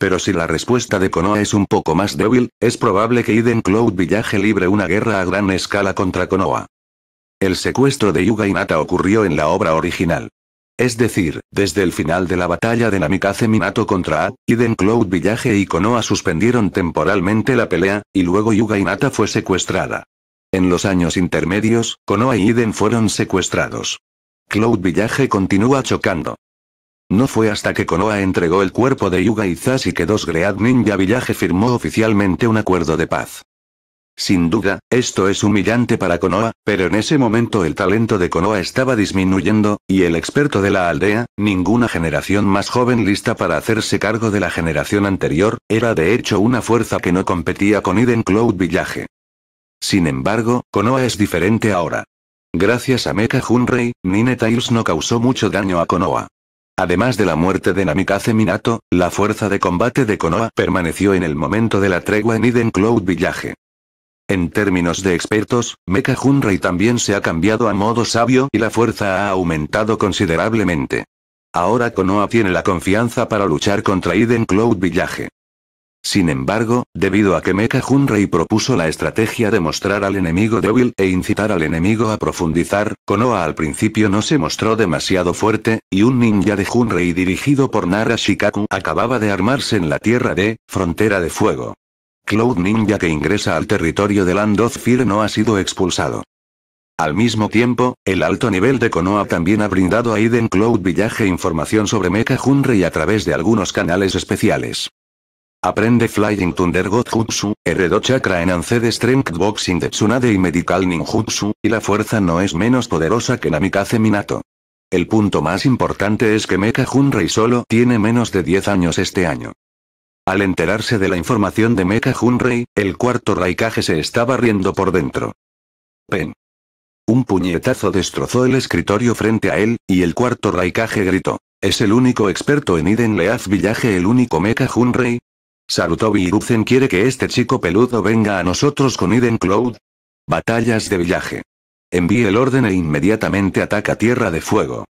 Pero si la respuesta de Konoha es un poco más débil, es probable que Eden Cloud Village libre una guerra a gran escala contra Konoha. El secuestro de Yuga Nata ocurrió en la obra original. Es decir, desde el final de la batalla de Namikaze Minato contra A, Eden Cloud Village y Konoha suspendieron temporalmente la pelea, y luego Yuga Nata fue secuestrada. En los años intermedios, Konoha y Iden fueron secuestrados. Cloud Village continúa chocando. No fue hasta que Konoha entregó el cuerpo de Yuga y que dos Great Ninja Village firmó oficialmente un acuerdo de paz. Sin duda, esto es humillante para Konoha, pero en ese momento el talento de Konoha estaba disminuyendo, y el experto de la aldea, ninguna generación más joven lista para hacerse cargo de la generación anterior, era de hecho una fuerza que no competía con Eden Cloud Village. Sin embargo, Konoha es diferente ahora. Gracias a Mecha Junrei, Nine no causó mucho daño a Konoha. Además de la muerte de Namikaze Minato, la fuerza de combate de Konoha permaneció en el momento de la tregua en Eden Cloud Village. En términos de expertos, Mecha Junrei también se ha cambiado a modo sabio y la fuerza ha aumentado considerablemente. Ahora Konoha tiene la confianza para luchar contra Eden Cloud Village. Sin embargo, debido a que Mecha Junrei propuso la estrategia de mostrar al enemigo débil e incitar al enemigo a profundizar, Konoha al principio no se mostró demasiado fuerte, y un ninja de Junrei dirigido por Nara Shikaku acababa de armarse en la tierra de, Frontera de Fuego. Cloud Ninja que ingresa al territorio de Land of no ha sido expulsado. Al mismo tiempo, el alto nivel de Konoha también ha brindado a Eden Cloud Village información sobre Mecha Junrei a través de algunos canales especiales. Aprende Flying Thunder God Jutsu, heredó Chakra en Ancede Strength Boxing de Tsunade y Medical Ninjutsu, y la fuerza no es menos poderosa que Namikaze Minato. El punto más importante es que Mecha Junrei solo tiene menos de 10 años este año. Al enterarse de la información de Mecha Junrei, el cuarto Raikage se estaba riendo por dentro. Pen. Un puñetazo destrozó el escritorio frente a él, y el cuarto Raikage gritó. Es el único experto en Iden Leaz Village el único Mecha Junrei, Sarutobi Iruzen quiere que este chico peludo venga a nosotros con Iden Cloud. Batallas de villaje. Envíe el orden e inmediatamente ataca Tierra de Fuego.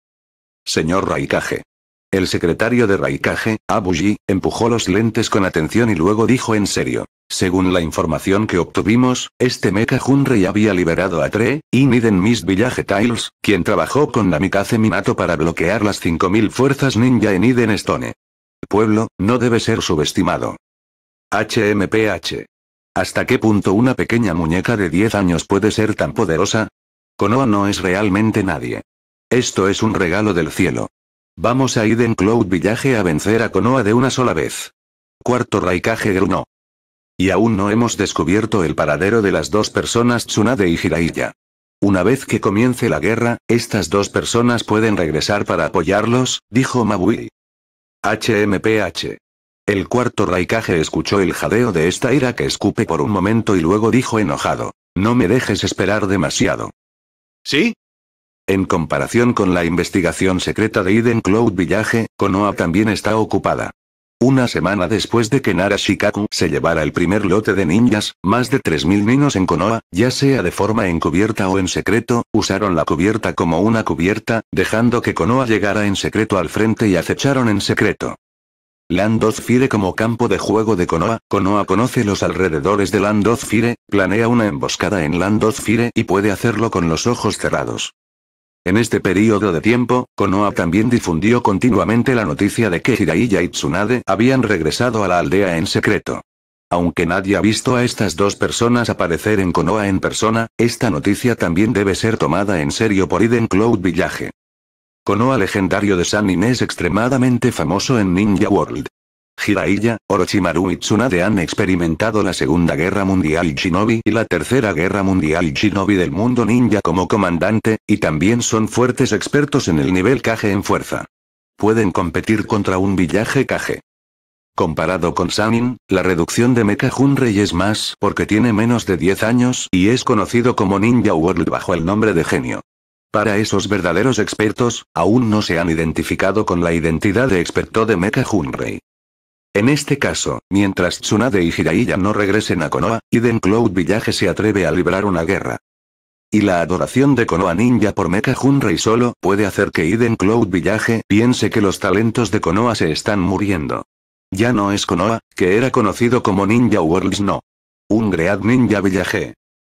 Señor Raikage. El secretario de Raikage, Abuji, empujó los lentes con atención y luego dijo en serio. Según la información que obtuvimos, este mecha Junrei había liberado a Tre, Iniden Miss Villaje Tiles, quien trabajó con Namikaze Minato para bloquear las 5000 fuerzas ninja en Iden Stone. El pueblo, no debe ser subestimado. HMPH. ¿Hasta qué punto una pequeña muñeca de 10 años puede ser tan poderosa? Konoha no es realmente nadie. Esto es un regalo del cielo. Vamos a Iden Cloud Village a vencer a Konoha de una sola vez. Cuarto Raikage Gruno. Y aún no hemos descubierto el paradero de las dos personas Tsunade y Jiraiya. Una vez que comience la guerra, estas dos personas pueden regresar para apoyarlos, dijo Mabui. HMPH. El cuarto Raikage escuchó el jadeo de esta ira que escupe por un momento y luego dijo enojado. No me dejes esperar demasiado. ¿Sí? En comparación con la investigación secreta de Eden Cloud Village, Konoha también está ocupada. Una semana después de que Nara Shikaku se llevara el primer lote de ninjas, más de 3.000 niños en Konoha, ya sea de forma encubierta o en secreto, usaron la cubierta como una cubierta, dejando que Konoha llegara en secreto al frente y acecharon en secreto of Fire como campo de juego de Konoha. Konoha conoce los alrededores de of Fire, planea una emboscada en of Fire y puede hacerlo con los ojos cerrados. En este periodo de tiempo, Konoha también difundió continuamente la noticia de que Hiraiya y Tsunade habían regresado a la aldea en secreto. Aunque nadie ha visto a estas dos personas aparecer en Konoha en persona, esta noticia también debe ser tomada en serio por Iden Cloud Village. Konoha legendario de Sanin es extremadamente famoso en Ninja World. Hiraiya, Orochimaru y Tsunade han experimentado la Segunda Guerra Mundial Shinobi y la Tercera Guerra Mundial Shinobi del mundo ninja como comandante, y también son fuertes expertos en el nivel Kage en fuerza. Pueden competir contra un villaje Kage. Comparado con Sanin, la reducción de Mecha Junrei es más porque tiene menos de 10 años y es conocido como Ninja World bajo el nombre de genio. Para esos verdaderos expertos, aún no se han identificado con la identidad de experto de Mecha Junrei. En este caso, mientras Tsunade y Hiraiya no regresen a Konoha, Eden Cloud Village se atreve a librar una guerra. Y la adoración de Konoha Ninja por Mecha Junrei solo puede hacer que Iden Cloud Village piense que los talentos de Konoha se están muriendo. Ya no es Konoha, que era conocido como Ninja Worlds no. Un Great Ninja Village.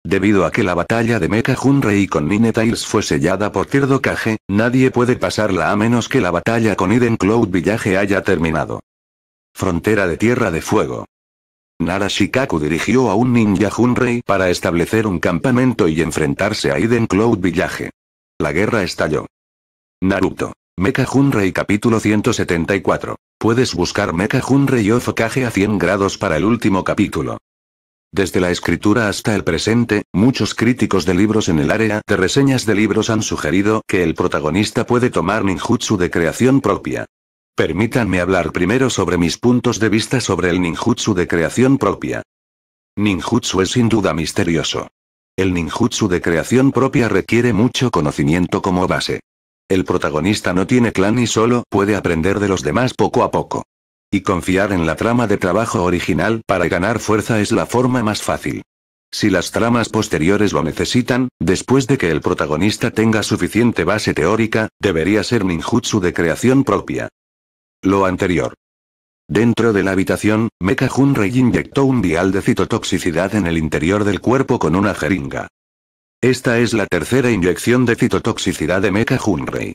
Debido a que la batalla de Mecha Junrei con Nine fue sellada por Tirdo Kage, nadie puede pasarla a menos que la batalla con Eden Cloud Village haya terminado. Frontera de Tierra de Fuego. Nara Shikaku dirigió a un ninja Junrei para establecer un campamento y enfrentarse a Eden Cloud Village. La guerra estalló. Naruto. Mecha Junrei capítulo 174. Puedes buscar Mecha Junrei o Fokage a 100 grados para el último capítulo. Desde la escritura hasta el presente, muchos críticos de libros en el área de reseñas de libros han sugerido que el protagonista puede tomar ninjutsu de creación propia. Permítanme hablar primero sobre mis puntos de vista sobre el ninjutsu de creación propia. Ninjutsu es sin duda misterioso. El ninjutsu de creación propia requiere mucho conocimiento como base. El protagonista no tiene clan y solo puede aprender de los demás poco a poco. Y confiar en la trama de trabajo original para ganar fuerza es la forma más fácil. Si las tramas posteriores lo necesitan, después de que el protagonista tenga suficiente base teórica, debería ser ninjutsu de creación propia. Lo anterior. Dentro de la habitación, Mecha Junrei inyectó un vial de citotoxicidad en el interior del cuerpo con una jeringa. Esta es la tercera inyección de citotoxicidad de Mecha Junrei.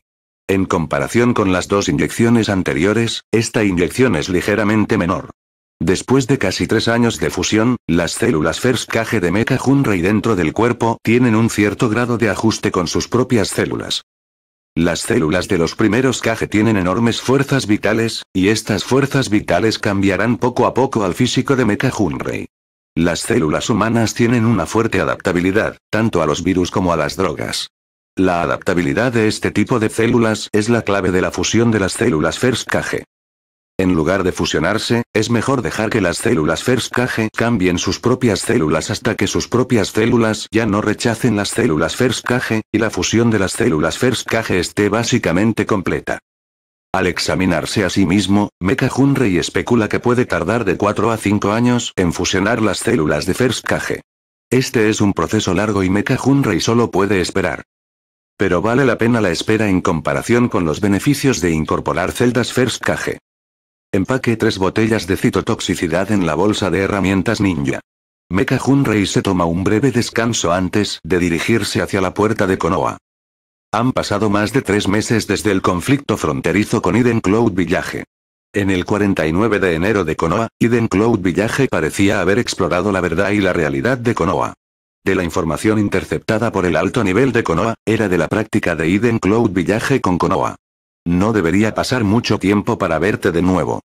En comparación con las dos inyecciones anteriores, esta inyección es ligeramente menor. Después de casi tres años de fusión, las células First Cage de Mecha Hunrey dentro del cuerpo tienen un cierto grado de ajuste con sus propias células. Las células de los primeros Cage tienen enormes fuerzas vitales, y estas fuerzas vitales cambiarán poco a poco al físico de Mecha Junre. Las células humanas tienen una fuerte adaptabilidad, tanto a los virus como a las drogas. La adaptabilidad de este tipo de células es la clave de la fusión de las células FERSCAGE. En lugar de fusionarse, es mejor dejar que las células FERSCAGE cambien sus propias células hasta que sus propias células ya no rechacen las células FERSCAGE, y la fusión de las células FERSCAGE esté básicamente completa. Al examinarse a sí mismo, Mecha y especula que puede tardar de 4 a 5 años en fusionar las células de FERSCAGE. Este es un proceso largo y Mecha Junrei solo puede esperar. Pero vale la pena la espera en comparación con los beneficios de incorporar celdas First Cage. Empaque tres botellas de citotoxicidad en la bolsa de herramientas ninja. Mecha Junrei se toma un breve descanso antes de dirigirse hacia la puerta de Konoha. Han pasado más de tres meses desde el conflicto fronterizo con Eden Cloud Village. En el 49 de enero de Konoha, Eden Cloud Village parecía haber explorado la verdad y la realidad de Konoha la información interceptada por el alto nivel de Konoha, era de la práctica de Eden Cloud Village con Konoha. No debería pasar mucho tiempo para verte de nuevo.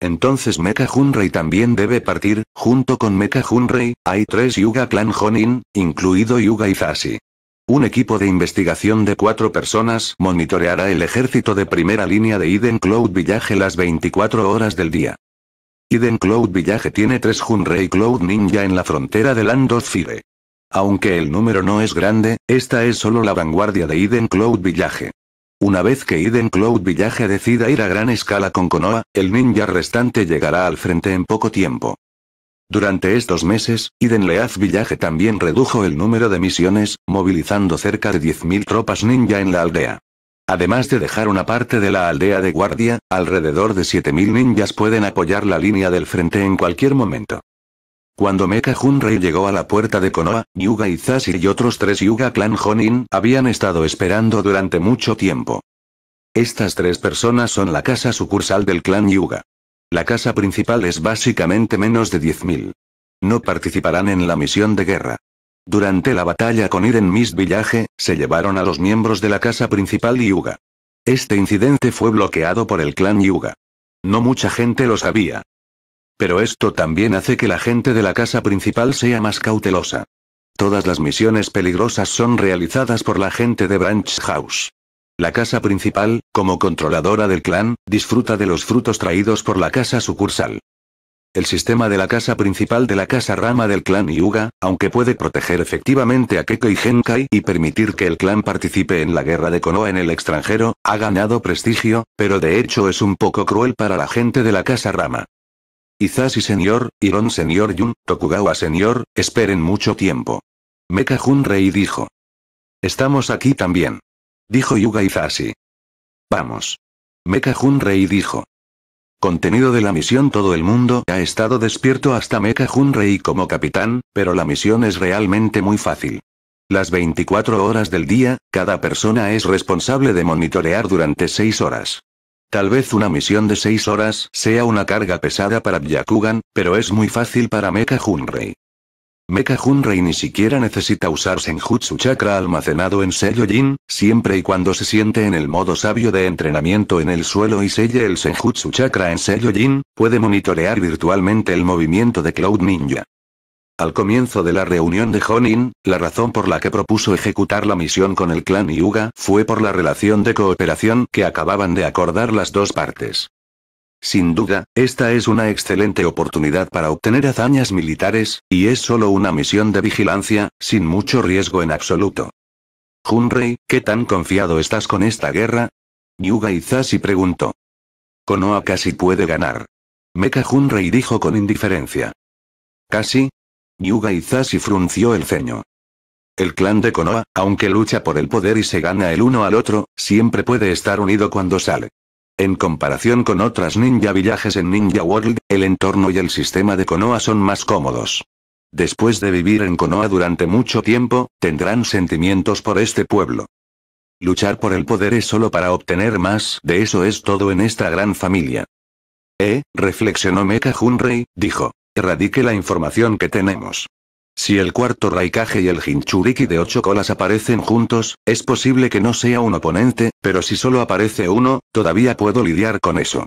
Entonces Mecha Junrei también debe partir, junto con Mecha Junrei, hay tres Yuga Clan Honin, incluido Yuga Izashi. Un equipo de investigación de cuatro personas monitoreará el ejército de primera línea de Eden Cloud Village las 24 horas del día. Eden Cloud Village tiene tres Junrei Cloud Ninja en la frontera de Of Fire. Aunque el número no es grande, esta es solo la vanguardia de Iden Cloud Village. Una vez que Iden Cloud Village decida ir a gran escala con Konoha, el ninja restante llegará al frente en poco tiempo. Durante estos meses, Iden Leaz Village también redujo el número de misiones, movilizando cerca de 10.000 tropas ninja en la aldea. Además de dejar una parte de la aldea de guardia, alrededor de 7.000 ninjas pueden apoyar la línea del frente en cualquier momento. Cuando Mecha Junrei llegó a la puerta de Konoha, Yuga Izashi y otros tres Yuga Clan Jonin habían estado esperando durante mucho tiempo. Estas tres personas son la casa sucursal del clan Yuga. La casa principal es básicamente menos de 10.000. No participarán en la misión de guerra. Durante la batalla con Iren Miss Village, se llevaron a los miembros de la casa principal Yuga. Este incidente fue bloqueado por el clan Yuga. No mucha gente lo sabía, pero esto también hace que la gente de la casa principal sea más cautelosa. Todas las misiones peligrosas son realizadas por la gente de Branch House. La casa principal, como controladora del clan, disfruta de los frutos traídos por la casa sucursal. El sistema de la casa principal de la casa rama del clan Yuga, aunque puede proteger efectivamente a Keke y Genkai y permitir que el clan participe en la guerra de Konoha en el extranjero, ha ganado prestigio, pero de hecho es un poco cruel para la gente de la casa rama. Izashi señor, Iron señor Yun, Tokugawa señor, esperen mucho tiempo. Mecha rey dijo. Estamos aquí también. Dijo Yuga Izashi. Vamos. Mecha rey dijo. Contenido de la misión Todo el mundo ha estado despierto hasta Mecha rey como capitán, pero la misión es realmente muy fácil. Las 24 horas del día, cada persona es responsable de monitorear durante 6 horas. Tal vez una misión de 6 horas sea una carga pesada para Byakugan, pero es muy fácil para Mecha Junrei. Mecha Junrei ni siquiera necesita usar Senjutsu Chakra almacenado en sello siempre y cuando se siente en el modo sabio de entrenamiento en el suelo y selle el Senjutsu Chakra en sello puede monitorear virtualmente el movimiento de Cloud Ninja. Al comienzo de la reunión de Honin, la razón por la que propuso ejecutar la misión con el clan Yuga fue por la relación de cooperación que acababan de acordar las dos partes. Sin duda, esta es una excelente oportunidad para obtener hazañas militares, y es solo una misión de vigilancia, sin mucho riesgo en absoluto. Junrei, ¿qué tan confiado estás con esta guerra? Yuga Izashi preguntó. Konoha casi puede ganar. Mecha Junrei dijo con indiferencia. ¿Casi? Yuga Izashi frunció el ceño. El clan de Konoha, aunque lucha por el poder y se gana el uno al otro, siempre puede estar unido cuando sale. En comparación con otras ninja villajes en Ninja World, el entorno y el sistema de Konoha son más cómodos. Después de vivir en Konoha durante mucho tiempo, tendrán sentimientos por este pueblo. Luchar por el poder es solo para obtener más, de eso es todo en esta gran familia. Eh, reflexionó Mecha Junrei, dijo. Erradique la información que tenemos. Si el cuarto Raikage y el hinchuriki de ocho colas aparecen juntos, es posible que no sea un oponente, pero si solo aparece uno, todavía puedo lidiar con eso.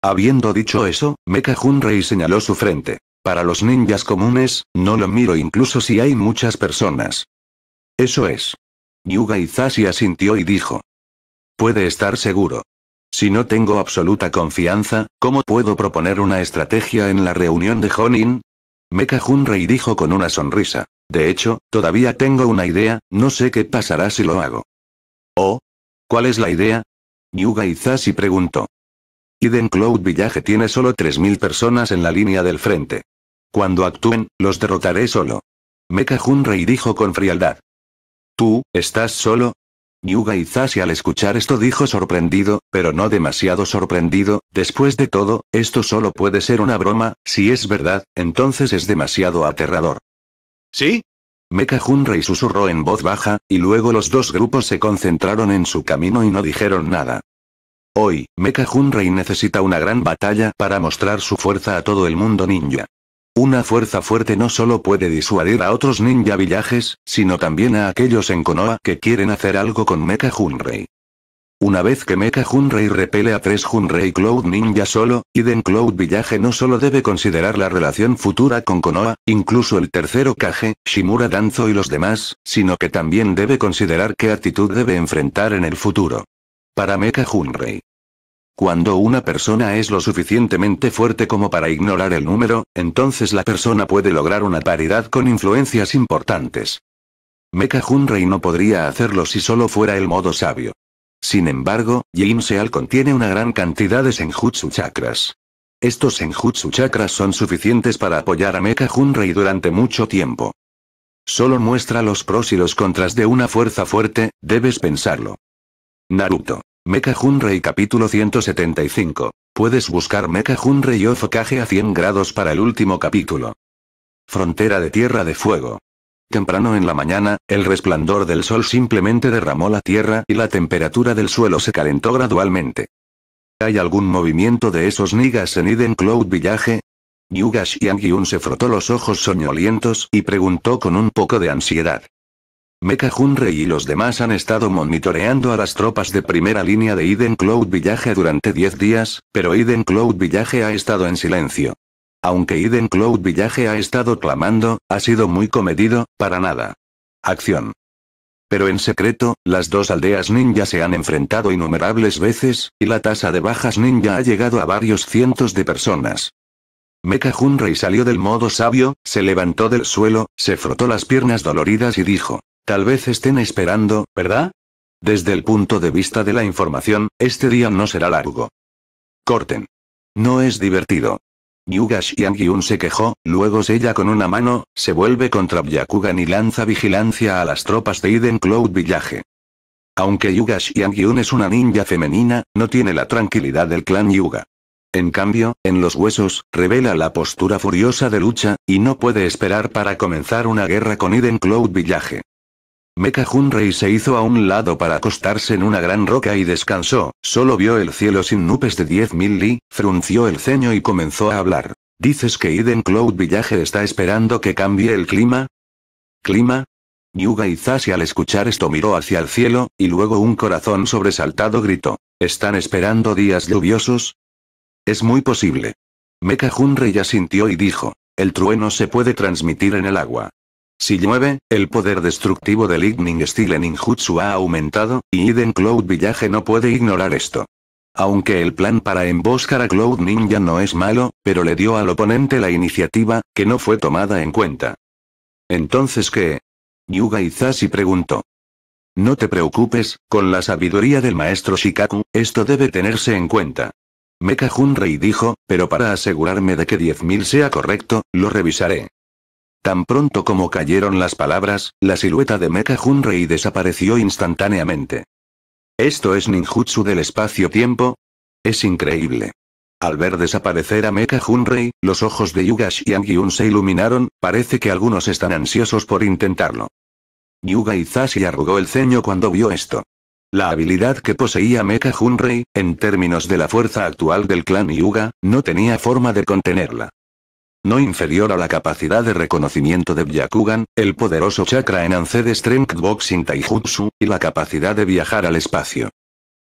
Habiendo dicho eso, Mecha Junrei señaló su frente. Para los ninjas comunes, no lo miro incluso si hay muchas personas. Eso es. Yuga Izashi asintió y dijo. Puede estar seguro. Si no tengo absoluta confianza, ¿cómo puedo proponer una estrategia en la reunión de Honin? Meca Junrei dijo con una sonrisa. De hecho, todavía tengo una idea, no sé qué pasará si lo hago. ¿Oh? ¿Cuál es la idea? Yuga Izashi preguntó. Iden Cloud Village tiene solo 3.000 personas en la línea del frente. Cuando actúen, los derrotaré solo. Meca Junrei dijo con frialdad. ¿Tú, estás solo? Yuga Zashi al escuchar esto dijo sorprendido, pero no demasiado sorprendido, después de todo, esto solo puede ser una broma, si es verdad, entonces es demasiado aterrador. ¿Sí? Mecha Junrei susurró en voz baja, y luego los dos grupos se concentraron en su camino y no dijeron nada. Hoy, Mecha Junrei necesita una gran batalla para mostrar su fuerza a todo el mundo ninja. Una fuerza fuerte no solo puede disuadir a otros ninja villajes, sino también a aquellos en Konoha que quieren hacer algo con Mecha Junrei. Una vez que Mecha Junrei repele a tres Junrei Cloud Ninja solo, Iden Cloud villaje no solo debe considerar la relación futura con Konoha, incluso el tercero Kage, Shimura Danzo y los demás, sino que también debe considerar qué actitud debe enfrentar en el futuro. Para Mecha Junrei. Cuando una persona es lo suficientemente fuerte como para ignorar el número, entonces la persona puede lograr una paridad con influencias importantes. Mecha Junrei no podría hacerlo si solo fuera el modo sabio. Sin embargo, Jin Seal contiene una gran cantidad de Senjutsu chakras. Estos Senjutsu chakras son suficientes para apoyar a Mecha Junrei durante mucho tiempo. Solo muestra los pros y los contras de una fuerza fuerte, debes pensarlo. Naruto. Mecha Junrei capítulo 175. Puedes buscar Mecha Junrei o focaje a 100 grados para el último capítulo. Frontera de Tierra de Fuego. Temprano en la mañana, el resplandor del sol simplemente derramó la tierra y la temperatura del suelo se calentó gradualmente. ¿Hay algún movimiento de esos nigas en Eden Cloud Village? Yuga Xiangyun se frotó los ojos soñolientos y preguntó con un poco de ansiedad. Mecha rey y los demás han estado monitoreando a las tropas de primera línea de Eden Cloud Village durante 10 días, pero Eden Cloud Village ha estado en silencio. Aunque Eden Cloud Village ha estado clamando, ha sido muy comedido, para nada. Acción. Pero en secreto, las dos aldeas ninja se han enfrentado innumerables veces, y la tasa de bajas ninja ha llegado a varios cientos de personas. Mecha rey salió del modo sabio, se levantó del suelo, se frotó las piernas doloridas y dijo. Tal vez estén esperando, ¿verdad? Desde el punto de vista de la información, este día no será largo. Corten. No es divertido. Yuga Yun se quejó, luego ella con una mano, se vuelve contra Byakugan y lanza vigilancia a las tropas de Eden Cloud Village. Aunque Yuga Yun es una ninja femenina, no tiene la tranquilidad del clan Yuga. En cambio, en los huesos, revela la postura furiosa de lucha, y no puede esperar para comenzar una guerra con Eden Cloud Village. Mecha Junrei se hizo a un lado para acostarse en una gran roca y descansó, solo vio el cielo sin nubes de 10.000 li, frunció el ceño y comenzó a hablar. ¿Dices que Eden Cloud Village está esperando que cambie el clima? ¿Clima? Yuga Zashi al escuchar esto miró hacia el cielo, y luego un corazón sobresaltado gritó. ¿Están esperando días lluviosos? Es muy posible. Mecha Junrei asintió y dijo. El trueno se puede transmitir en el agua. Si llueve, el poder destructivo del Lightning Steel Injutsu ha aumentado, y Eden Cloud Village no puede ignorar esto. Aunque el plan para emboscar a Cloud Ninja no es malo, pero le dio al oponente la iniciativa, que no fue tomada en cuenta. Entonces ¿qué? Yuga Izashi preguntó. No te preocupes, con la sabiduría del maestro Shikaku, esto debe tenerse en cuenta. Mecha Junrei dijo, pero para asegurarme de que 10.000 sea correcto, lo revisaré. Tan pronto como cayeron las palabras, la silueta de Mecha Junrei desapareció instantáneamente. ¿Esto es ninjutsu del espacio-tiempo? Es increíble. Al ver desaparecer a Mecha Junrei, los ojos de Yuga Xiang-Yun se iluminaron, parece que algunos están ansiosos por intentarlo. Yuga Izashi arrugó el ceño cuando vio esto. La habilidad que poseía Mecha Junrei, en términos de la fuerza actual del clan Yuga, no tenía forma de contenerla no inferior a la capacidad de reconocimiento de Byakugan, el poderoso chakra en Strength Boxing Taijutsu, y la capacidad de viajar al espacio.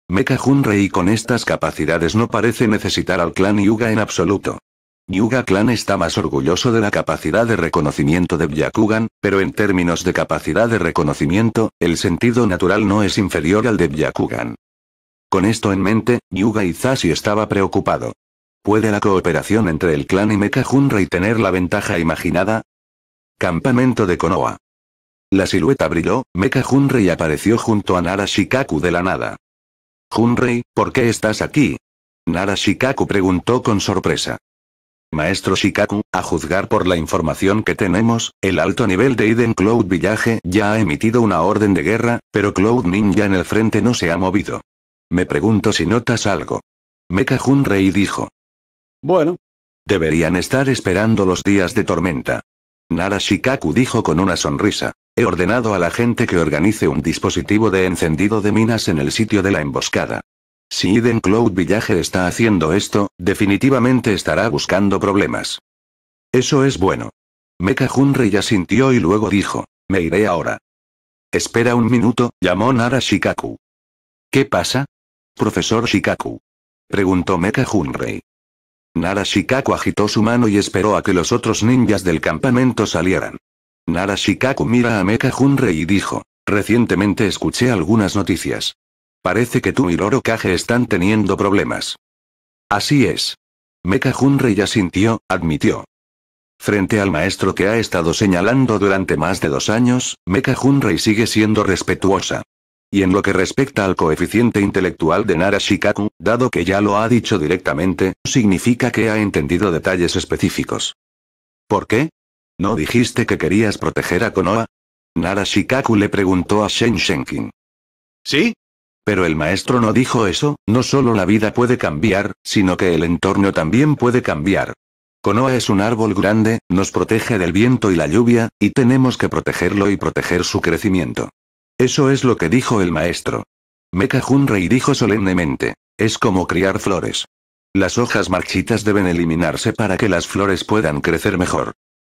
Mecha Junrei con estas capacidades no parece necesitar al clan Yuga en absoluto. Yuga Clan está más orgulloso de la capacidad de reconocimiento de Byakugan, pero en términos de capacidad de reconocimiento, el sentido natural no es inferior al de Byakugan. Con esto en mente, Yuga Izashi estaba preocupado. ¿Puede la cooperación entre el clan y Mecha Junrei tener la ventaja imaginada? Campamento de Konoha. La silueta brilló, Mecha Junrei apareció junto a Nara Shikaku de la nada. Junrei, ¿por qué estás aquí? Nara Shikaku preguntó con sorpresa. Maestro Shikaku, a juzgar por la información que tenemos, el alto nivel de Eden Cloud Village ya ha emitido una orden de guerra, pero Cloud Ninja en el frente no se ha movido. Me pregunto si notas algo. Mecha Junrei dijo. Bueno. Deberían estar esperando los días de tormenta. Nara Shikaku dijo con una sonrisa. He ordenado a la gente que organice un dispositivo de encendido de minas en el sitio de la emboscada. Si Eden Cloud Village está haciendo esto, definitivamente estará buscando problemas. Eso es bueno. Mecha Junrei ya sintió y luego dijo, me iré ahora. Espera un minuto, llamó Nara Shikaku. ¿Qué pasa? Profesor Shikaku. Preguntó Mecha Junrei. Narashikaku agitó su mano y esperó a que los otros ninjas del campamento salieran. Narashikaku mira a Mecha y dijo, recientemente escuché algunas noticias. Parece que tú y Roro están teniendo problemas. Así es. Mecha ya sintió, admitió. Frente al maestro que ha estado señalando durante más de dos años, Mecha Junrei sigue siendo respetuosa. Y en lo que respecta al coeficiente intelectual de Nara Shikaku, dado que ya lo ha dicho directamente, significa que ha entendido detalles específicos. ¿Por qué? ¿No dijiste que querías proteger a Konoha? Nara Shikaku le preguntó a Shen Shenkin. ¿Sí? Pero el maestro no dijo eso, no solo la vida puede cambiar, sino que el entorno también puede cambiar. Konoha es un árbol grande, nos protege del viento y la lluvia, y tenemos que protegerlo y proteger su crecimiento. Eso es lo que dijo el maestro. Meca Junrei dijo solemnemente. Es como criar flores. Las hojas marchitas deben eliminarse para que las flores puedan crecer mejor.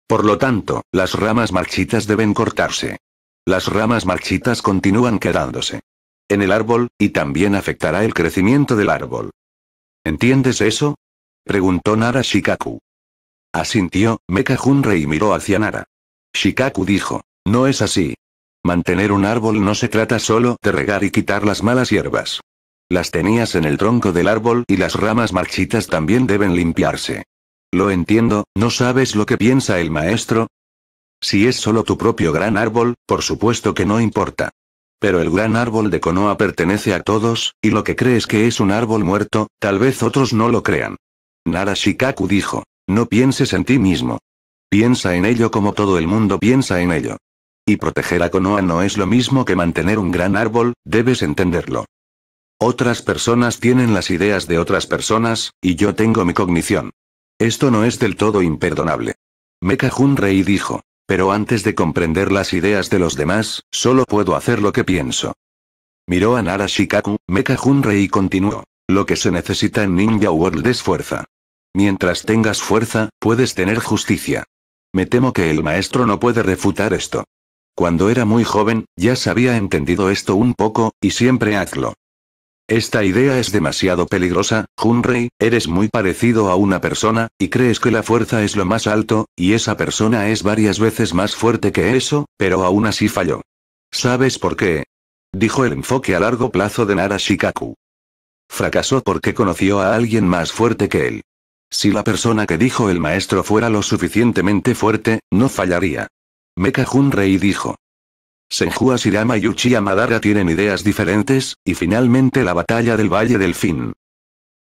Por lo tanto, las ramas marchitas deben cortarse. Las ramas marchitas continúan quedándose en el árbol, y también afectará el crecimiento del árbol. ¿Entiendes eso? preguntó Nara Shikaku. Asintió, Meca Junrei miró hacia Nara. Shikaku dijo, no es así, Mantener un árbol no se trata solo de regar y quitar las malas hierbas. Las tenías en el tronco del árbol y las ramas marchitas también deben limpiarse. Lo entiendo, ¿no sabes lo que piensa el maestro? Si es solo tu propio gran árbol, por supuesto que no importa. Pero el gran árbol de Konoha pertenece a todos, y lo que crees que es un árbol muerto, tal vez otros no lo crean. Nara Shikaku dijo, no pienses en ti mismo. Piensa en ello como todo el mundo piensa en ello. Y proteger a Konoha no es lo mismo que mantener un gran árbol, debes entenderlo. Otras personas tienen las ideas de otras personas, y yo tengo mi cognición. Esto no es del todo imperdonable. Mecha Junrei dijo. Pero antes de comprender las ideas de los demás, solo puedo hacer lo que pienso. Miró a Nara Shikaku, Mecha Junrei continuó. Lo que se necesita en Ninja World es fuerza. Mientras tengas fuerza, puedes tener justicia. Me temo que el maestro no puede refutar esto. Cuando era muy joven, ya había entendido esto un poco, y siempre hazlo. Esta idea es demasiado peligrosa, Junrei, eres muy parecido a una persona, y crees que la fuerza es lo más alto, y esa persona es varias veces más fuerte que eso, pero aún así falló. ¿Sabes por qué? Dijo el enfoque a largo plazo de Nara Shikaku. Fracasó porque conoció a alguien más fuerte que él. Si la persona que dijo el maestro fuera lo suficientemente fuerte, no fallaría. Meca Junrei dijo. Senju Asirama y Uchiha Madara tienen ideas diferentes, y finalmente la batalla del Valle del Fin.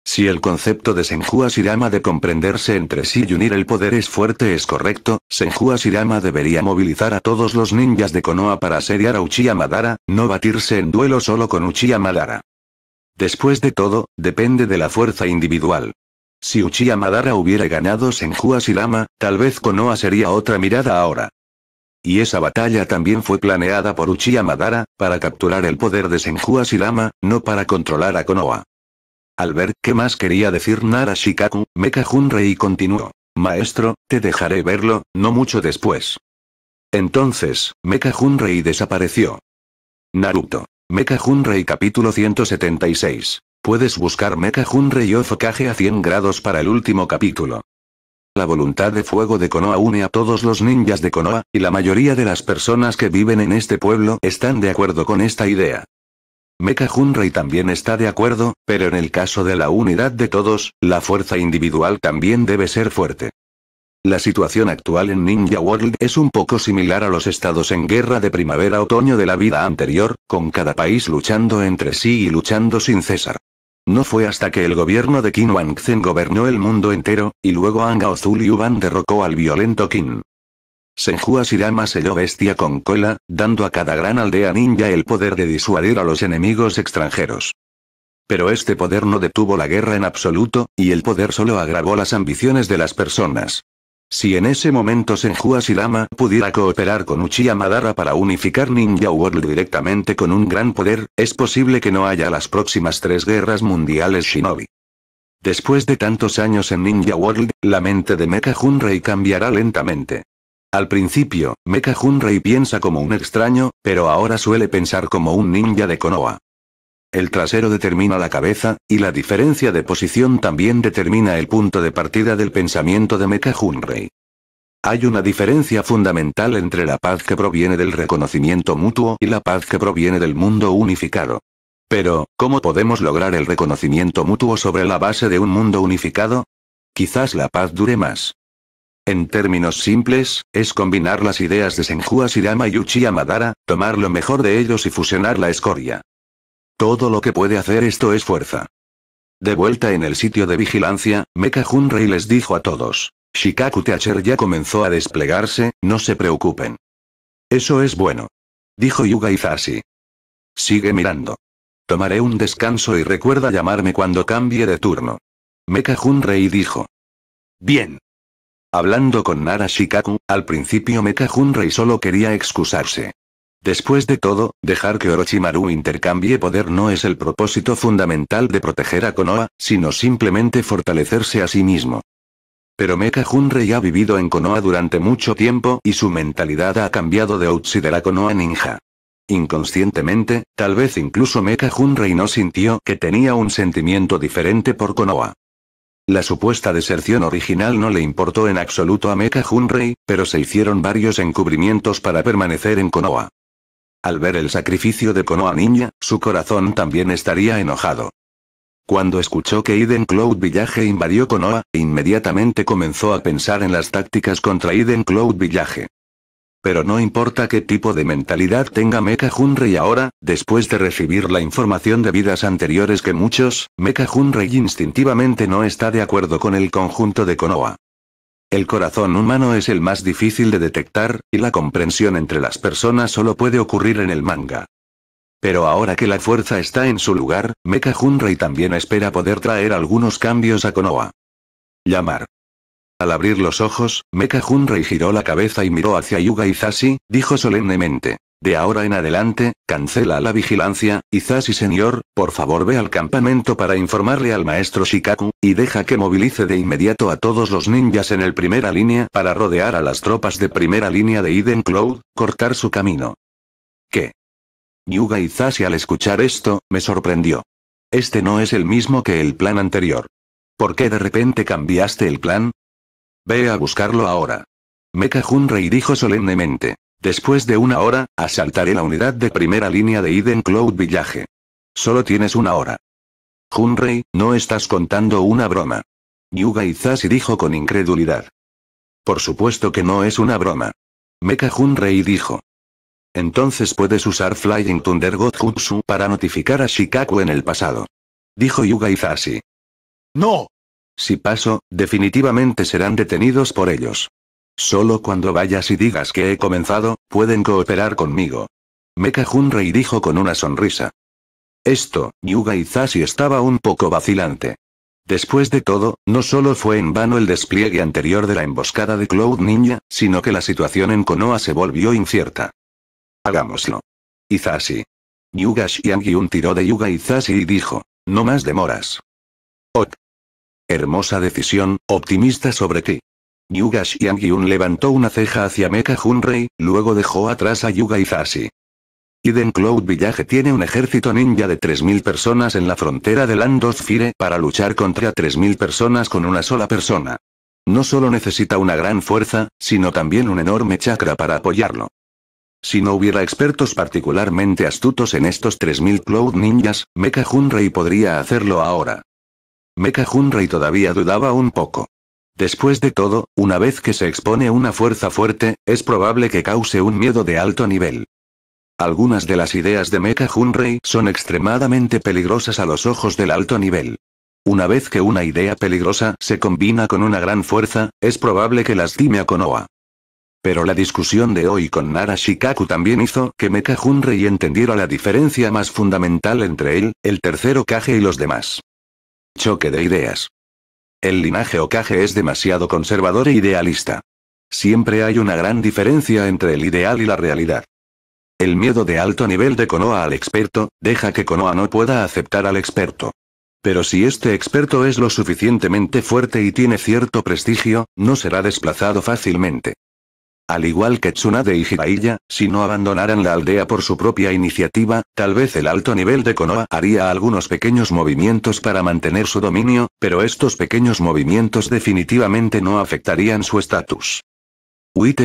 Si el concepto de Senju Shirama de comprenderse entre sí y unir el poder es fuerte es correcto, Senju Shirama debería movilizar a todos los ninjas de Konoha para asediar a Uchiha Madara, no batirse en duelo solo con Uchiha Madara. Después de todo, depende de la fuerza individual. Si Uchiha Madara hubiera ganado Senju Asirama, tal vez Konoha sería otra mirada ahora y esa batalla también fue planeada por Uchiha Madara, para capturar el poder de Senju Asirama, no para controlar a Konoha. Al ver qué más quería decir Nara Shikaku, Mecha Junrei continuó. Maestro, te dejaré verlo, no mucho después. Entonces, Mecha Junrei desapareció. Naruto. Mecha Junrei capítulo 176. Puedes buscar Mecha Junrei o a 100 grados para el último capítulo. La voluntad de fuego de Konoha une a todos los ninjas de Konoha, y la mayoría de las personas que viven en este pueblo están de acuerdo con esta idea. Mecha Junrei también está de acuerdo, pero en el caso de la unidad de todos, la fuerza individual también debe ser fuerte. La situación actual en Ninja World es un poco similar a los estados en guerra de primavera-otoño de la vida anterior, con cada país luchando entre sí y luchando sin cesar. No fue hasta que el gobierno de Qin Zhen gobernó el mundo entero, y luego Angao Yuban derrocó al violento Qin. Senhua Shirama selló bestia con cola, dando a cada gran aldea ninja el poder de disuadir a los enemigos extranjeros. Pero este poder no detuvo la guerra en absoluto, y el poder solo agravó las ambiciones de las personas. Si en ese momento Senju Shirama pudiera cooperar con Uchiha Madara para unificar Ninja World directamente con un gran poder, es posible que no haya las próximas tres guerras mundiales shinobi. Después de tantos años en Ninja World, la mente de Mecha Junrei cambiará lentamente. Al principio, Mecha Junrei piensa como un extraño, pero ahora suele pensar como un ninja de Konoha. El trasero determina la cabeza, y la diferencia de posición también determina el punto de partida del pensamiento de Mecha Hunrey. Hay una diferencia fundamental entre la paz que proviene del reconocimiento mutuo y la paz que proviene del mundo unificado. Pero, ¿cómo podemos lograr el reconocimiento mutuo sobre la base de un mundo unificado? Quizás la paz dure más. En términos simples, es combinar las ideas de Senju Asirama y Uchiha Madara, tomar lo mejor de ellos y fusionar la escoria. Todo lo que puede hacer esto es fuerza. De vuelta en el sitio de vigilancia, Mecha Junrei les dijo a todos. Shikaku Teacher ya comenzó a desplegarse, no se preocupen. Eso es bueno. Dijo Yuga Izashi. Sigue mirando. Tomaré un descanso y recuerda llamarme cuando cambie de turno. Mecha Junrei dijo. Bien. Hablando con Nara Shikaku, al principio Mecha Junrei solo quería excusarse. Después de todo, dejar que Orochimaru intercambie poder no es el propósito fundamental de proteger a Konoha, sino simplemente fortalecerse a sí mismo. Pero Mecha Junrei ha vivido en Konoha durante mucho tiempo y su mentalidad ha cambiado de Outsider a Konoha ninja. Inconscientemente, tal vez incluso Mecha Junrei no sintió que tenía un sentimiento diferente por Konoha. La supuesta deserción original no le importó en absoluto a Mecha Junrei, pero se hicieron varios encubrimientos para permanecer en Konoha. Al ver el sacrificio de Konoha Niña, su corazón también estaría enojado. Cuando escuchó que Eden Cloud Village invadió Konoha, inmediatamente comenzó a pensar en las tácticas contra Eden Cloud Village. Pero no importa qué tipo de mentalidad tenga Mecha Junrei ahora, después de recibir la información de vidas anteriores que muchos, Mecha Junrei instintivamente no está de acuerdo con el conjunto de Konoha. El corazón humano es el más difícil de detectar, y la comprensión entre las personas solo puede ocurrir en el manga. Pero ahora que la fuerza está en su lugar, Mecha Junrei también espera poder traer algunos cambios a Konoha. Llamar. Al abrir los ojos, Mecha Junrei giró la cabeza y miró hacia Yuga Izashi, dijo solemnemente. De ahora en adelante, cancela la vigilancia, Izashi señor, por favor ve al campamento para informarle al maestro Shikaku, y deja que movilice de inmediato a todos los ninjas en el primera línea para rodear a las tropas de primera línea de Eden Cloud, cortar su camino. ¿Qué? Yuga Izashi al escuchar esto, me sorprendió. Este no es el mismo que el plan anterior. ¿Por qué de repente cambiaste el plan? Ve a buscarlo ahora. Meca Junrei dijo solemnemente. Después de una hora, asaltaré la unidad de primera línea de Eden Cloud Village. Solo tienes una hora. Junrei, no estás contando una broma. Yuga Izashi dijo con incredulidad. Por supuesto que no es una broma. Mecha Junrei dijo. Entonces puedes usar Flying Thunder God Jutsu para notificar a Shikaku en el pasado. Dijo Yuga Izashi. ¡No! Si paso, definitivamente serán detenidos por ellos. Solo cuando vayas y digas que he comenzado, pueden cooperar conmigo. Mecha Junrei dijo con una sonrisa. Esto, Yuga Izashi estaba un poco vacilante. Después de todo, no solo fue en vano el despliegue anterior de la emboscada de Cloud Ninja, sino que la situación en Konoha se volvió incierta. Hagámoslo. Izashi. Yuga un tiró de Yuga Izashi y dijo, no más demoras. Ot. Hermosa decisión, optimista sobre ti. Yuga Yun levantó una ceja hacia Mecha Junrei, luego dejó atrás a Yuga Izashi. Iden Cloud Village tiene un ejército ninja de 3.000 personas en la frontera de Landos Fire para luchar contra 3.000 personas con una sola persona. No solo necesita una gran fuerza, sino también un enorme chakra para apoyarlo. Si no hubiera expertos particularmente astutos en estos 3.000 Cloud Ninjas, Mecha Junrei podría hacerlo ahora. Mecha Junrei todavía dudaba un poco. Después de todo, una vez que se expone una fuerza fuerte, es probable que cause un miedo de alto nivel. Algunas de las ideas de Mecha Junrei son extremadamente peligrosas a los ojos del alto nivel. Una vez que una idea peligrosa se combina con una gran fuerza, es probable que lastime a Konoha. Pero la discusión de hoy con Nara Shikaku también hizo que Mecha Junrei entendiera la diferencia más fundamental entre él, el tercero Kage y los demás. Choque de ideas. El linaje Okage es demasiado conservador e idealista. Siempre hay una gran diferencia entre el ideal y la realidad. El miedo de alto nivel de Konoha al experto, deja que Konoha no pueda aceptar al experto. Pero si este experto es lo suficientemente fuerte y tiene cierto prestigio, no será desplazado fácilmente. Al igual que Tsunade y Jiraiya, si no abandonaran la aldea por su propia iniciativa, tal vez el alto nivel de Konoha haría algunos pequeños movimientos para mantener su dominio, pero estos pequeños movimientos definitivamente no afectarían su estatus.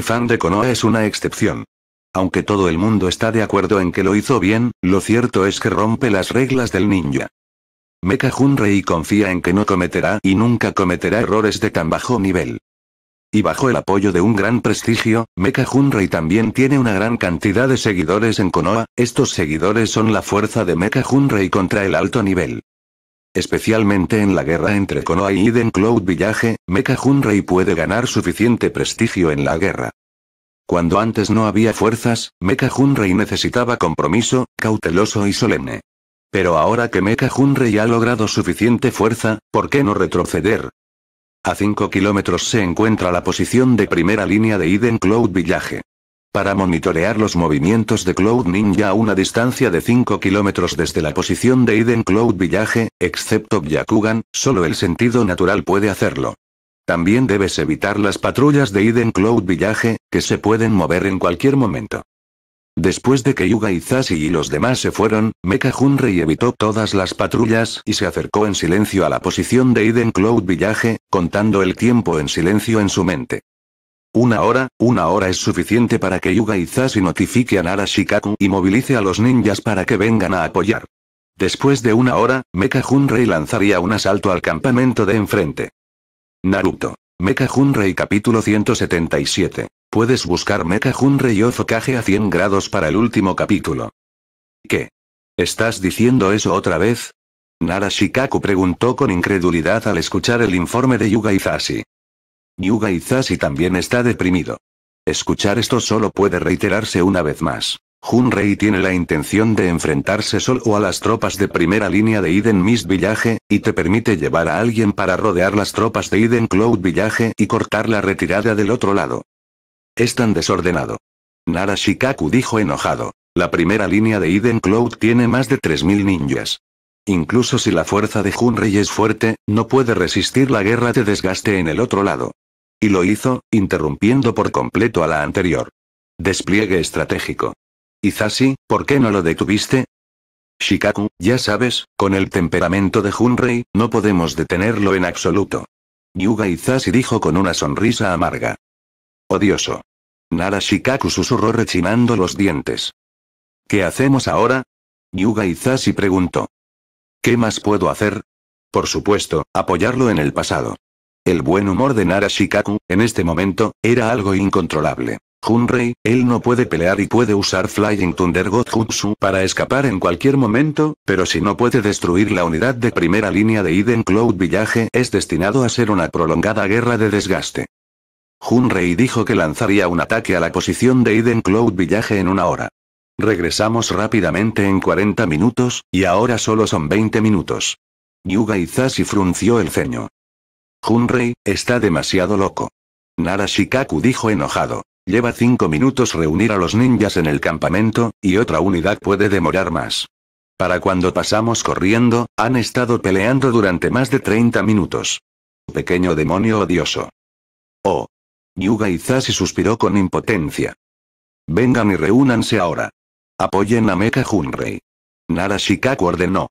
Fan de Konoha es una excepción. Aunque todo el mundo está de acuerdo en que lo hizo bien, lo cierto es que rompe las reglas del ninja. Mecha Junrei confía en que no cometerá y nunca cometerá errores de tan bajo nivel. Y bajo el apoyo de un gran prestigio, Mecha Junrei también tiene una gran cantidad de seguidores en Konoha, estos seguidores son la fuerza de Mecha Junrei contra el alto nivel. Especialmente en la guerra entre Konoha y Eden Cloud Village, Mecha puede ganar suficiente prestigio en la guerra. Cuando antes no había fuerzas, Mecha necesitaba compromiso, cauteloso y solemne. Pero ahora que Mecha Junrei ha logrado suficiente fuerza, ¿por qué no retroceder? A 5 kilómetros se encuentra la posición de primera línea de Eden Cloud Village. Para monitorear los movimientos de Cloud Ninja a una distancia de 5 kilómetros desde la posición de Eden Cloud Village, excepto Byakugan, solo el sentido natural puede hacerlo. También debes evitar las patrullas de Eden Cloud Village, que se pueden mover en cualquier momento. Después de que Yuga Izashi y los demás se fueron, Mecha Junrei evitó todas las patrullas y se acercó en silencio a la posición de Eden Cloud Village, contando el tiempo en silencio en su mente. Una hora, una hora es suficiente para que Yuga Izasi notifique a Nara y movilice a los ninjas para que vengan a apoyar. Después de una hora, Mecha Junrei lanzaría un asalto al campamento de enfrente. Naruto. Mecha Junrei capítulo 177. Puedes buscar Mecha Junrei y a 100 grados para el último capítulo. ¿Qué? ¿Estás diciendo eso otra vez? Nara Shikaku preguntó con incredulidad al escuchar el informe de Yuga Izashi. Yuga Izashi también está deprimido. Escuchar esto solo puede reiterarse una vez más. Junrei tiene la intención de enfrentarse solo a las tropas de primera línea de Iden Mist Village, y te permite llevar a alguien para rodear las tropas de Iden Cloud Village y cortar la retirada del otro lado es tan desordenado. Nara Shikaku dijo enojado. La primera línea de Eden Cloud tiene más de 3.000 ninjas. Incluso si la fuerza de Junrei es fuerte, no puede resistir la guerra de desgaste en el otro lado. Y lo hizo, interrumpiendo por completo a la anterior. Despliegue estratégico. Izashi, ¿por qué no lo detuviste? Shikaku, ya sabes, con el temperamento de Junrei, no podemos detenerlo en absoluto. Yuga Izashi dijo con una sonrisa amarga. Odioso. Narashikaku susurró rechinando los dientes. ¿Qué hacemos ahora? Yuga Izashi preguntó. ¿Qué más puedo hacer? Por supuesto, apoyarlo en el pasado. El buen humor de Narashikaku en este momento, era algo incontrolable. Junrei, él no puede pelear y puede usar Flying Thunder God Jutsu para escapar en cualquier momento, pero si no puede destruir la unidad de primera línea de Eden Cloud Village es destinado a ser una prolongada guerra de desgaste. Junrei dijo que lanzaría un ataque a la posición de Eden Cloud Village en una hora. Regresamos rápidamente en 40 minutos, y ahora solo son 20 minutos. Yuga Zashi frunció el ceño. Junrei, está demasiado loco. Nara Shikaku dijo enojado. Lleva 5 minutos reunir a los ninjas en el campamento, y otra unidad puede demorar más. Para cuando pasamos corriendo, han estado peleando durante más de 30 minutos. Pequeño demonio odioso. Oh, Yuga Izasi suspiró con impotencia. Vengan y reúnanse ahora. Apoyen a Mecha Junrei. Nara Shikaku ordenó.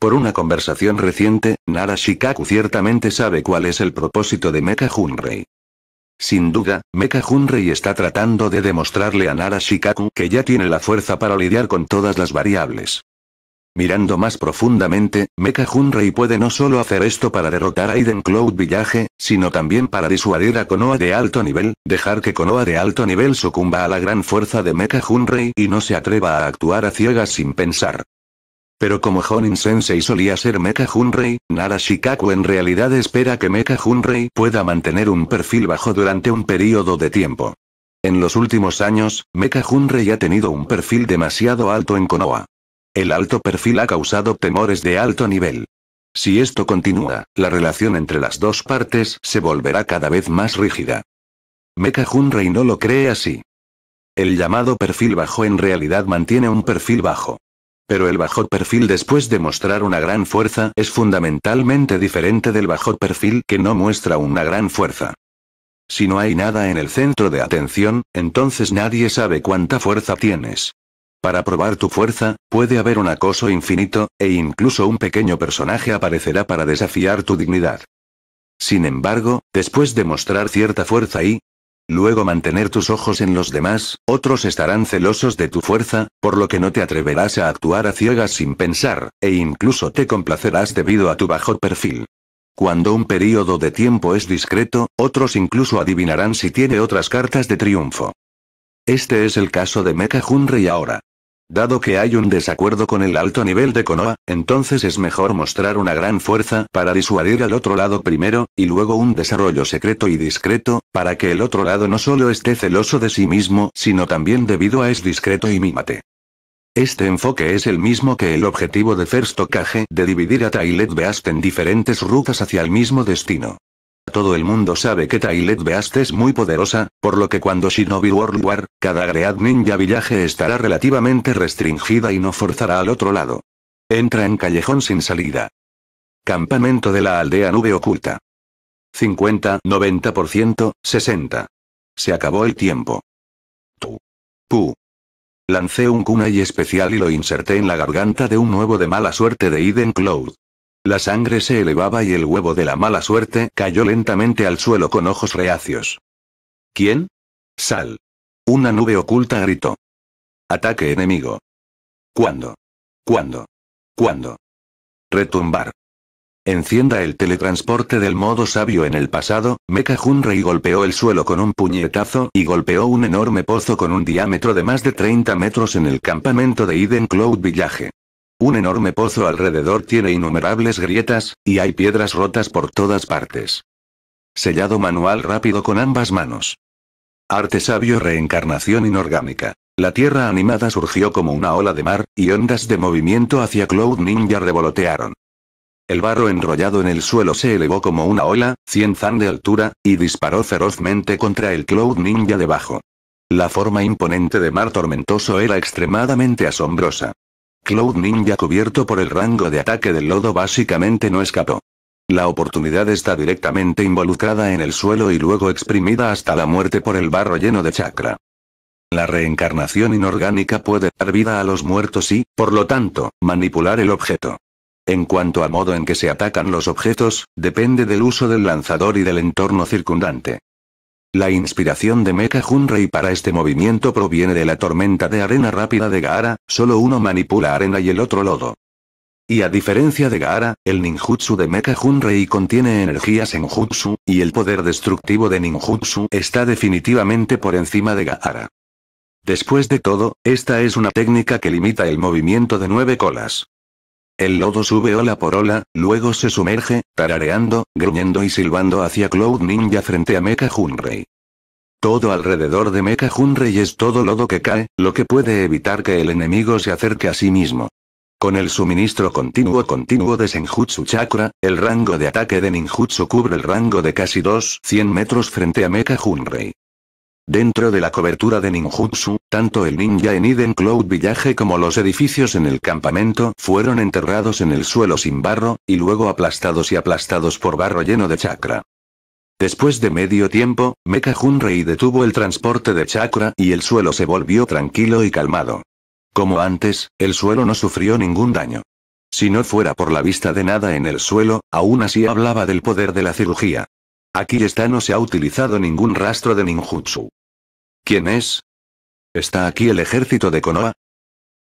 Por una conversación reciente, Nara Shikaku ciertamente sabe cuál es el propósito de Mecha Junrei. Sin duda, Mecha Junrei está tratando de demostrarle a Nara Shikaku que ya tiene la fuerza para lidiar con todas las variables. Mirando más profundamente, Mecha Junrei puede no solo hacer esto para derrotar a Aiden Cloud Village, sino también para disuadir a Konoha de alto nivel, dejar que Konoha de alto nivel sucumba a la gran fuerza de Mecha Junrei y no se atreva a actuar a ciegas sin pensar. Pero como Honin Sensei solía ser Mecha Junrei, Nara Shikaku en realidad espera que Mecha Junrei pueda mantener un perfil bajo durante un periodo de tiempo. En los últimos años, Mecha Junrei ha tenido un perfil demasiado alto en Konoha. El alto perfil ha causado temores de alto nivel. Si esto continúa, la relación entre las dos partes se volverá cada vez más rígida. Mecha Junrei no lo cree así. El llamado perfil bajo en realidad mantiene un perfil bajo. Pero el bajo perfil después de mostrar una gran fuerza es fundamentalmente diferente del bajo perfil que no muestra una gran fuerza. Si no hay nada en el centro de atención, entonces nadie sabe cuánta fuerza tienes. Para probar tu fuerza, puede haber un acoso infinito, e incluso un pequeño personaje aparecerá para desafiar tu dignidad. Sin embargo, después de mostrar cierta fuerza y, luego mantener tus ojos en los demás, otros estarán celosos de tu fuerza, por lo que no te atreverás a actuar a ciegas sin pensar, e incluso te complacerás debido a tu bajo perfil. Cuando un período de tiempo es discreto, otros incluso adivinarán si tiene otras cartas de triunfo. Este es el caso de Mecha Junri ahora. Dado que hay un desacuerdo con el alto nivel de Konoha, entonces es mejor mostrar una gran fuerza para disuadir al otro lado primero, y luego un desarrollo secreto y discreto, para que el otro lado no solo esté celoso de sí mismo, sino también debido a es discreto y mímate. Este enfoque es el mismo que el objetivo de First Okage de dividir a Tailet Beast en diferentes rutas hacia el mismo destino. Todo el mundo sabe que Tailet Beast es muy poderosa, por lo que cuando Shinobi World War, cada Great Ninja Village estará relativamente restringida y no forzará al otro lado. Entra en callejón sin salida. Campamento de la aldea nube oculta. 50, 90%, 60. Se acabó el tiempo. Tu. Pu. Lancé un kunai especial y lo inserté en la garganta de un nuevo de mala suerte de Eden Cloud. La sangre se elevaba y el huevo de la mala suerte cayó lentamente al suelo con ojos reacios. ¿Quién? Sal. Una nube oculta gritó. Ataque enemigo. ¿Cuándo? ¿Cuándo? ¿Cuándo? Retumbar. Encienda el teletransporte del modo sabio en el pasado, Mecha rey golpeó el suelo con un puñetazo y golpeó un enorme pozo con un diámetro de más de 30 metros en el campamento de Eden Cloud Village. Un enorme pozo alrededor tiene innumerables grietas, y hay piedras rotas por todas partes. Sellado manual rápido con ambas manos. Arte sabio reencarnación inorgánica. La tierra animada surgió como una ola de mar, y ondas de movimiento hacia Cloud Ninja revolotearon. El barro enrollado en el suelo se elevó como una ola, 100 zan de altura, y disparó ferozmente contra el Cloud Ninja debajo. La forma imponente de mar tormentoso era extremadamente asombrosa. Cloud Ninja cubierto por el rango de ataque del lodo básicamente no escapó. La oportunidad está directamente involucrada en el suelo y luego exprimida hasta la muerte por el barro lleno de chakra. La reencarnación inorgánica puede dar vida a los muertos y, por lo tanto, manipular el objeto. En cuanto al modo en que se atacan los objetos, depende del uso del lanzador y del entorno circundante. La inspiración de Mecha para este movimiento proviene de la tormenta de arena rápida de Gaara, solo uno manipula arena y el otro lodo. Y a diferencia de Gaara, el ninjutsu de Mecha Junrei contiene energías en jutsu, y el poder destructivo de ninjutsu está definitivamente por encima de Gaara. Después de todo, esta es una técnica que limita el movimiento de nueve colas. El lodo sube ola por ola, luego se sumerge, tarareando, gruñendo y silbando hacia Cloud Ninja frente a Mecha Junrei. Todo alrededor de Mecha Junrey es todo lodo que cae, lo que puede evitar que el enemigo se acerque a sí mismo. Con el suministro continuo continuo de Senjutsu Chakra, el rango de ataque de Ninjutsu cubre el rango de casi 200 metros frente a Mecha Junrei. Dentro de la cobertura de ninjutsu, tanto el ninja en Eden Cloud Village como los edificios en el campamento fueron enterrados en el suelo sin barro, y luego aplastados y aplastados por barro lleno de chakra. Después de medio tiempo, Mecha Junrei detuvo el transporte de chakra y el suelo se volvió tranquilo y calmado. Como antes, el suelo no sufrió ningún daño. Si no fuera por la vista de nada en el suelo, aún así hablaba del poder de la cirugía. Aquí está no se ha utilizado ningún rastro de ninjutsu. ¿Quién es? ¿Está aquí el ejército de Konoha?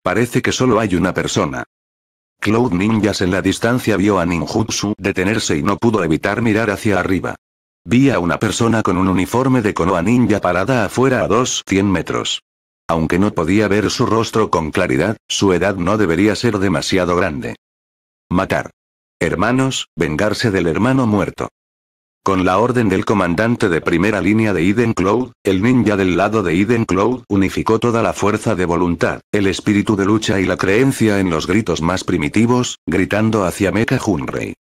Parece que solo hay una persona. Cloud Ninjas en la distancia vio a Ninjutsu detenerse y no pudo evitar mirar hacia arriba. Vi a una persona con un uniforme de Konoha Ninja parada afuera a dos cien metros. Aunque no podía ver su rostro con claridad, su edad no debería ser demasiado grande. Matar. Hermanos, vengarse del hermano muerto. Con la orden del comandante de primera línea de Eden Cloud, el ninja del lado de Eden Cloud unificó toda la fuerza de voluntad, el espíritu de lucha y la creencia en los gritos más primitivos, gritando hacia Mecha Junrei.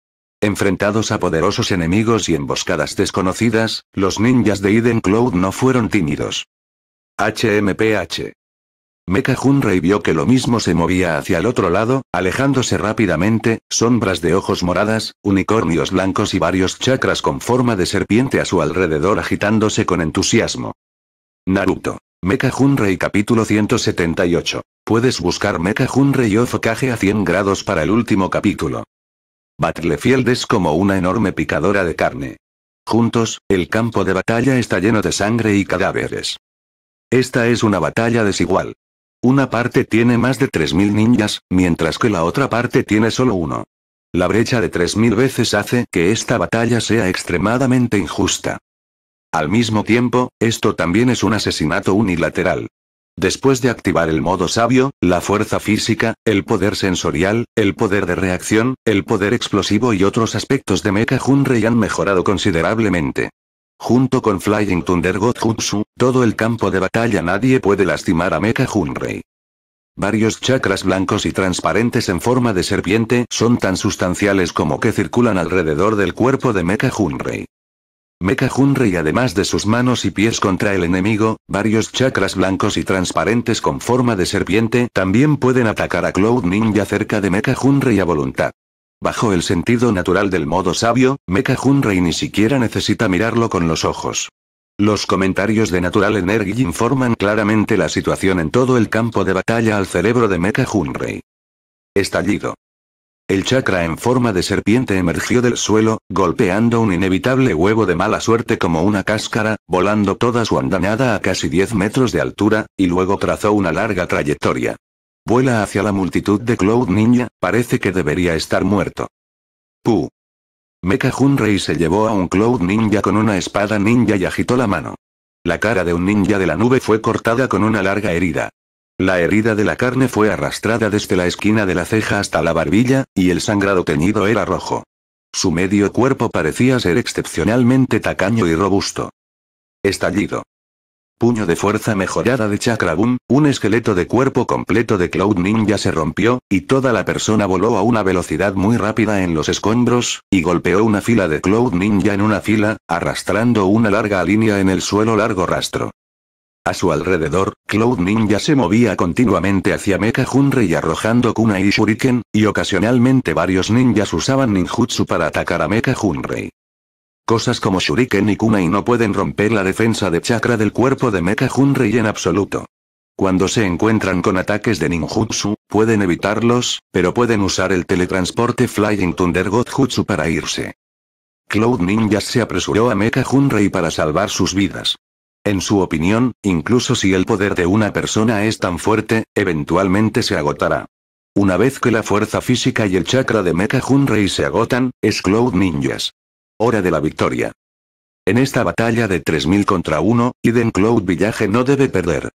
Enfrentados a poderosos enemigos y emboscadas desconocidas, los ninjas de Eden Cloud no fueron tímidos. HMPH. Mecha Junrei vio que lo mismo se movía hacia el otro lado, alejándose rápidamente, sombras de ojos moradas, unicornios blancos y varios chakras con forma de serpiente a su alrededor agitándose con entusiasmo. Naruto. Mecha Junrei capítulo 178. Puedes buscar Mecha Junrei o Fokage a 100 grados para el último capítulo. Battlefield es como una enorme picadora de carne. Juntos, el campo de batalla está lleno de sangre y cadáveres. Esta es una batalla desigual. Una parte tiene más de 3.000 ninjas, mientras que la otra parte tiene solo uno. La brecha de 3.000 veces hace que esta batalla sea extremadamente injusta. Al mismo tiempo, esto también es un asesinato unilateral. Después de activar el modo sabio, la fuerza física, el poder sensorial, el poder de reacción, el poder explosivo y otros aspectos de Mecha Rey han mejorado considerablemente. Junto con Flying Thunder God jutsu todo el campo de batalla nadie puede lastimar a Mecha Junrei. Varios chakras blancos y transparentes en forma de serpiente son tan sustanciales como que circulan alrededor del cuerpo de Mecha Junrei. Mecha Junrei además de sus manos y pies contra el enemigo, varios chakras blancos y transparentes con forma de serpiente también pueden atacar a Cloud Ninja cerca de Mecha Junrei a voluntad. Bajo el sentido natural del modo sabio, Mecha Junrei ni siquiera necesita mirarlo con los ojos. Los comentarios de Natural Energy informan claramente la situación en todo el campo de batalla al cerebro de Mecha Junrei. Estallido. El chakra en forma de serpiente emergió del suelo, golpeando un inevitable huevo de mala suerte como una cáscara, volando toda su andanada a casi 10 metros de altura, y luego trazó una larga trayectoria. Vuela hacia la multitud de Cloud Ninja, parece que debería estar muerto. ¡Pu! Mecha Junrei se llevó a un Cloud Ninja con una espada ninja y agitó la mano. La cara de un ninja de la nube fue cortada con una larga herida. La herida de la carne fue arrastrada desde la esquina de la ceja hasta la barbilla, y el sangrado teñido era rojo. Su medio cuerpo parecía ser excepcionalmente tacaño y robusto. Estallido. Puño de fuerza mejorada de Chakra un esqueleto de cuerpo completo de Cloud Ninja se rompió, y toda la persona voló a una velocidad muy rápida en los escombros, y golpeó una fila de Cloud Ninja en una fila, arrastrando una larga línea en el suelo largo rastro. A su alrededor, Cloud Ninja se movía continuamente hacia Mecha Junre arrojando Kunai y Shuriken, y ocasionalmente varios ninjas usaban ninjutsu para atacar a Mecha Junrei. Cosas como Shuriken y Kunai no pueden romper la defensa de chakra del cuerpo de Mecha Junrei en absoluto. Cuando se encuentran con ataques de ninjutsu, pueden evitarlos, pero pueden usar el teletransporte Flying Thunder Godjutsu para irse. Cloud Ninjas se apresuró a Mecha Junrei para salvar sus vidas. En su opinión, incluso si el poder de una persona es tan fuerte, eventualmente se agotará. Una vez que la fuerza física y el chakra de Mecha Junrei se agotan, es Cloud Ninjas hora de la victoria. En esta batalla de 3000 contra 1, Eden Cloud Village no debe perder.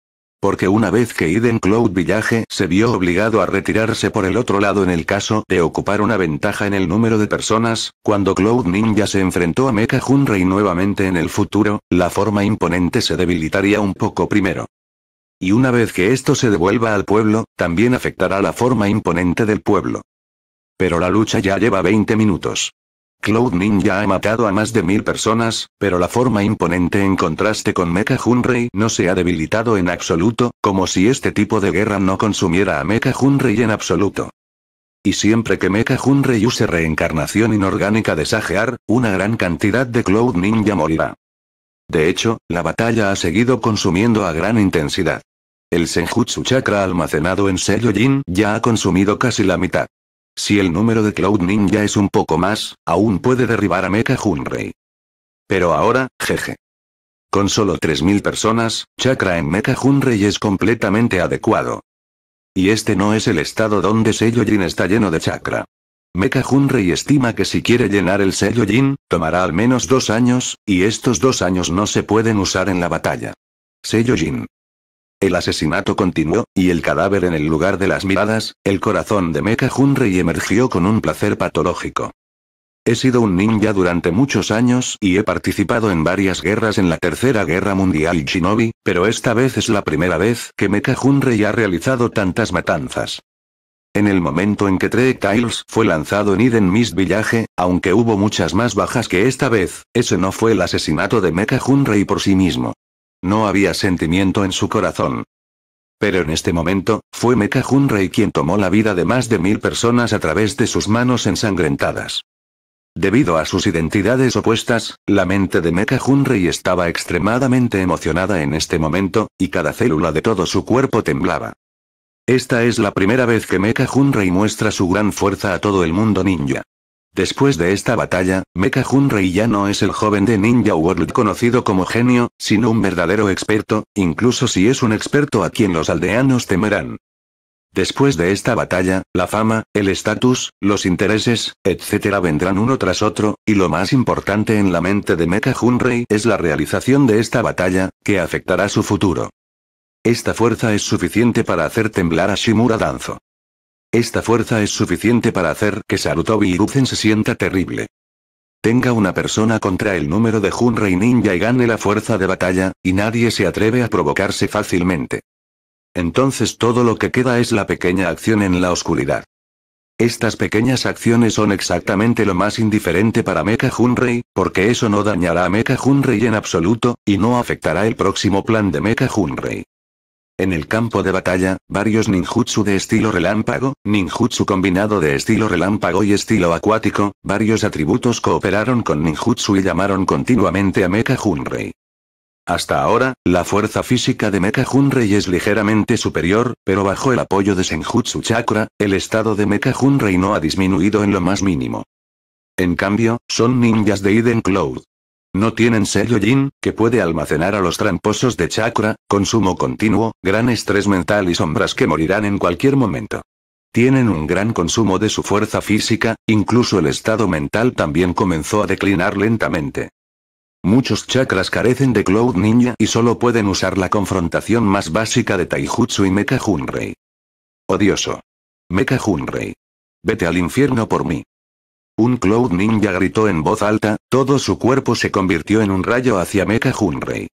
Porque una vez que Eden Cloud Village se vio obligado a retirarse por el otro lado en el caso de ocupar una ventaja en el número de personas, cuando Cloud Ninja se enfrentó a Mecha rey nuevamente en el futuro, la forma imponente se debilitaría un poco primero. Y una vez que esto se devuelva al pueblo, también afectará la forma imponente del pueblo. Pero la lucha ya lleva 20 minutos. Cloud Ninja ha matado a más de mil personas, pero la forma imponente en contraste con Mecha Junrei no se ha debilitado en absoluto, como si este tipo de guerra no consumiera a Mecha Junrei en absoluto. Y siempre que Mecha Jun-Rei use reencarnación inorgánica de Sagear, una gran cantidad de Cloud Ninja morirá. De hecho, la batalla ha seguido consumiendo a gran intensidad. El Senjutsu Chakra almacenado en Seiyojin ya ha consumido casi la mitad. Si el número de Cloud Ninja es un poco más, aún puede derribar a Mecha Junrei. Pero ahora, jeje. Con solo 3.000 personas, Chakra en Mecha Junrei es completamente adecuado. Y este no es el estado donde Jin está lleno de chakra. Mecha Junrei estima que si quiere llenar el Jin, tomará al menos dos años, y estos dos años no se pueden usar en la batalla. Jin. El asesinato continuó, y el cadáver en el lugar de las miradas, el corazón de Mecha Hunrey emergió con un placer patológico. He sido un ninja durante muchos años y he participado en varias guerras en la Tercera Guerra Mundial y Shinobi, pero esta vez es la primera vez que Mecha ha realizado tantas matanzas. En el momento en que Trey Tiles fue lanzado en Eden Miss Village, aunque hubo muchas más bajas que esta vez, ese no fue el asesinato de Mecha por sí mismo. No había sentimiento en su corazón. Pero en este momento, fue Mecha Junrei quien tomó la vida de más de mil personas a través de sus manos ensangrentadas. Debido a sus identidades opuestas, la mente de Mecha Junrei estaba extremadamente emocionada en este momento, y cada célula de todo su cuerpo temblaba. Esta es la primera vez que Mecha Junrei muestra su gran fuerza a todo el mundo ninja. Después de esta batalla, Mecha Junrei ya no es el joven de Ninja World conocido como genio, sino un verdadero experto, incluso si es un experto a quien los aldeanos temerán. Después de esta batalla, la fama, el estatus, los intereses, etc. vendrán uno tras otro, y lo más importante en la mente de Mecha Junrei es la realización de esta batalla, que afectará su futuro. Esta fuerza es suficiente para hacer temblar a Shimura Danzo. Esta fuerza es suficiente para hacer que Sarutobi Hiruzen se sienta terrible. Tenga una persona contra el número de Junrei Ninja y gane la fuerza de batalla, y nadie se atreve a provocarse fácilmente. Entonces todo lo que queda es la pequeña acción en la oscuridad. Estas pequeñas acciones son exactamente lo más indiferente para Mecha Junrei, porque eso no dañará a Mecha Junrei en absoluto, y no afectará el próximo plan de Mecha Junrei. En el campo de batalla, varios ninjutsu de estilo relámpago, ninjutsu combinado de estilo relámpago y estilo acuático, varios atributos cooperaron con ninjutsu y llamaron continuamente a Mecha Junrei. Hasta ahora, la fuerza física de Mecha Junrei es ligeramente superior, pero bajo el apoyo de Senjutsu Chakra, el estado de Mecha Junrei no ha disminuido en lo más mínimo. En cambio, son ninjas de Eden Cloud. No tienen sello Yin, que puede almacenar a los tramposos de chakra, consumo continuo, gran estrés mental y sombras que morirán en cualquier momento. Tienen un gran consumo de su fuerza física, incluso el estado mental también comenzó a declinar lentamente. Muchos chakras carecen de Cloud Ninja y solo pueden usar la confrontación más básica de Taijutsu y Mecha Junrei. Odioso. Mecha Junrei. Vete al infierno por mí. Un Cloud Ninja gritó en voz alta, todo su cuerpo se convirtió en un rayo hacia Mecha Junrei.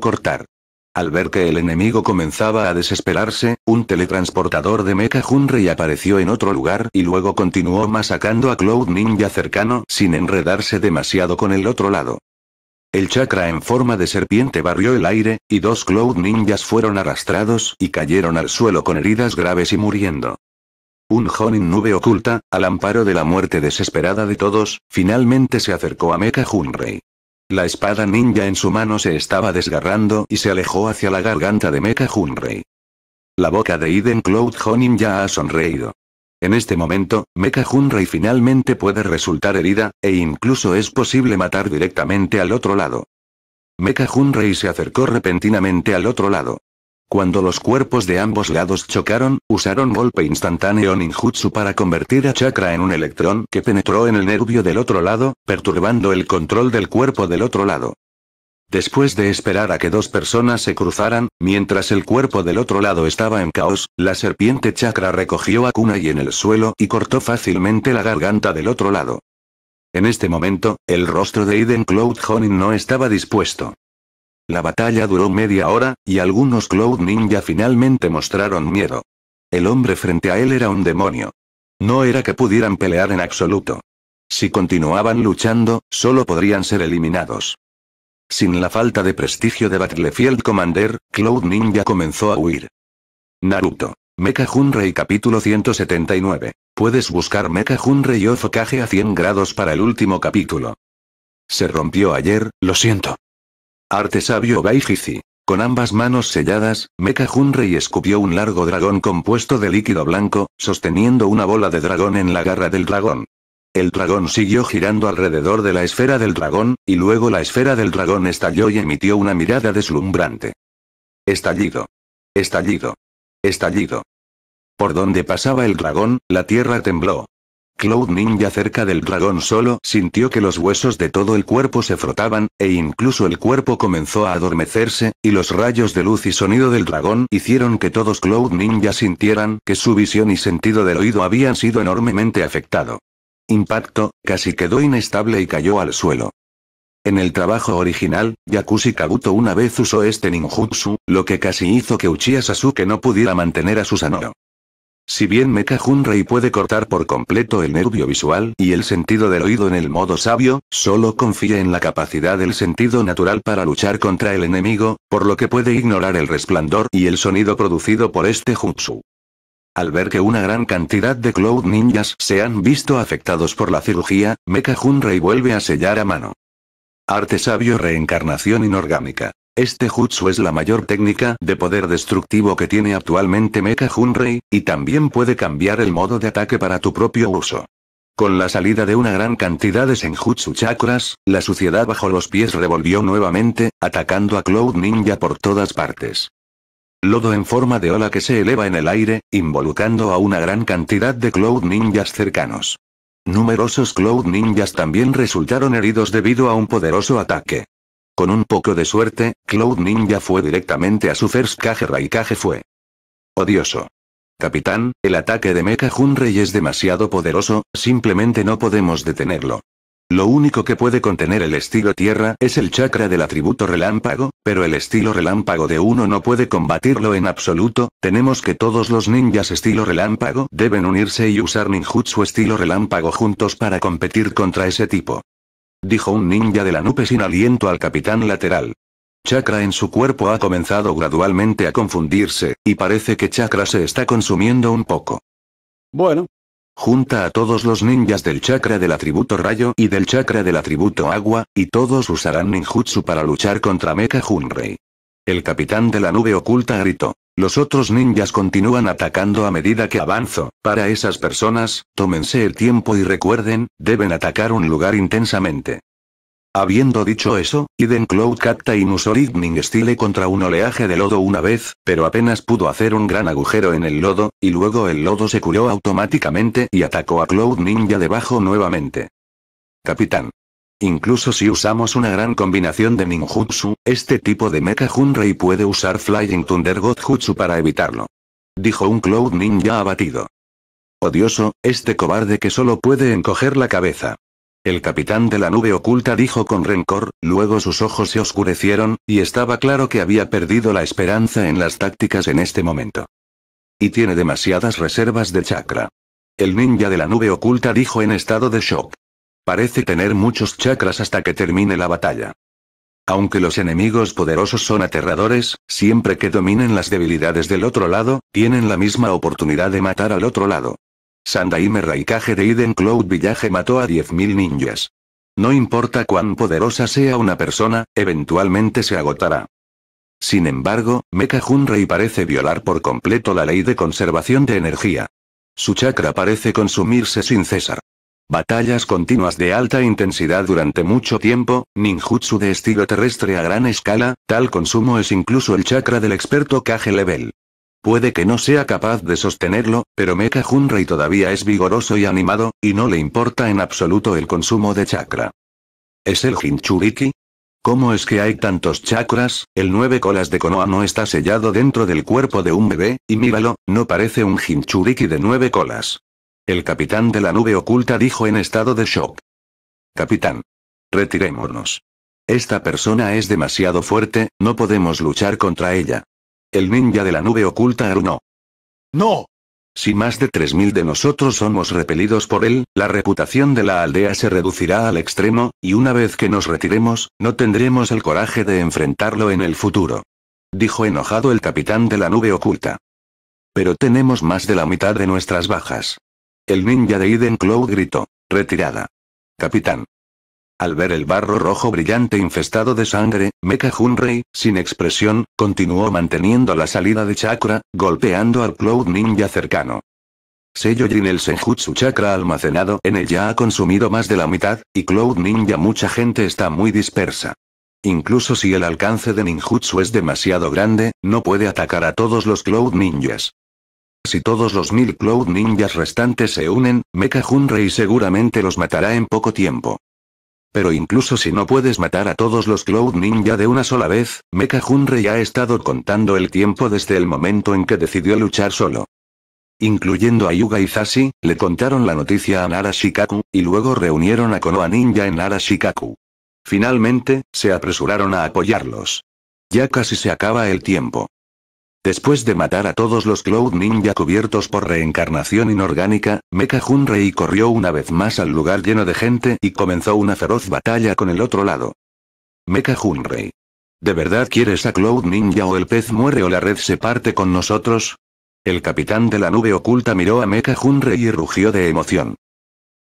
Cortar. Al ver que el enemigo comenzaba a desesperarse, un teletransportador de Mecha Junrei apareció en otro lugar y luego continuó masacando a Cloud Ninja cercano sin enredarse demasiado con el otro lado. El chakra en forma de serpiente barrió el aire, y dos Cloud Ninjas fueron arrastrados y cayeron al suelo con heridas graves y muriendo un Jonin nube oculta, al amparo de la muerte desesperada de todos, finalmente se acercó a Mecha Junrei. La espada ninja en su mano se estaba desgarrando y se alejó hacia la garganta de Mecha Junrei. La boca de Eden Cloud Jonin ya ha sonreído. En este momento, Mecha Junrei finalmente puede resultar herida, e incluso es posible matar directamente al otro lado. Mecha Junrei se acercó repentinamente al otro lado. Cuando los cuerpos de ambos lados chocaron, usaron golpe instantáneo ninjutsu para convertir a Chakra en un electrón que penetró en el nervio del otro lado, perturbando el control del cuerpo del otro lado. Después de esperar a que dos personas se cruzaran, mientras el cuerpo del otro lado estaba en caos, la serpiente Chakra recogió a Kunai en el suelo y cortó fácilmente la garganta del otro lado. En este momento, el rostro de Eden Cloud Honin no estaba dispuesto. La batalla duró media hora, y algunos Cloud Ninja finalmente mostraron miedo. El hombre frente a él era un demonio. No era que pudieran pelear en absoluto. Si continuaban luchando, solo podrían ser eliminados. Sin la falta de prestigio de Battlefield Commander, Cloud Ninja comenzó a huir. Naruto. Mecha Junrei capítulo 179. Puedes buscar Mecha Junrei y a 100 grados para el último capítulo. Se rompió ayer, lo siento. Arte sabio Baijizi. Con ambas manos selladas, Mecha Junrei escupió un largo dragón compuesto de líquido blanco, sosteniendo una bola de dragón en la garra del dragón. El dragón siguió girando alrededor de la esfera del dragón, y luego la esfera del dragón estalló y emitió una mirada deslumbrante. Estallido. Estallido. Estallido. Por donde pasaba el dragón, la tierra tembló, Cloud Ninja cerca del dragón solo sintió que los huesos de todo el cuerpo se frotaban, e incluso el cuerpo comenzó a adormecerse, y los rayos de luz y sonido del dragón hicieron que todos Cloud Ninja sintieran que su visión y sentido del oído habían sido enormemente afectado. Impacto, casi quedó inestable y cayó al suelo. En el trabajo original, Yakushi Kabuto una vez usó este ninjutsu, lo que casi hizo que Uchiha Sasuke no pudiera mantener a Susanoo. Si bien Mecha Junrei puede cortar por completo el nervio visual y el sentido del oído en el modo sabio, solo confía en la capacidad del sentido natural para luchar contra el enemigo, por lo que puede ignorar el resplandor y el sonido producido por este jutsu. Al ver que una gran cantidad de Cloud Ninjas se han visto afectados por la cirugía, Mecha Junrei vuelve a sellar a mano. Arte sabio reencarnación inorgánica. Este jutsu es la mayor técnica de poder destructivo que tiene actualmente Mecha Hunrei, y también puede cambiar el modo de ataque para tu propio uso. Con la salida de una gran cantidad de Senjutsu chakras, la suciedad bajo los pies revolvió nuevamente, atacando a Cloud Ninja por todas partes. Lodo en forma de ola que se eleva en el aire, involucrando a una gran cantidad de Cloud Ninjas cercanos. Numerosos Cloud Ninjas también resultaron heridos debido a un poderoso ataque. Con un poco de suerte, Cloud Ninja fue directamente a su first cage Raikage fue. Odioso. Capitán, el ataque de Mecha rey es demasiado poderoso, simplemente no podemos detenerlo. Lo único que puede contener el estilo tierra es el chakra del atributo relámpago, pero el estilo relámpago de uno no puede combatirlo en absoluto, tenemos que todos los ninjas estilo relámpago deben unirse y usar ninjutsu estilo relámpago juntos para competir contra ese tipo dijo un ninja de la nube sin aliento al capitán lateral. Chakra en su cuerpo ha comenzado gradualmente a confundirse, y parece que chakra se está consumiendo un poco. Bueno. Junta a todos los ninjas del chakra del atributo rayo y del chakra del atributo agua, y todos usarán ninjutsu para luchar contra Mecha Junrei. El capitán de la nube oculta gritó. Los otros ninjas continúan atacando a medida que avanzo. Para esas personas, tómense el tiempo y recuerden, deben atacar un lugar intensamente. Habiendo dicho eso, Iden Cloud capta InuSor Lightning Style contra un oleaje de lodo una vez, pero apenas pudo hacer un gran agujero en el lodo, y luego el lodo se curó automáticamente y atacó a Cloud Ninja debajo nuevamente. Capitán. Incluso si usamos una gran combinación de ninjutsu, este tipo de mecha Junrei puede usar Flying Thunder Godjutsu para evitarlo. Dijo un Cloud Ninja abatido. Odioso, este cobarde que solo puede encoger la cabeza. El capitán de la nube oculta dijo con rencor, luego sus ojos se oscurecieron, y estaba claro que había perdido la esperanza en las tácticas en este momento. Y tiene demasiadas reservas de chakra. El ninja de la nube oculta dijo en estado de shock. Parece tener muchos chakras hasta que termine la batalla. Aunque los enemigos poderosos son aterradores, siempre que dominen las debilidades del otro lado, tienen la misma oportunidad de matar al otro lado. Sandaime Raikage de Eden Cloud Village mató a 10.000 ninjas. No importa cuán poderosa sea una persona, eventualmente se agotará. Sin embargo, Mecha Junrei parece violar por completo la ley de conservación de energía. Su chakra parece consumirse sin cesar. Batallas continuas de alta intensidad durante mucho tiempo, ninjutsu de estilo terrestre a gran escala, tal consumo es incluso el chakra del experto Kage Level. Puede que no sea capaz de sostenerlo, pero Mecha Junrei todavía es vigoroso y animado, y no le importa en absoluto el consumo de chakra. ¿Es el Hinchuriki? ¿Cómo es que hay tantos chakras? El nueve colas de Konoha no está sellado dentro del cuerpo de un bebé, y míralo, no parece un Hinchuriki de nueve colas. El capitán de la nube oculta dijo en estado de shock. Capitán. Retirémonos. Esta persona es demasiado fuerte, no podemos luchar contra ella. El ninja de la nube oculta arunó. ¡No! Si más de 3.000 de nosotros somos repelidos por él, la reputación de la aldea se reducirá al extremo, y una vez que nos retiremos, no tendremos el coraje de enfrentarlo en el futuro. Dijo enojado el capitán de la nube oculta. Pero tenemos más de la mitad de nuestras bajas. El ninja de Eden Cloud gritó. Retirada. Capitán. Al ver el barro rojo brillante infestado de sangre, Mecha Hunrey, sin expresión, continuó manteniendo la salida de chakra, golpeando al Cloud Ninja cercano. Sello Jin el Senjutsu chakra almacenado en ella ha consumido más de la mitad, y Cloud Ninja mucha gente está muy dispersa. Incluso si el alcance de ninjutsu es demasiado grande, no puede atacar a todos los Cloud Ninjas. Si todos los mil Cloud Ninjas restantes se unen, Mecha Junrei seguramente los matará en poco tiempo. Pero incluso si no puedes matar a todos los Cloud Ninja de una sola vez, Mecha Junrei ha estado contando el tiempo desde el momento en que decidió luchar solo. Incluyendo a Yuga y Zashi, le contaron la noticia a Nara y luego reunieron a Konoha Ninja en Nara Finalmente, se apresuraron a apoyarlos. Ya casi se acaba el tiempo. Después de matar a todos los Cloud Ninja cubiertos por reencarnación inorgánica, Mecha Junrei corrió una vez más al lugar lleno de gente y comenzó una feroz batalla con el otro lado. Mecha Junrei. ¿De verdad quieres a Cloud Ninja o el pez muere o la red se parte con nosotros? El capitán de la nube oculta miró a Mecha Junrei y rugió de emoción.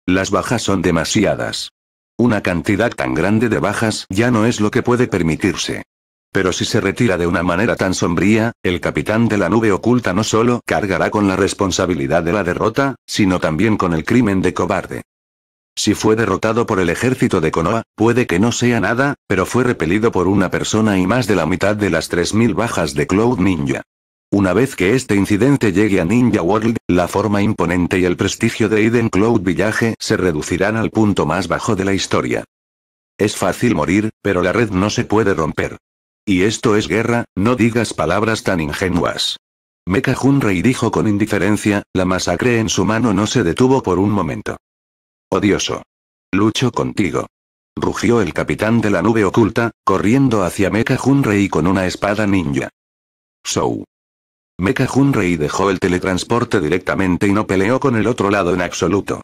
Las bajas son demasiadas. Una cantidad tan grande de bajas ya no es lo que puede permitirse. Pero si se retira de una manera tan sombría, el capitán de la nube oculta no solo cargará con la responsabilidad de la derrota, sino también con el crimen de cobarde. Si fue derrotado por el ejército de Konoha, puede que no sea nada, pero fue repelido por una persona y más de la mitad de las 3.000 bajas de Cloud Ninja. Una vez que este incidente llegue a Ninja World, la forma imponente y el prestigio de Eden Cloud Village se reducirán al punto más bajo de la historia. Es fácil morir, pero la red no se puede romper. Y esto es guerra, no digas palabras tan ingenuas. Mecha Junrei dijo con indiferencia, la masacre en su mano no se detuvo por un momento. Odioso. Lucho contigo. Rugió el capitán de la nube oculta, corriendo hacia Mecha Junrei con una espada ninja. Sou. Mecha Junrei dejó el teletransporte directamente y no peleó con el otro lado en absoluto.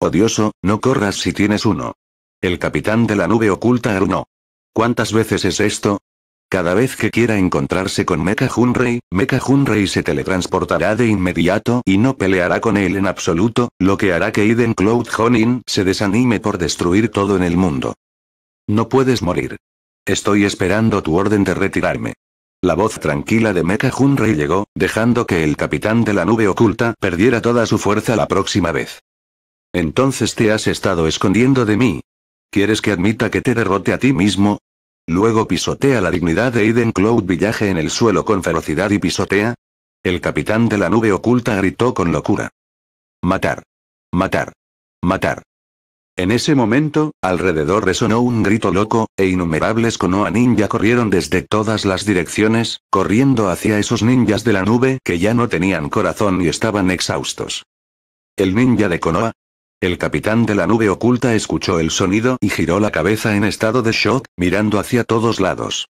Odioso, no corras si tienes uno. El capitán de la nube oculta uno. ¿Cuántas veces es esto? Cada vez que quiera encontrarse con Mecha Junrei, Mecha Junrei se teletransportará de inmediato y no peleará con él en absoluto, lo que hará que Eden Cloud Honin se desanime por destruir todo en el mundo. No puedes morir. Estoy esperando tu orden de retirarme. La voz tranquila de Mecha Junrei llegó, dejando que el capitán de la nube oculta perdiera toda su fuerza la próxima vez. Entonces te has estado escondiendo de mí. ¿Quieres que admita que te derrote a ti mismo? Luego pisotea la dignidad de Eden Cloud Villaje en el suelo con ferocidad y pisotea. El capitán de la nube oculta gritó con locura. Matar. Matar. Matar. En ese momento, alrededor resonó un grito loco, e innumerables Konoha ninja corrieron desde todas las direcciones, corriendo hacia esos ninjas de la nube que ya no tenían corazón y estaban exhaustos. El ninja de Konoha, el capitán de la nube oculta escuchó el sonido y giró la cabeza en estado de shock, mirando hacia todos lados.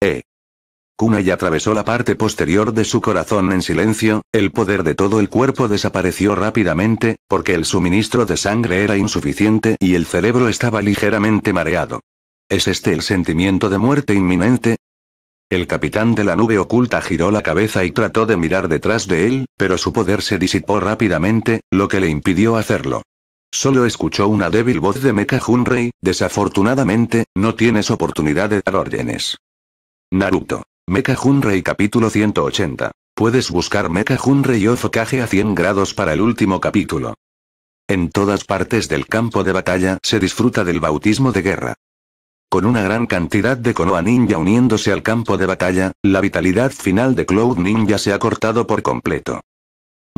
E. Eh. Kunai atravesó la parte posterior de su corazón en silencio, el poder de todo el cuerpo desapareció rápidamente, porque el suministro de sangre era insuficiente y el cerebro estaba ligeramente mareado. ¿Es este el sentimiento de muerte inminente? El capitán de la nube oculta giró la cabeza y trató de mirar detrás de él, pero su poder se disipó rápidamente, lo que le impidió hacerlo. Solo escuchó una débil voz de Mecha Junrei, desafortunadamente, no tienes oportunidad de dar órdenes. Naruto. Mecha Junrei capítulo 180. Puedes buscar Mecha Junrei o Fokage a 100 grados para el último capítulo. En todas partes del campo de batalla se disfruta del bautismo de guerra. Con una gran cantidad de Konoha ninja uniéndose al campo de batalla, la vitalidad final de Cloud Ninja se ha cortado por completo.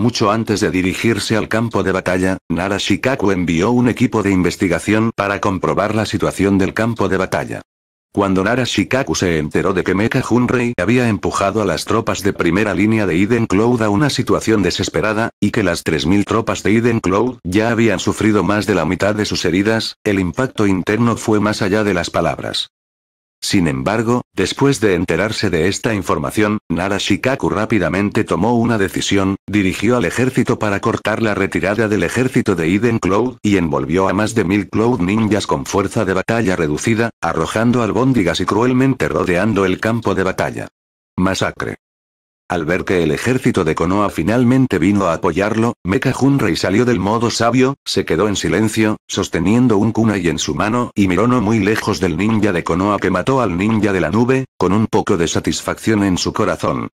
Mucho antes de dirigirse al campo de batalla, Nara Shikaku envió un equipo de investigación para comprobar la situación del campo de batalla. Cuando Nara Shikaku se enteró de que Mecha Junrei había empujado a las tropas de primera línea de Eden Cloud a una situación desesperada, y que las 3.000 tropas de Eden Cloud ya habían sufrido más de la mitad de sus heridas, el impacto interno fue más allá de las palabras. Sin embargo, después de enterarse de esta información, Nara rápidamente tomó una decisión, dirigió al ejército para cortar la retirada del ejército de Eden Cloud y envolvió a más de mil Cloud ninjas con fuerza de batalla reducida, arrojando albóndigas y cruelmente rodeando el campo de batalla. Masacre. Al ver que el ejército de Konoha finalmente vino a apoyarlo, Mecha Junrei salió del modo sabio, se quedó en silencio, sosteniendo un kunai en su mano y miró no muy lejos del ninja de Konoha que mató al ninja de la nube, con un poco de satisfacción en su corazón.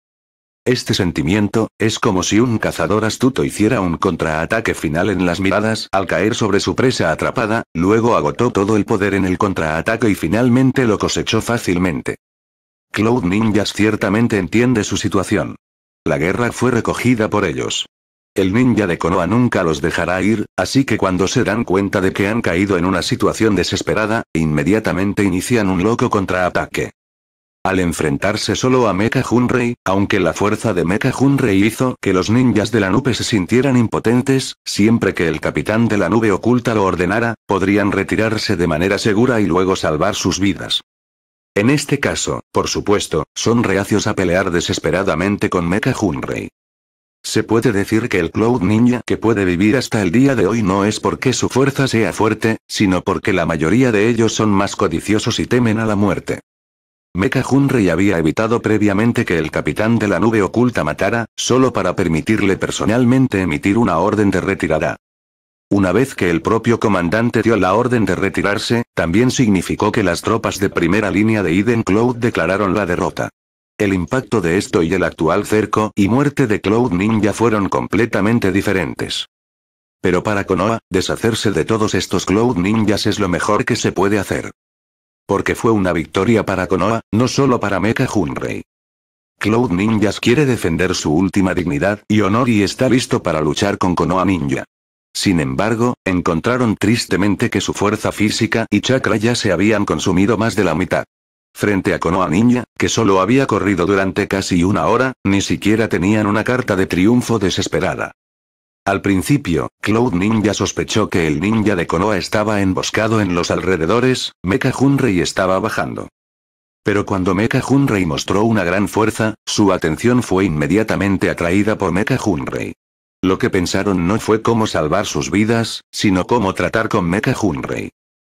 Este sentimiento, es como si un cazador astuto hiciera un contraataque final en las miradas al caer sobre su presa atrapada, luego agotó todo el poder en el contraataque y finalmente lo cosechó fácilmente. Cloud Ninjas ciertamente entiende su situación. La guerra fue recogida por ellos. El ninja de Konoha nunca los dejará ir, así que cuando se dan cuenta de que han caído en una situación desesperada, inmediatamente inician un loco contraataque. Al enfrentarse solo a Mecha Junrei, aunque la fuerza de Mecha Junrei hizo que los ninjas de la nube se sintieran impotentes, siempre que el capitán de la nube oculta lo ordenara, podrían retirarse de manera segura y luego salvar sus vidas. En este caso, por supuesto, son reacios a pelear desesperadamente con Mecha Junrei. Se puede decir que el Cloud Ninja que puede vivir hasta el día de hoy no es porque su fuerza sea fuerte, sino porque la mayoría de ellos son más codiciosos y temen a la muerte. Mecha Junrei había evitado previamente que el capitán de la nube oculta matara, solo para permitirle personalmente emitir una orden de retirada. Una vez que el propio comandante dio la orden de retirarse, también significó que las tropas de primera línea de Eden Cloud declararon la derrota. El impacto de esto y el actual cerco y muerte de Cloud Ninja fueron completamente diferentes. Pero para Konoha, deshacerse de todos estos Cloud Ninjas es lo mejor que se puede hacer. Porque fue una victoria para Konoha, no solo para Mecha Junrei. Cloud Ninjas quiere defender su última dignidad y honor y está listo para luchar con Konoha Ninja. Sin embargo, encontraron tristemente que su fuerza física y chakra ya se habían consumido más de la mitad. Frente a Konoha Ninja, que solo había corrido durante casi una hora, ni siquiera tenían una carta de triunfo desesperada. Al principio, Cloud Ninja sospechó que el ninja de Konoha estaba emboscado en los alrededores, Mecha Junrei estaba bajando. Pero cuando Mecha Junrei mostró una gran fuerza, su atención fue inmediatamente atraída por Mecha Junrei. Lo que pensaron no fue cómo salvar sus vidas, sino cómo tratar con Mecha Junrei.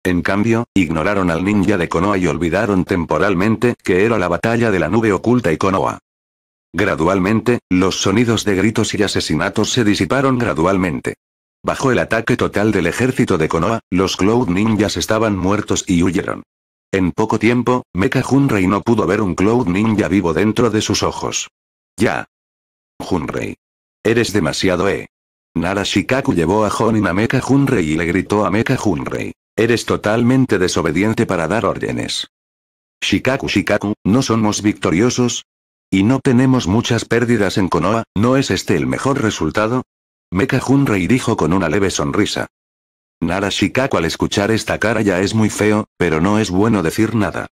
En cambio, ignoraron al ninja de Konoha y olvidaron temporalmente que era la batalla de la nube oculta y Konoha. Gradualmente, los sonidos de gritos y asesinatos se disiparon gradualmente. Bajo el ataque total del ejército de Konoha, los Cloud Ninjas estaban muertos y huyeron. En poco tiempo, Mecha Junrei no pudo ver un Cloud Ninja vivo dentro de sus ojos. Ya. Junrei. Eres demasiado eh. Nara Shikaku llevó a Honin a Mecha Junrei y le gritó a Mecha Junrei. Eres totalmente desobediente para dar órdenes. Shikaku Shikaku, ¿no somos victoriosos? ¿Y no tenemos muchas pérdidas en Konoha, no es este el mejor resultado? Mecha Junrei dijo con una leve sonrisa. Nara Shikaku al escuchar esta cara ya es muy feo, pero no es bueno decir nada.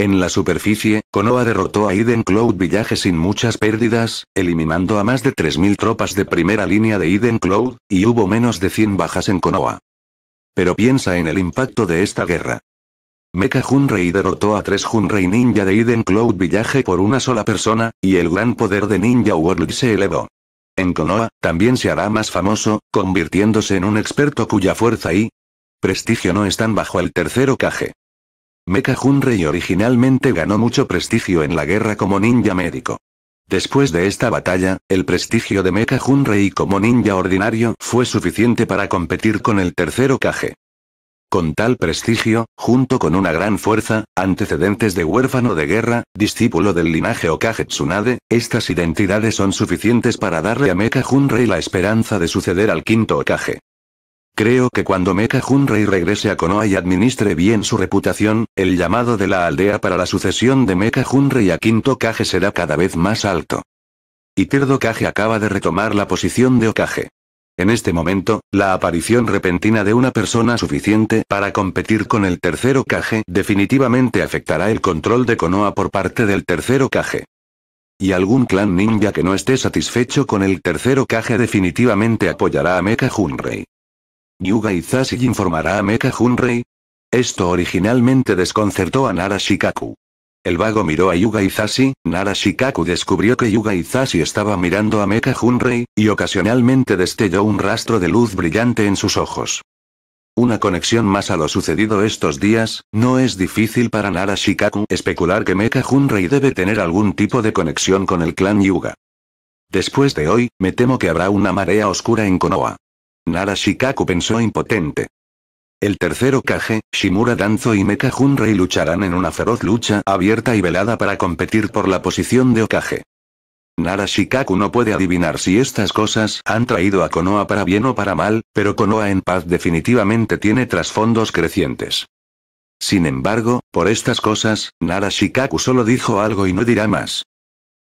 En la superficie, Konoha derrotó a Eden Cloud Village sin muchas pérdidas, eliminando a más de 3.000 tropas de primera línea de Eden Cloud, y hubo menos de 100 bajas en Konoha. Pero piensa en el impacto de esta guerra. Mecha Junrei derrotó a tres Junrei ninja de Eden Cloud Village por una sola persona, y el gran poder de Ninja World se elevó. En Konoha, también se hará más famoso, convirtiéndose en un experto cuya fuerza y prestigio no están bajo el tercero caje. Mecha Junrei originalmente ganó mucho prestigio en la guerra como ninja médico. Después de esta batalla, el prestigio de Mecha Junrei como ninja ordinario fue suficiente para competir con el tercero Kage. Con tal prestigio, junto con una gran fuerza, antecedentes de huérfano de guerra, discípulo del linaje Okage Tsunade, estas identidades son suficientes para darle a Mecha Junrei la esperanza de suceder al quinto Okage. Creo que cuando Mecha Junrei regrese a Konoha y administre bien su reputación, el llamado de la aldea para la sucesión de Mecha Junrei a Quinto Kage será cada vez más alto. Y Terdo Kage acaba de retomar la posición de Okage. En este momento, la aparición repentina de una persona suficiente para competir con el tercero Kage definitivamente afectará el control de Konoha por parte del tercero Kage. Y algún clan ninja que no esté satisfecho con el tercero Kage definitivamente apoyará a Mecha Junrei. Yuga Zashi informará a Mecha Junrei. Esto originalmente desconcertó a Nara Shikaku. El vago miró a Yuga Izashi, Nara Shikaku descubrió que Yuga Izashi estaba mirando a Mecha Junrei, y ocasionalmente destelló un rastro de luz brillante en sus ojos. Una conexión más a lo sucedido estos días, no es difícil para Nara Shikaku especular que Mecha Junrei debe tener algún tipo de conexión con el clan Yuga. Después de hoy, me temo que habrá una marea oscura en Konoha. Narashikaku pensó impotente. El tercero Kage, Shimura Danzo y Mecha Junrei lucharán en una feroz lucha abierta y velada para competir por la posición de Okage. Narashikaku no puede adivinar si estas cosas han traído a Konoha para bien o para mal, pero Konoha en paz definitivamente tiene trasfondos crecientes. Sin embargo, por estas cosas, Narashikaku solo dijo algo y no dirá más.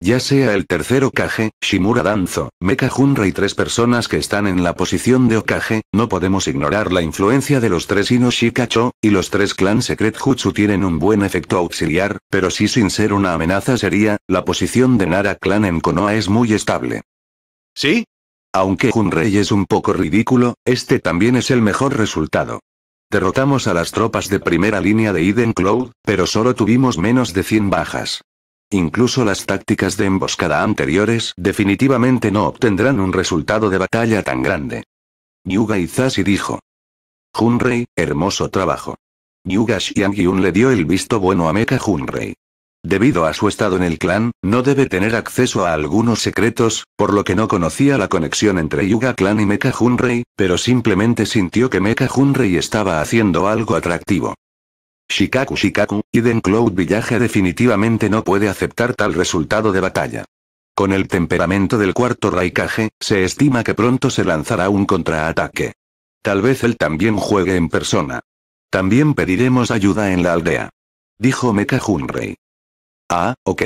Ya sea el tercer Okage, Shimura Danzo, Mecha Junra y tres personas que están en la posición de Okage, no podemos ignorar la influencia de los tres Inoshikacho, y los tres clan Secret Jutsu tienen un buen efecto auxiliar, pero si sin ser una amenaza sería, la posición de Nara clan en Konoha es muy estable. ¿Sí? Aunque Junrei es un poco ridículo, este también es el mejor resultado. Derrotamos a las tropas de primera línea de Eden Cloud, pero solo tuvimos menos de 100 bajas. Incluso las tácticas de emboscada anteriores definitivamente no obtendrán un resultado de batalla tan grande. Yuga Izashi dijo. Junrei, hermoso trabajo. Yuga Xiangyun le dio el visto bueno a Mecha Junrei. Debido a su estado en el clan, no debe tener acceso a algunos secretos, por lo que no conocía la conexión entre Yuga Clan y Mecha Junrei, pero simplemente sintió que Mecha Junrei estaba haciendo algo atractivo. Shikaku Shikaku, Eden Cloud Village definitivamente no puede aceptar tal resultado de batalla. Con el temperamento del cuarto Raikage, se estima que pronto se lanzará un contraataque. Tal vez él también juegue en persona. También pediremos ayuda en la aldea. Dijo Mecha Junrei. Ah, ok.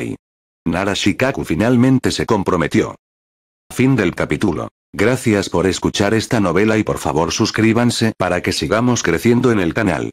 Nara Shikaku finalmente se comprometió. Fin del capítulo. Gracias por escuchar esta novela y por favor suscríbanse para que sigamos creciendo en el canal.